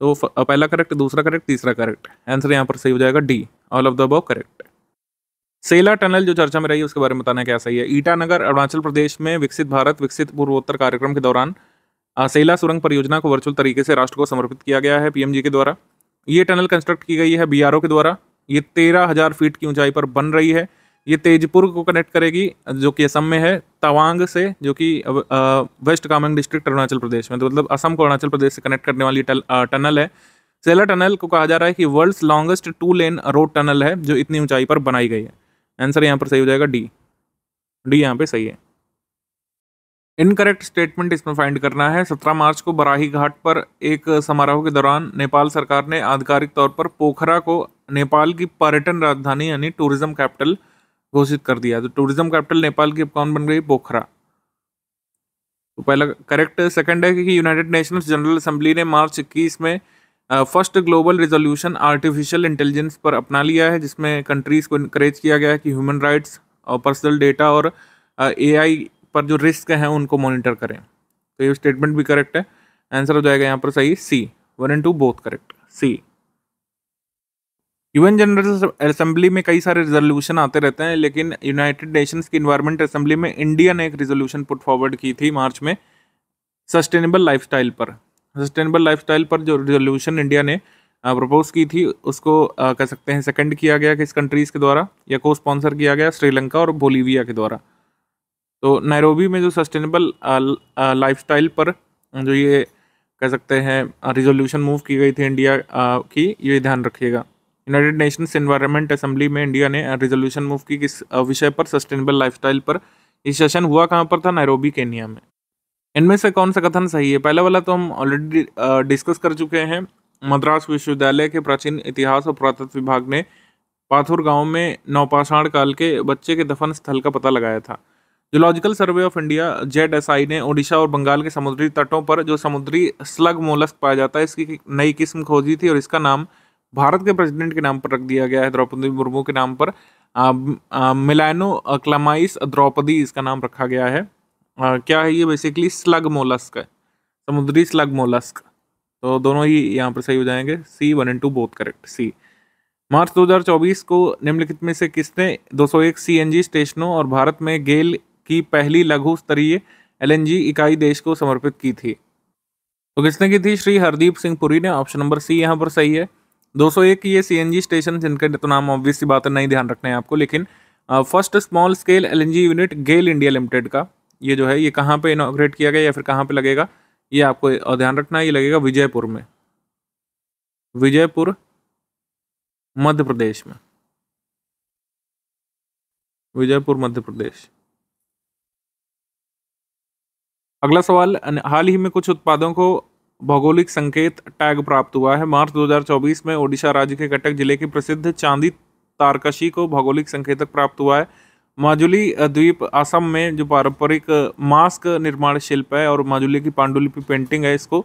तो पहला करेक्ट दूसरा करेक्ट तीसरा करेक्ट आंसर यहाँ पर सही हो जाएगा D all of the above correct Sela tunnel जो चर्चा में रही है उसके बारे में बताना क्या सही है ईटानगर अरुणाचल प्रदेश में विकसित भारत विकसित पूर्वोत्तर कार्यक्रम के दौरान सेला सुरंग परियोजना को वर्चुअल तरीके से राष्ट्र को समर्पित किया गया है पीएम के द्वारा ये टनल कंस्ट्रक्ट की गई है बी के द्वारा ये तेरह हजार फीट की ऊंचाई पर बन रही है ये तेजपुर को कनेक्ट करेगी जो कि असम में है तवांग से जो कि वेस्ट कामेंग डिस्ट्रिक्ट अरुणाचल प्रदेश में तो मतलब असम को अरुणाचल प्रदेश से कनेक्ट करने वाली टल, आ, टनल है सेला टनल को कहा जा रहा है कि world's longest two lane road tunnel है जो इतनी ऊंचाई पर बनाई गई है आंसर यहाँ पर सही हो जाएगा डी डी यहाँ पे सही है इनकरेक्ट स्टेटमेंट इसमें फाइंड करना है सत्रह मार्च को बराही घाट पर एक समारोह के दौरान नेपाल सरकार ने आधिकारिक तौर पर पोखरा को नेपाल की पर्यटन राजधानी यानी टूरिज्म कैपिटल घोषित कर दिया तो टूरिज्म कैपिटल नेपाल की कौन बन गई पोखरा तो पहला करेक्ट सेकंड है कि यूनाइटेड नेशंस जनरल असेंबली ने मार्च इक्कीस में first global resolution artificial intelligence पर अपना लिया है जिसमें कंट्रीज़ को इनक्रेज किया गया है कि ह्यूमन राइट्स और पर्सनल डेटा और ए पर जो रिस्क हैं उनको मॉनिटर करें तो ये स्टेटमेंट भी करेक्ट है आंसर हो जाएगा यहाँ पर सही C one and two both correct C UN general assembly में कई सारे रेजोल्यूशन आते रहते हैं लेकिन यूनाइटेड नेशंस की इन्वायरमेंट असेंबली में इंडिया ने एक रिजोल्यूशन पुट फॉरवर्ड की थी मार्च में सस्टेनेबल लाइफस्टाइल पर सस्टेनेबल लाइफस्टाइल पर जो रेजोल्यूशन इंडिया ने प्रपोज uh, की थी उसको uh, कह सकते हैं सेकंड किया गया किस कंट्रीज़ के द्वारा या को स्पॉन्सर किया गया श्रीलंका और बोलीविया के द्वारा तो नैरोबी में जो सस्टेनेबल लाइफ uh, पर जो ये कह सकते हैं रिजोल्यूशन मूव की गई थी इंडिया आ, की ये ध्यान रखिएगा यूनाइटेड नेशंस इन्वायरमेंट असेंबली में इंडिया ने रिजोल्यूशन मूव की किस विषय पर सस्टेनेबल लाइफस्टाइल पर ये सेशन हुआ कहाँ पर था नैरोबी केनिया में इनमें से कौन सा कथन सही है पहला वाला तो हम ऑलरेडी डिस्कस कर चुके हैं मद्रास विश्वविद्यालय के प्राचीन इतिहास और पुरातत्व विभाग ने पाथुर गांव में नौपाषाण काल के बच्चे के दफन स्थल का पता लगाया था zoological survey of India Z S I ने ओडिशा और बंगाल के समुद्री तटों पर जो समुद्री स्लग मोलस्क पाया जाता है इसकी नई किस्म खोजी थी और इसका नाम भारत के प्रेसिडेंट के नाम पर रख दिया गया है द्रौपदी मुर्मू के नाम पर मिलानो क्लामाइस द्रौपदी इसका नाम रखा गया है आ, क्या है ये बेसिकली स्लग मोलस्क है समुद्री स्लग मोलस्क तो दोनों ही यहाँ पर सही हो जाएंगे C one and two both correct C मार्च 2024 को निम्नलिखित में से किसने 201 सीएनजी स्टेशनों और भारत में गेल की पहली लघु स्तरीय एलएनजी इकाई देश को समर्पित की थी तो किसने की थी श्री हरदीप सिंह पुरी ने ऑप्शन नंबर सी यहाँ पर सही है 201 ये सीएनजी स्टेशन जिनका तो नाम ऑब्वियसली बात नहीं ध्यान रखना है आपको लेकिन first small scale L unit GAIL India limited का ये जो है ये कहाँ पे इनोग्रेट किया गया या फिर कहाँ पे लगेगा ये आपको ध्यान रखना है ये लगेगा विजयपुर में विजयपुर मध्य प्रदेश में विजयपुर मध्य प्रदेश अगला सवाल हाल ही में कुछ उत्पादों को भौगोलिक संकेत टैग प्राप्त हुआ है मार्च 2024 में ओडिशा राज्य के कटक जिले की प्रसिद्ध चांदी तारकशी को भौगोलिक संकेतक प्राप्त हुआ है माजुली द्वीप असम में जो पारंपरिक मास्क निर्माण शिल्प है और माजुली की पांडुलिपि पेंटिंग है इसको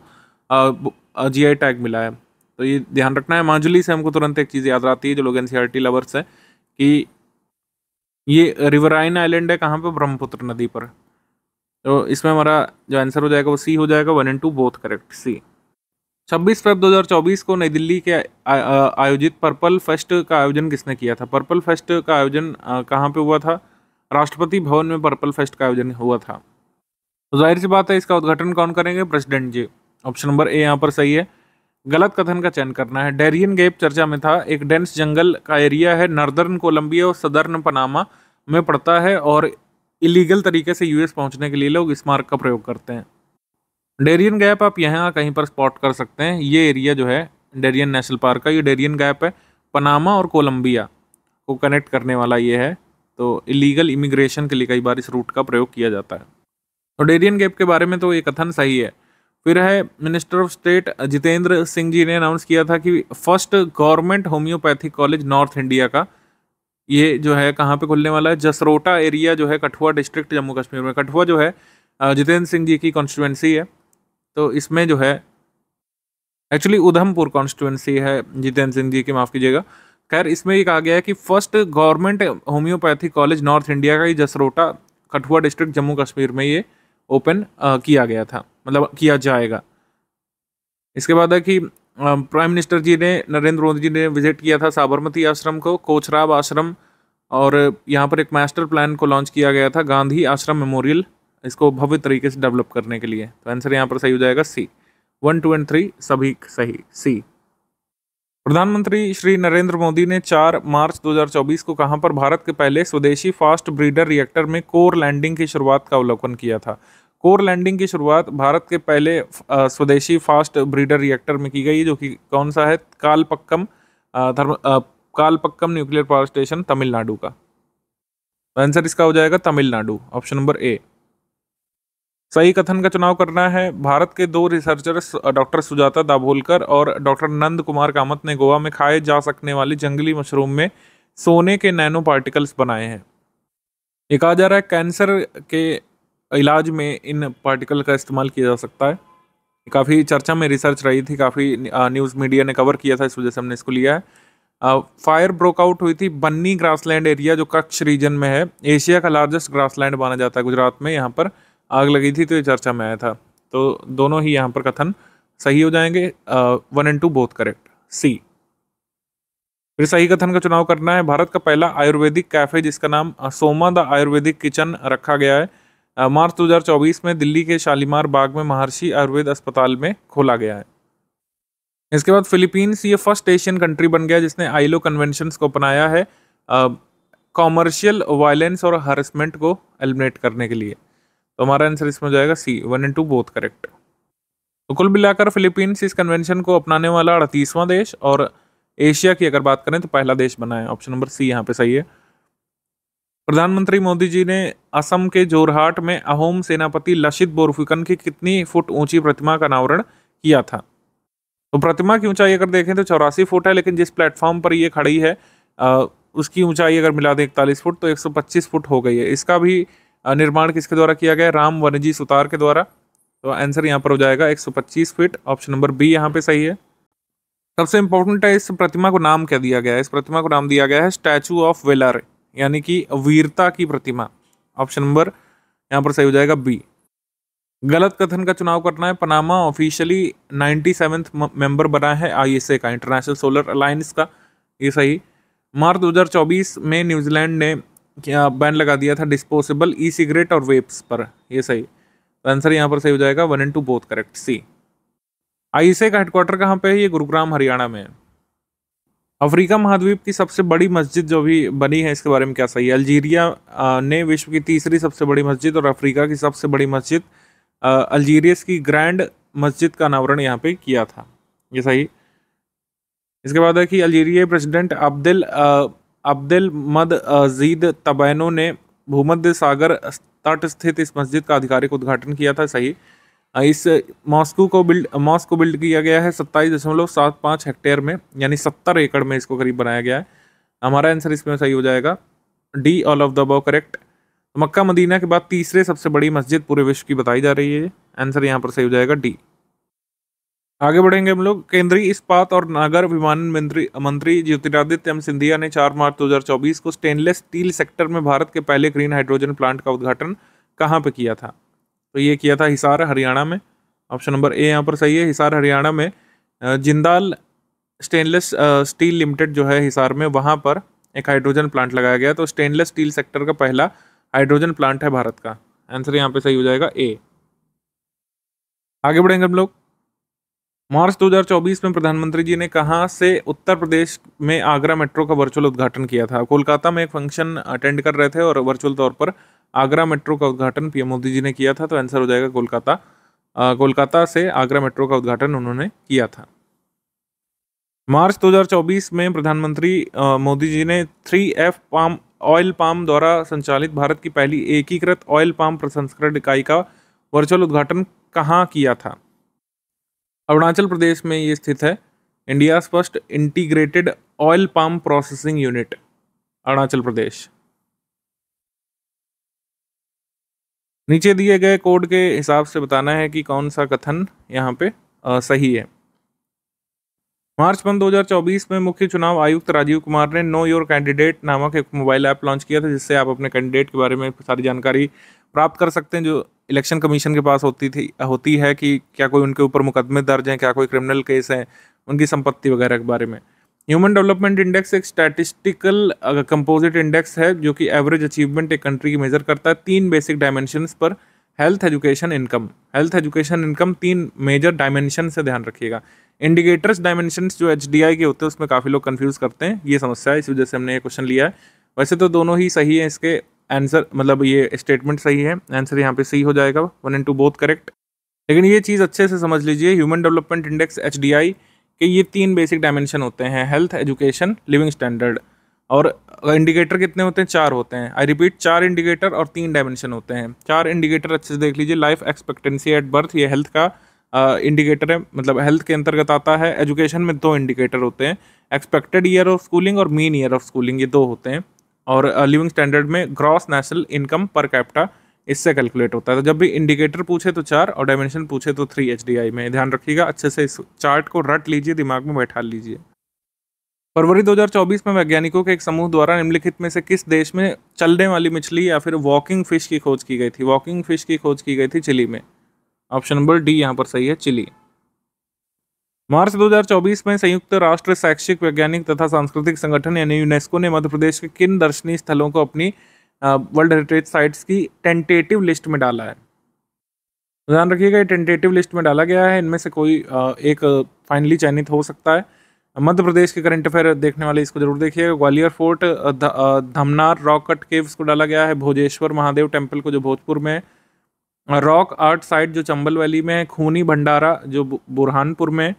जी आई टैग मिला है तो ये ध्यान रखना है माजुली से हमको तुरंत एक चीज़ याद आती है जो लोग एन लवर्स e हैं कि ये रिवराइन आइलैंड है कहाँ पर ब्रह्मपुत्र नदी पर तो इसमें हमारा जो आंसर हो जाएगा वो सी हो जाएगा one and two both correct C 26 Feb 2024 को नई दिल्ली के आयोजित पर्पल फेस्ट का आयोजन किसने किया था पर्पल फेस्ट का आयोजन कहाँ पे हुआ था राष्ट्रपति भवन में पर्पल फेस्ट का आयोजन हुआ था तो जाहिर सी बात है इसका उद्घाटन कौन करेंगे president ji option number A यहाँ पर सही है गलत कथन का चयन करना है डेरियन गेप चर्चा में था एक डेंस जंगल का एरिया है नर्दर्न कोलंबिया और सदर्न पनामा में पड़ता है और इलीगल तरीके से यूएस पहुंचने के लिए लोग इस मार्ग का प्रयोग करते हैं डेरियन गैप आप यहाँ कहीं पर स्पॉट कर सकते हैं ये एरिया जो है डेरियन नेशनल पार्क का ये डेरियन गैप है पनामा और कोलंबिया को कनेक्ट करने वाला ये है तो इलीगल इमिग्रेशन के लिए कई बार इस रूट का प्रयोग किया जाता है तो डेरियन गैप के बारे में तो ये कथन सही है फिर है minister of state Jitendra Singh ji ने अनाउंस किया था कि first government homoeopathic college north India का ये जो है कहाँ पे खुलने वाला है जसरोटा एरिया जो है कठुआ डिस्ट्रिक्ट जम्मू कश्मीर में कठुआ जो है जितेंद्र सिंह जी की कॉन्स्टिट्यूंसी है तो इसमें जो है एक्चुअली उधमपुर कॉन्स्टिट्यूंसी है जितेंद्र सिंह जी की माफ़ कीजिएगा खैर इसमें ये कहा गया है कि first government homoeopathy college north India का ही जसरोटा कठुआ डिस्ट्रिक्ट जम्मू कश्मीर में ये ओपन किया गया था मतलब किया जाएगा इसके बाद है कि प्राइम मिनिस्टर जी ने नरेंद्र मोदी जी ने विजिट किया था साबरमती आश्रम को कोचराब आश्रम और यहाँ पर एक मास्टर प्लान को लॉन्च किया गया था गांधी आश्रम मेमोरियल इसको भव्य तरीके से डेवलप करने के लिए तो आंसर यहाँ पर सही हो जाएगा C one two and three सभी सही सी प्रधानमंत्री श्री नरेंद्र मोदी ने 4 मार्च 2024 को कहां पर भारत के पहले स्वदेशी फास्ट ब्रीडर रिएक्टर में कोर लैंडिंग की शुरुआत का अवलोकन किया था कोर लैंडिंग की शुरुआत भारत के पहले स्वदेशी फास्ट ब्रीडर रिएक्टर में की गई जो कि कौन सा है कालपक्कम धर्म Kalpakkam nuclear power station Tamil Nadu का आंसर तो इसका हो जाएगा तमिलनाडु ऑप्शन नंबर ए सही कथन का चुनाव करना है भारत के दो रिसर्चर्स डॉक्टर सुजाता दाभोलकर और डॉक्टर नंद कुमार कामत ने गोवा में खाए जा सकने वाले जंगली मशरूम में सोने के नैनो पार्टिकल्स बनाए हैं ये कहा जा रहा है कैंसर के इलाज में इन पार्टिकल का इस्तेमाल किया जा सकता है काफ़ी चर्चा में रिसर्च रही थी काफ़ी न्यूज़ मीडिया ने कवर किया था इस वजह से हमने इसको लिया है फायर ब्रोकआउट हुई थी बन्नी ग्रासलैंड एरिया जो कच्छ रीजन में है एशिया का लार्जेस्ट ग्रासलैंड माना जाता है गुजरात में यहाँ पर आग लगी थी तो ये चर्चा में आया था तो दोनों ही यहाँ पर कथन सही हो जाएंगे one and two both correct C फिर सही कथन का चुनाव करना है भारत का पहला आयुर्वेदिक कैफे जिसका नाम सोमा द आयुर्वेदिक किचन रखा गया है मार्च 2024 में दिल्ली के शालीमार बाग में महर्षि आयुर्वेद अस्पताल में खोला गया है इसके बाद फिलीपींस ये फर्स्ट एशियन कंट्री बन गया जिसने आईलो कन्वेंशन को अपनाया है कॉमर्शियल वायलेंस और हरसमेंट को एलिमिनेट करने के लिए तो हमारा आंसर इसमें हो जाएगा C one and two both correct तो कुल मिलाकर फिलीपींस इस कन्वेंशन को अपनाने वाला अड़तीसवां देश और एशिया की अगर बात करें तो पहला देश बना है ऑप्शन नंबर सी यहाँ पे सही है प्रधानमंत्री मोदी जी ने असम के जोरहाट में अहोम सेनापति लशित बोरफुकन की कितनी फुट ऊंची प्रतिमा का अनावरण किया था तो प्रतिमा की ऊंचाई अगर देखें तो चौरासी फुट है लेकिन जिस प्लेटफॉर्म पर यह खड़ी है आ, उसकी ऊंचाई अगर मिला दें इकतालीस फुट तो 125 फुट हो गई है इसका भी निर्माण किसके द्वारा किया गया राम वनजी सुतार के द्वारा तो आंसर यहाँ पर हो जाएगा 125 फीट ऑप्शन नंबर बी यहाँ पे सही है सबसे इंपॉर्टेंट है इस प्रतिमा को नाम क्या दिया गया है इस प्रतिमा को नाम दिया गया है स्टैचू ऑफ वेलर यानी कि वीरता की प्रतिमा ऑप्शन नंबर यहाँ पर सही हो जाएगा बी गलत कथन का चुनाव करना है Panama officially ninety seventh member बना है आईएसए का इंटरनेशनल सोलर अलायंस का ये सही मार्च 2024 में न्यूजीलैंड ने बैन हाँ, लगा दिया था डिस्पोजेबल ई सिगरेट और वेप्स पर ये सही तो आंसर यहाँ पर सही हो जाएगा one and two both correct C ISA का हेडक्वार्टर कहाँ पे है ये गुरुग्राम हरियाणा में है अफ्रीका महाद्वीप की सबसे बड़ी मस्जिद जो भी बनी है इसके बारे में क्या सही है अल्जीरिया ने विश्व की तीसरी सबसे बड़ी मस्जिद और अफ्रीका की सबसे बड़ी मस्जिद अल्जीरियस की ग्रैंड मस्जिद का अनावरण यहाँ पे किया था ये सही इसके बाद है कि अल्जीरिया प्रेसिडेंट अब्दुल अब्दुल मद अजीद तबैनो ने भूमध्य सागर तट स्थित इस मस्जिद का आधिकारिक उद्घाटन किया था सही इस मॉस्को को बिल्ड मॉस्को बिल्ड किया गया है सत्ताईस दशमलव सात पाँच हेक्टेयर में यानी सत्तर एकड़ में इसको करीब बनाया गया है हमारा आंसर इसमें सही हो जाएगा D all of the above correct Mecca Medina के बाद तीसरे सबसे बड़ी मस्जिद पूरे विश्व की बताई जा रही है आंसर यहाँ पर सही हो जाएगा डी आगे बढ़ेंगे हम लोग केंद्रीय इस्पात और नागर विमान मंत्री मंत्री ज्योतिरादित्य एम सिंधिया ने 4 मार्च 2024 को स्टेनलेस स्टील सेक्टर में भारत के पहले ग्रीन हाइड्रोजन प्लांट का उद्घाटन कहाँ पे किया था तो ये किया था हिसार हरियाणा में ऑप्शन नंबर ए यहाँ पर सही है हिसार हरियाणा में जिंदाल स्टेनलेस स्टील लिमिटेड जो है हिसार में वहाँ पर एक हाइड्रोजन प्लांट लगाया गया तो स्टेनलेस स्टील सेक्टर का पहला हाइड्रोजन प्लांट है भारत का आंसर यहाँ पर सही हो जाएगा ए आगे बढ़ेंगे हम लोग मार्च 2024 में प्रधानमंत्री जी ने कहाँ से उत्तर प्रदेश में आगरा मेट्रो का वर्चुअल उद्घाटन किया था कोलकाता में एक फंक्शन अटेंड कर रहे थे और वर्चुअल तौर पर आगरा मेट्रो का उद्घाटन पीएम मोदी जी ने किया था तो आंसर हो जाएगा कोलकाता कोलकाता से आगरा मेट्रो का उद्घाटन उन्होंने किया था मार्च 2024 में प्रधानमंत्री मोदी जी ने three F palm oil palm द्वारा संचालित भारत की पहली एकीकृत ऑयल पाम प्रसंस्करण इकाई का वर्चुअल उद्घाटन कहाँ किया था अरुणाचल प्रदेश में ये स्थित है India first integrated oil palm processing unit Arunachal Pradesh नीचे दिए गए कोड के हिसाब से बताना है कि कौन सा कथन यहाँ पे सही है मार्च वन 2024 में मुख्य चुनाव आयुक्त राजीव कुमार ने नो योर कैंडिडेट नामक एक मोबाइल ऐप लॉन्च किया था जिससे आप अपने कैंडिडेट के बारे में सारी जानकारी प्राप्त कर सकते हैं जो इलेक्शन कमीशन के पास होती थी होती है कि क्या कोई उनके ऊपर मुकदमे दर्ज हैं क्या कोई क्रिमिनल केस हैं उनकी संपत्ति वगैरह के बारे में ह्यूमन डेवलपमेंट इंडेक्स एक स्टैटिस्टिकल कंपोजिट इंडेक्स है जो कि एवरेज अचीवमेंट एक कंट्री की मेजर करता है तीन बेसिक डायमेंशन पर health education income health education income तीन मेजर डायमेंशन से ध्यान रखिएगा इंडिकेटर्स डायमेंशन जो एच के होते हैं उसमें काफ़ी लोग कन्फ्यूज़ करते हैं ये समस्या है इस वजह से हमने ये क्वेश्चन लिया है वैसे तो दोनों ही सही है इसके आंसर मतलब ये स्टेटमेंट सही है आंसर यहाँ पे सही हो जाएगा one and two both correct लेकिन ये चीज़ अच्छे से समझ लीजिए ह्यूमन डेवलपमेंट इंडेक्स एच के ये तीन बेसिक डायमेंशन होते हैं हेल्थ एजुकेशन लिविंग स्टैंडर्ड और इंडिकेटर कितने होते हैं चार होते हैं आई रिपीट चार इंडिकेटर और तीन डायमेंशन होते हैं चार इंडिकेटर अच्छे से देख लीजिए लाइफ एक्सपेक्टेंसी एट बर्थ ये हेल्थ का इंडिकेटर uh, है मतलब हेल्थ के अंतर्गत आता है एजुकेशन में दो इंडिकेटर होते हैं एक्सपेक्टेड ईयर ऑफ स्कूलिंग और मीन ईयर ऑफ स्कूलिंग ये दो होते हैं और लिविंग स्टैंडर्ड में gross national income per capita इससे कैलकुलेट होता है तो जब भी इंडिकेटर पूछे तो चार और डायमेंशन पूछे तो थ्री एच में ध्यान रखिएगा अच्छे से इस चार्ट को रट लीजिए दिमाग में बैठा लीजिए फरवरी 2024 में वैज्ञानिकों के एक समूह द्वारा निम्नलिखित में से किस देश में चलने वाली मछली या फिर वॉकिंग फिश की खोज की गई थी वॉकिंग फिश की खोज की गई थी चिली में ऑप्शन नंबर डी यहाँ पर सही है चिली मार्च 2024 में संयुक्त राष्ट्र शैक्षिक वैज्ञानिक तथा सांस्कृतिक संगठन यानी यूनेस्को ने मध्य प्रदेश के किन दर्शनीय स्थलों को अपनी वर्ल्ड हेरिटेज साइट्स की टेंटेटिव लिस्ट में डाला है तो ध्यान रखिएगा ये टेंटेटिव लिस्ट में डाला गया है इनमें से कोई एक फाइनली चयनित हो सकता है मध्य प्रदेश के करंट अफेयर देखने वाले इसको जरूर देखिएगा Gwalior fort Dhamnar rock cut caves को डाला गया है भोजेश्वर महादेव टेम्पल को जो भोजपुर में रॉक आर्ट साइट जो चंबल वैली में है खूनी भंडारा जो बुरहानपुर में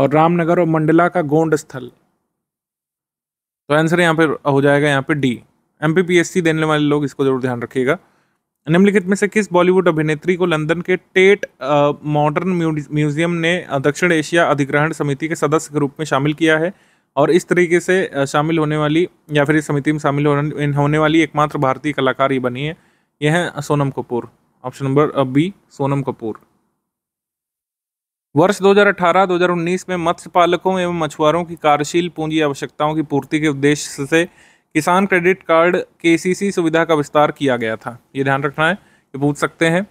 और रामनगर और मंडला का गोंड स्थल तो आंसर यहाँ पर हो जाएगा यहाँ पे डी एम देने वाले लोग इसको जरूर ध्यान रखिएगा निम्नलिखित में से किस बॉलीवुड अभिनेत्री को लंदन के टेट मॉडर्न म्यूजियम ने दक्षिण एशिया अधिग्रहण समिति के सदस्य के रूप में शामिल किया है और इस तरीके से शामिल होने वाली या फिर इस समिति में शामिल होने वाली एकमात्र भारतीय कलाकार ही बनी है यह है Sonam Kapoor option number B Sonam Kapoor वर्ष 2018-2019 में मत्स्य पालकों एवं मछुआरों की कार्यशील पूंजी आवश्यकताओं की पूर्ति के उद्देश्य से किसान क्रेडिट कार्ड के सुविधा का विस्तार किया गया था ये ध्यान रखना है ये पूछ सकते हैं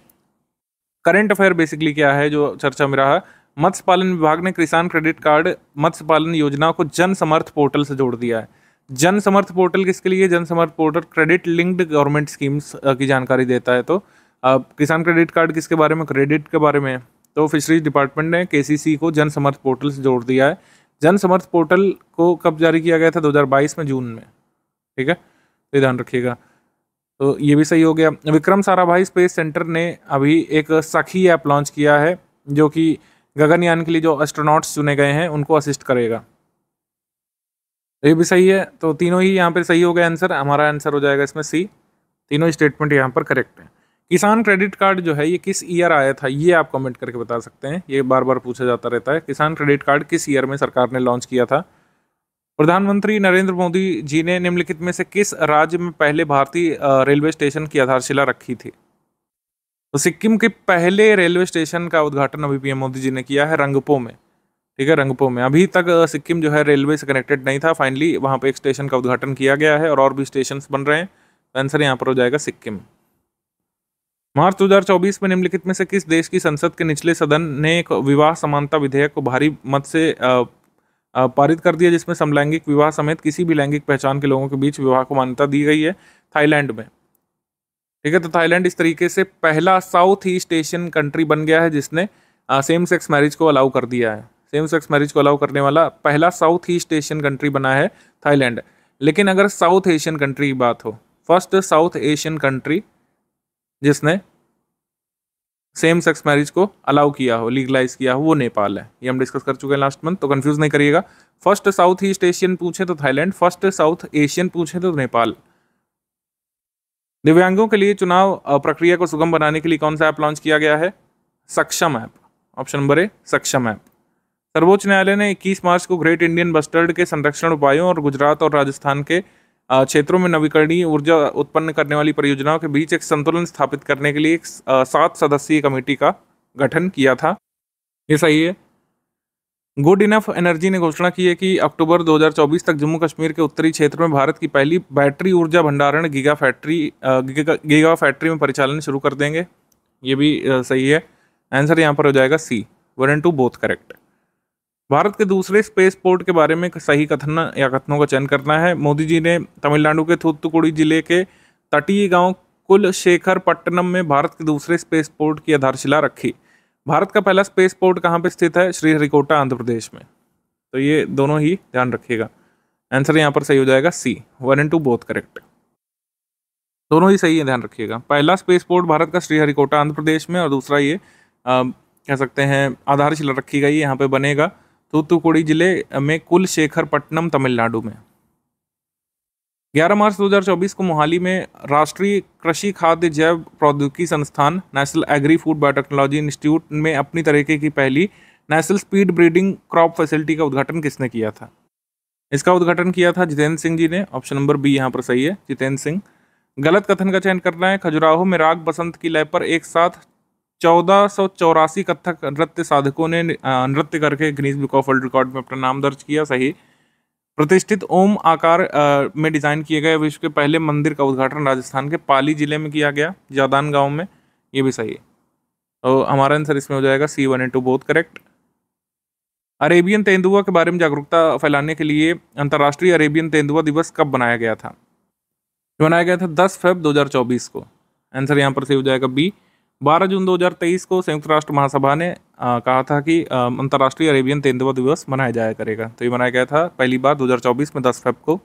करंट अफेयर बेसिकली क्या है जो चर्चा में रहा मत्स्य पालन विभाग ने किसान क्रेडिट कार्ड मत्स्य पालन योजना को जन समर्थ पोर्टल से जोड़ दिया है जन समर्थ पोर्टल किसके लिए Jan Samarth portal credit linked government schemes की जानकारी देता है तो किसान क्रेडिट कार्ड किसके बारे में क्रेडिट के बारे में तो फिशरीज डिपार्टमेंट ने के को जन समर्थ पोर्टल से जोड़ दिया है जन समर्थ पोर्टल को कब जारी किया गया था 2022 में जून में ठीक है तो ध्यान रखिएगा तो ये भी सही हो गया विक्रम साराभाई स्पेस सेंटर ने अभी एक सखी ऐप लॉन्च किया है जो कि गगनयान के लिए जो एस्ट्रोनॉट्स चुने गए हैं उनको असिस्ट करेगा तो ये भी सही है तो तीनों ही यहाँ पर सही हो गया आंसर हमारा आंसर हो जाएगा इसमें सी तीनों स्टेटमेंट यहाँ पर करेक्ट है किसान क्रेडिट कार्ड जो है ये किस ईयर आया था ये आप कमेंट करके बता सकते हैं ये बार बार पूछा जाता रहता है किसान क्रेडिट कार्ड किस ईयर में सरकार ने लॉन्च किया था प्रधानमंत्री नरेंद्र मोदी जी ने निम्नलिखित में से किस राज्य में पहले भारतीय रेलवे स्टेशन की आधारशिला रखी थी तो सिक्किम के पहले रेलवे स्टेशन का उद्घाटन अभी पीएम मोदी जी ने किया है रंगपो में ठीक है रंगपो में अभी तक सिक्किम जो है रेलवे से कनेक्टेड नहीं था फाइनली वहाँ पे एक स्टेशन का उद्घाटन किया गया है और और भी स्टेशन बन रहे हैं तो आंसर यहाँ पर हो जाएगा सिक्किम मार्च 2024 में निम्नलिखित में से किस देश की संसद के निचले सदन ने एक विवाह समानता विधेयक को भारी मत से पारित कर दिया जिसमें समलैंगिक विवाह समेत किसी भी लैंगिक पहचान के लोगों के बीच विवाह को मान्यता दी गई है थाईलैंड में ठीक है तो थाईलैंड इस तरीके से पहला साउथ ईस्ट एशियन कंट्री बन गया है जिसने सेम सेक्स मैरिज को अलाउ कर दिया है सेम सेक्स मैरिज को अलाउ करने वाला पहला साउथ ईस्ट एशियन कंट्री बना है थाईलैंड लेकिन अगर साउथ एशियन कंट्री की बात हो फर्स्ट साउथ एशियन कंट्री जिसने सेम सेक्स मैरिज को अलाउ किया हो लीगलाइज किया हो वो नेपाल है ये हम डिस्कस कर चुके हैं लास्ट मंथ तो कंफ्यूज नहीं करिएगा फर्स्ट साउथ ईस्ट एशियन पूछे तो थाईलैंड फर्स्ट साउथ एशियन पूछे तो नेपाल दिव्यांगों के लिए चुनाव प्रक्रिया को सुगम बनाने के लिए कौन सा ऐप लॉन्च किया गया है सक्षम ऐप ऑप्शन नंबर ए सक्षम ऐप सर्वोच्च न्यायालय ने 21 मार्च को ग्रेट इंडियन बस्टर्ड के संरक्षण उपायों और गुजरात और राजस्थान के क्षेत्रों में नवीकरणीय ऊर्जा उत्पन्न करने वाली परियोजनाओं के बीच एक संतुलन स्थापित करने के लिए एक सात सदस्यीय कमेटी का गठन किया था ये सही है गुड इनफ एनर्जी ने घोषणा की है कि अक्टूबर 2024 तक जम्मू कश्मीर के उत्तरी क्षेत्र में भारत की पहली बैटरी ऊर्जा भंडारण giga factory giga, giga factory में परिचालन शुरू कर देंगे ये भी सही है आंसर यहाँ पर हो जाएगा C one and two both correct Bharat के दूसरे स्पेस पोर्ट के बारे में सही कथन या कथनों का चयन करना है मोदी जी ने तमिलनाडु के थूतुकुड़ी जिले के तटीय गांव कुल शेखर पट्टनम में भारत के दूसरे स्पेस पोर्ट की आधारशिला रखी भारत का पहला स्पेस पोर्ट कहाँ पर स्थित है श्रीहरिकोटा आंध्र प्रदेश में तो ये दोनों ही ध्यान रखिएगा आंसर यहाँ पर सही हो जाएगा C one and two both correct दोनों ही सही है ध्यान रखिएगा पहला स्पेस पोर्ट भारत का श्रीहरिकोटा आंध्र प्रदेश में और दूसरा ये आ, कह सकते हैं आधारशिला रखी गई यहाँ पे बनेगा तूतुकुड़ी जिले में कुल शेखर पट्टनम तमिलनाडु में 11 मार्च 2024 को मोहाली में राष्ट्रीय कृषि खाद्य जैव प्रौद्योगिकी संस्थान national agri food biotechnology institute में अपनी तरीके की पहली national speed breeding crop facility का उद्घाटन किसने किया था इसका उद्घाटन किया था जितेंद्र सिंह जी ने ऑप्शन नंबर बी यहाँ पर सही है जितेंद्र सिंह गलत कथन का चयन करना है खजुराहो में राग बसंत की लय पर एक साथ चौदह सौ चौरासी कत्थक नृत्य साधकों ने नृत्य करके Guinness book of world record में अपना नाम दर्ज किया सही प्रतिष्ठित ओम आकार में डिज़ाइन किए गए विश्व के पहले मंदिर का उद्घाटन राजस्थान के पाली जिले में किया गया जादान गांव में ये भी सही है तो हमारा आंसर इसमें हो जाएगा C one and two both correct Arabian तेंदुआ के बारे में जागरूकता फैलाने के लिए अंतर्राष्ट्रीय अरेबियन तेंदुआ दिवस कब बनाया गया था बनाया गया था दस फेब दो को आंसर यहाँ पर सही हो जाएगा बी बारह जून 2023 को संयुक्त राष्ट्र महासभा ने आ, कहा था कि अंतर्राष्ट्रीय अरेबियन तेंदुआ दिवस मनाया जाया करेगा तो ये मनाया गया था पहली बार 2024 में 10 फेब को